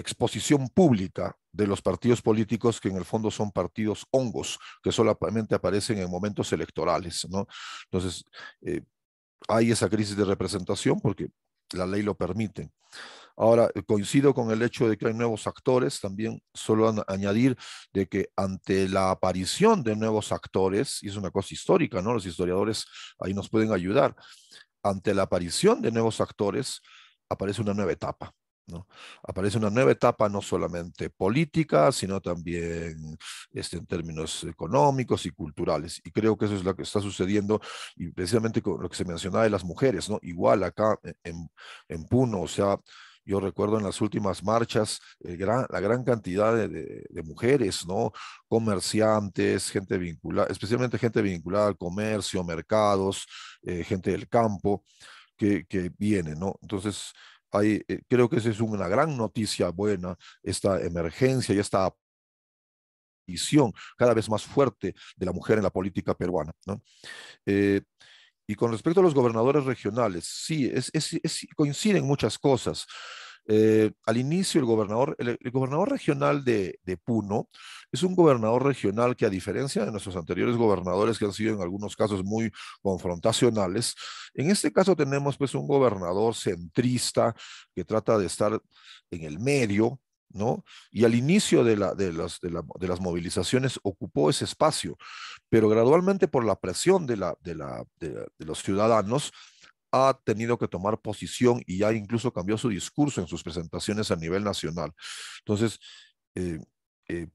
exposición pública de los partidos políticos que en el fondo son partidos hongos, que solamente aparecen en momentos electorales. ¿no? Entonces, eh, hay esa crisis de representación porque la ley lo permite. Ahora, eh, coincido con el hecho de que hay nuevos actores, también solo añadir de que ante la aparición de nuevos actores, y es una cosa histórica, ¿no? Los historiadores ahí nos pueden ayudar, ante la aparición de nuevos actores aparece una nueva etapa. ¿no? Aparece una nueva etapa no solamente política, sino también este, en términos económicos y culturales. Y creo que eso es lo que está sucediendo, y precisamente con lo que se mencionaba de las mujeres, ¿no? Igual acá e-, en, en Puno, o sea, yo recuerdo en las últimas marchas eh, gran, la gran cantidad de, mujeres, ¿no? Comerciantes, gente vinculada, especialmente gente vinculada al comercio, mercados, eh, gente del campo que, viene, ¿no? Entonces, hay, eh, creo que esa es una gran noticia buena, esta emergencia y esta visión cada vez más fuerte de la mujer en la política peruana, ¿no? Y con respecto a los gobernadores regionales, sí, es, coinciden muchas cosas. Eh, al inicio, el gobernador, gobernador regional de, Puno es un gobernador regional que, a diferencia de nuestros anteriores gobernadores, que han sido en algunos casos muy confrontacionales, en este caso tenemos pues un gobernador centrista que trata de estar en el medio, y al inicio de, las, movilizaciones ocupó ese espacio, pero gradualmente por la presión de, los ciudadanos ha tenido que tomar posición y ya incluso cambió su discurso en sus presentaciones a nivel nacional. Entonces, eh, eh,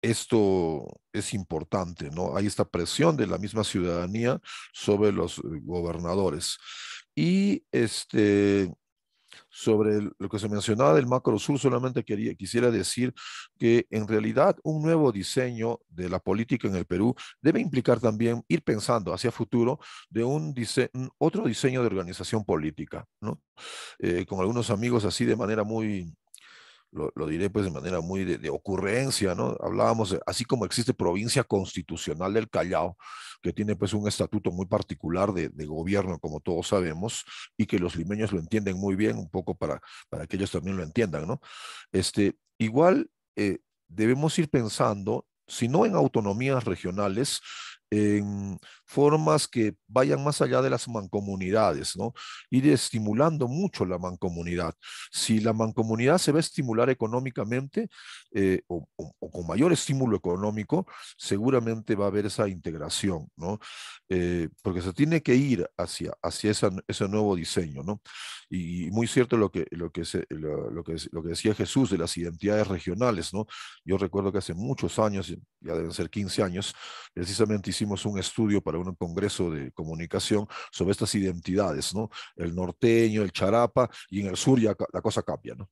esto es importante, ¿no? Hay esta presión de la misma ciudadanía sobre los eh, gobernadores. Y este, sobre lo que se mencionaba del Macro Sur, solamente quería, quisiera decir que en realidad un nuevo diseño de la política en el Perú debe implicar también ir pensando hacia futuro de un otro diseño de organización política. ¿no? Eh, con algunos amigos así de manera muy lo, diré pues de manera muy de, ocurrencia, ¿no? Hablábamos, así como existe provincia constitucional del Callao, que tiene pues un estatuto muy particular de, gobierno, como todos sabemos, y que los limeños lo entienden muy bien, un poco para, para que ellos también lo entiendan, ¿no? Este, igual eh, debemos ir pensando, si no en autonomías regionales, en formas que vayan más allá de las mancomunidades, ¿no? Ir estimulando mucho la mancomunidad. Si la mancomunidad se va a estimular económicamente eh, o, con mayor estímulo económico, seguramente va a haber esa integración, ¿no? Eh, porque se tiene que ir hacia, hacia esa, ese nuevo diseño, ¿no? Y, muy cierto lo que, lo, que lo, que, lo que decía Jesús de las identidades regionales, ¿no? Yo recuerdo que hace muchos años, ya deben ser 15 años, precisamente hicimos un estudio para un congreso de comunicación sobre estas identidades, ¿no? El norteño, el charapa, y en el sur ya la cosa cambia, ¿no?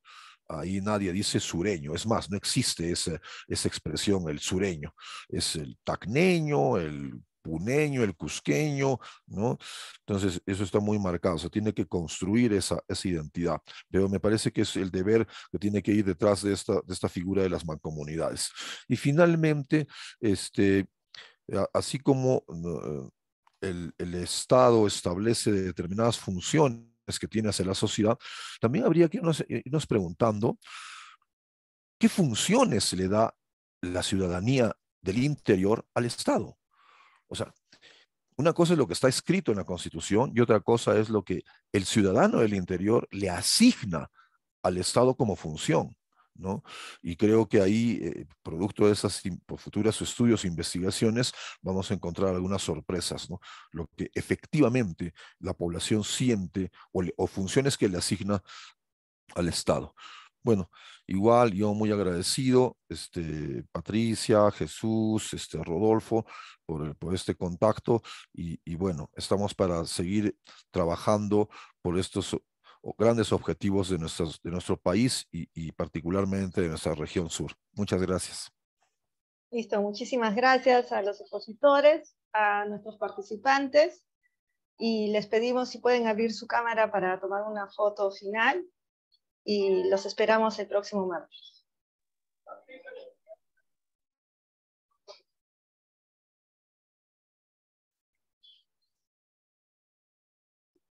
Ahí nadie dice sureño, es más, no existe esa, esa expresión, el sureño. Es el tacneño, el puneño, el cusqueño, ¿no? Entonces, eso está muy marcado, se tiene que construir esa, esa identidad, pero me parece que es el deber que tiene que ir detrás de esta, de esta figura de las mancomunidades. Y finalmente, este, eh, así como eh, el, Estado establece determinadas funciones que tiene hacia la sociedad, también habría que eh, irnos preguntando qué funciones le da la ciudadanía del interior al Estado. O sea, una cosa es lo que está escrito en la Constitución y otra cosa es lo que el ciudadano del interior le asigna al Estado como función. Y creo que ahí, eh, producto de esas futuras estudios e investigaciones, vamos a encontrar algunas sorpresas, ¿no? Lo que efectivamente la población siente o, funciones que le asigna al Estado. Bueno, igual yo muy agradecido, este, Patricia, Jesús, este, Rodolfo, por, este contacto y, y, bueno, estamos para seguir trabajando por estos grandes objetivos de, nuestros, de nuestro país y, y particularmente de nuestra región sur. Muchas gracias. Listo, muchísimas gracias a los expositores, a nuestros participantes y les pedimos si pueden abrir su cámara para tomar una foto final y los esperamos el próximo martes.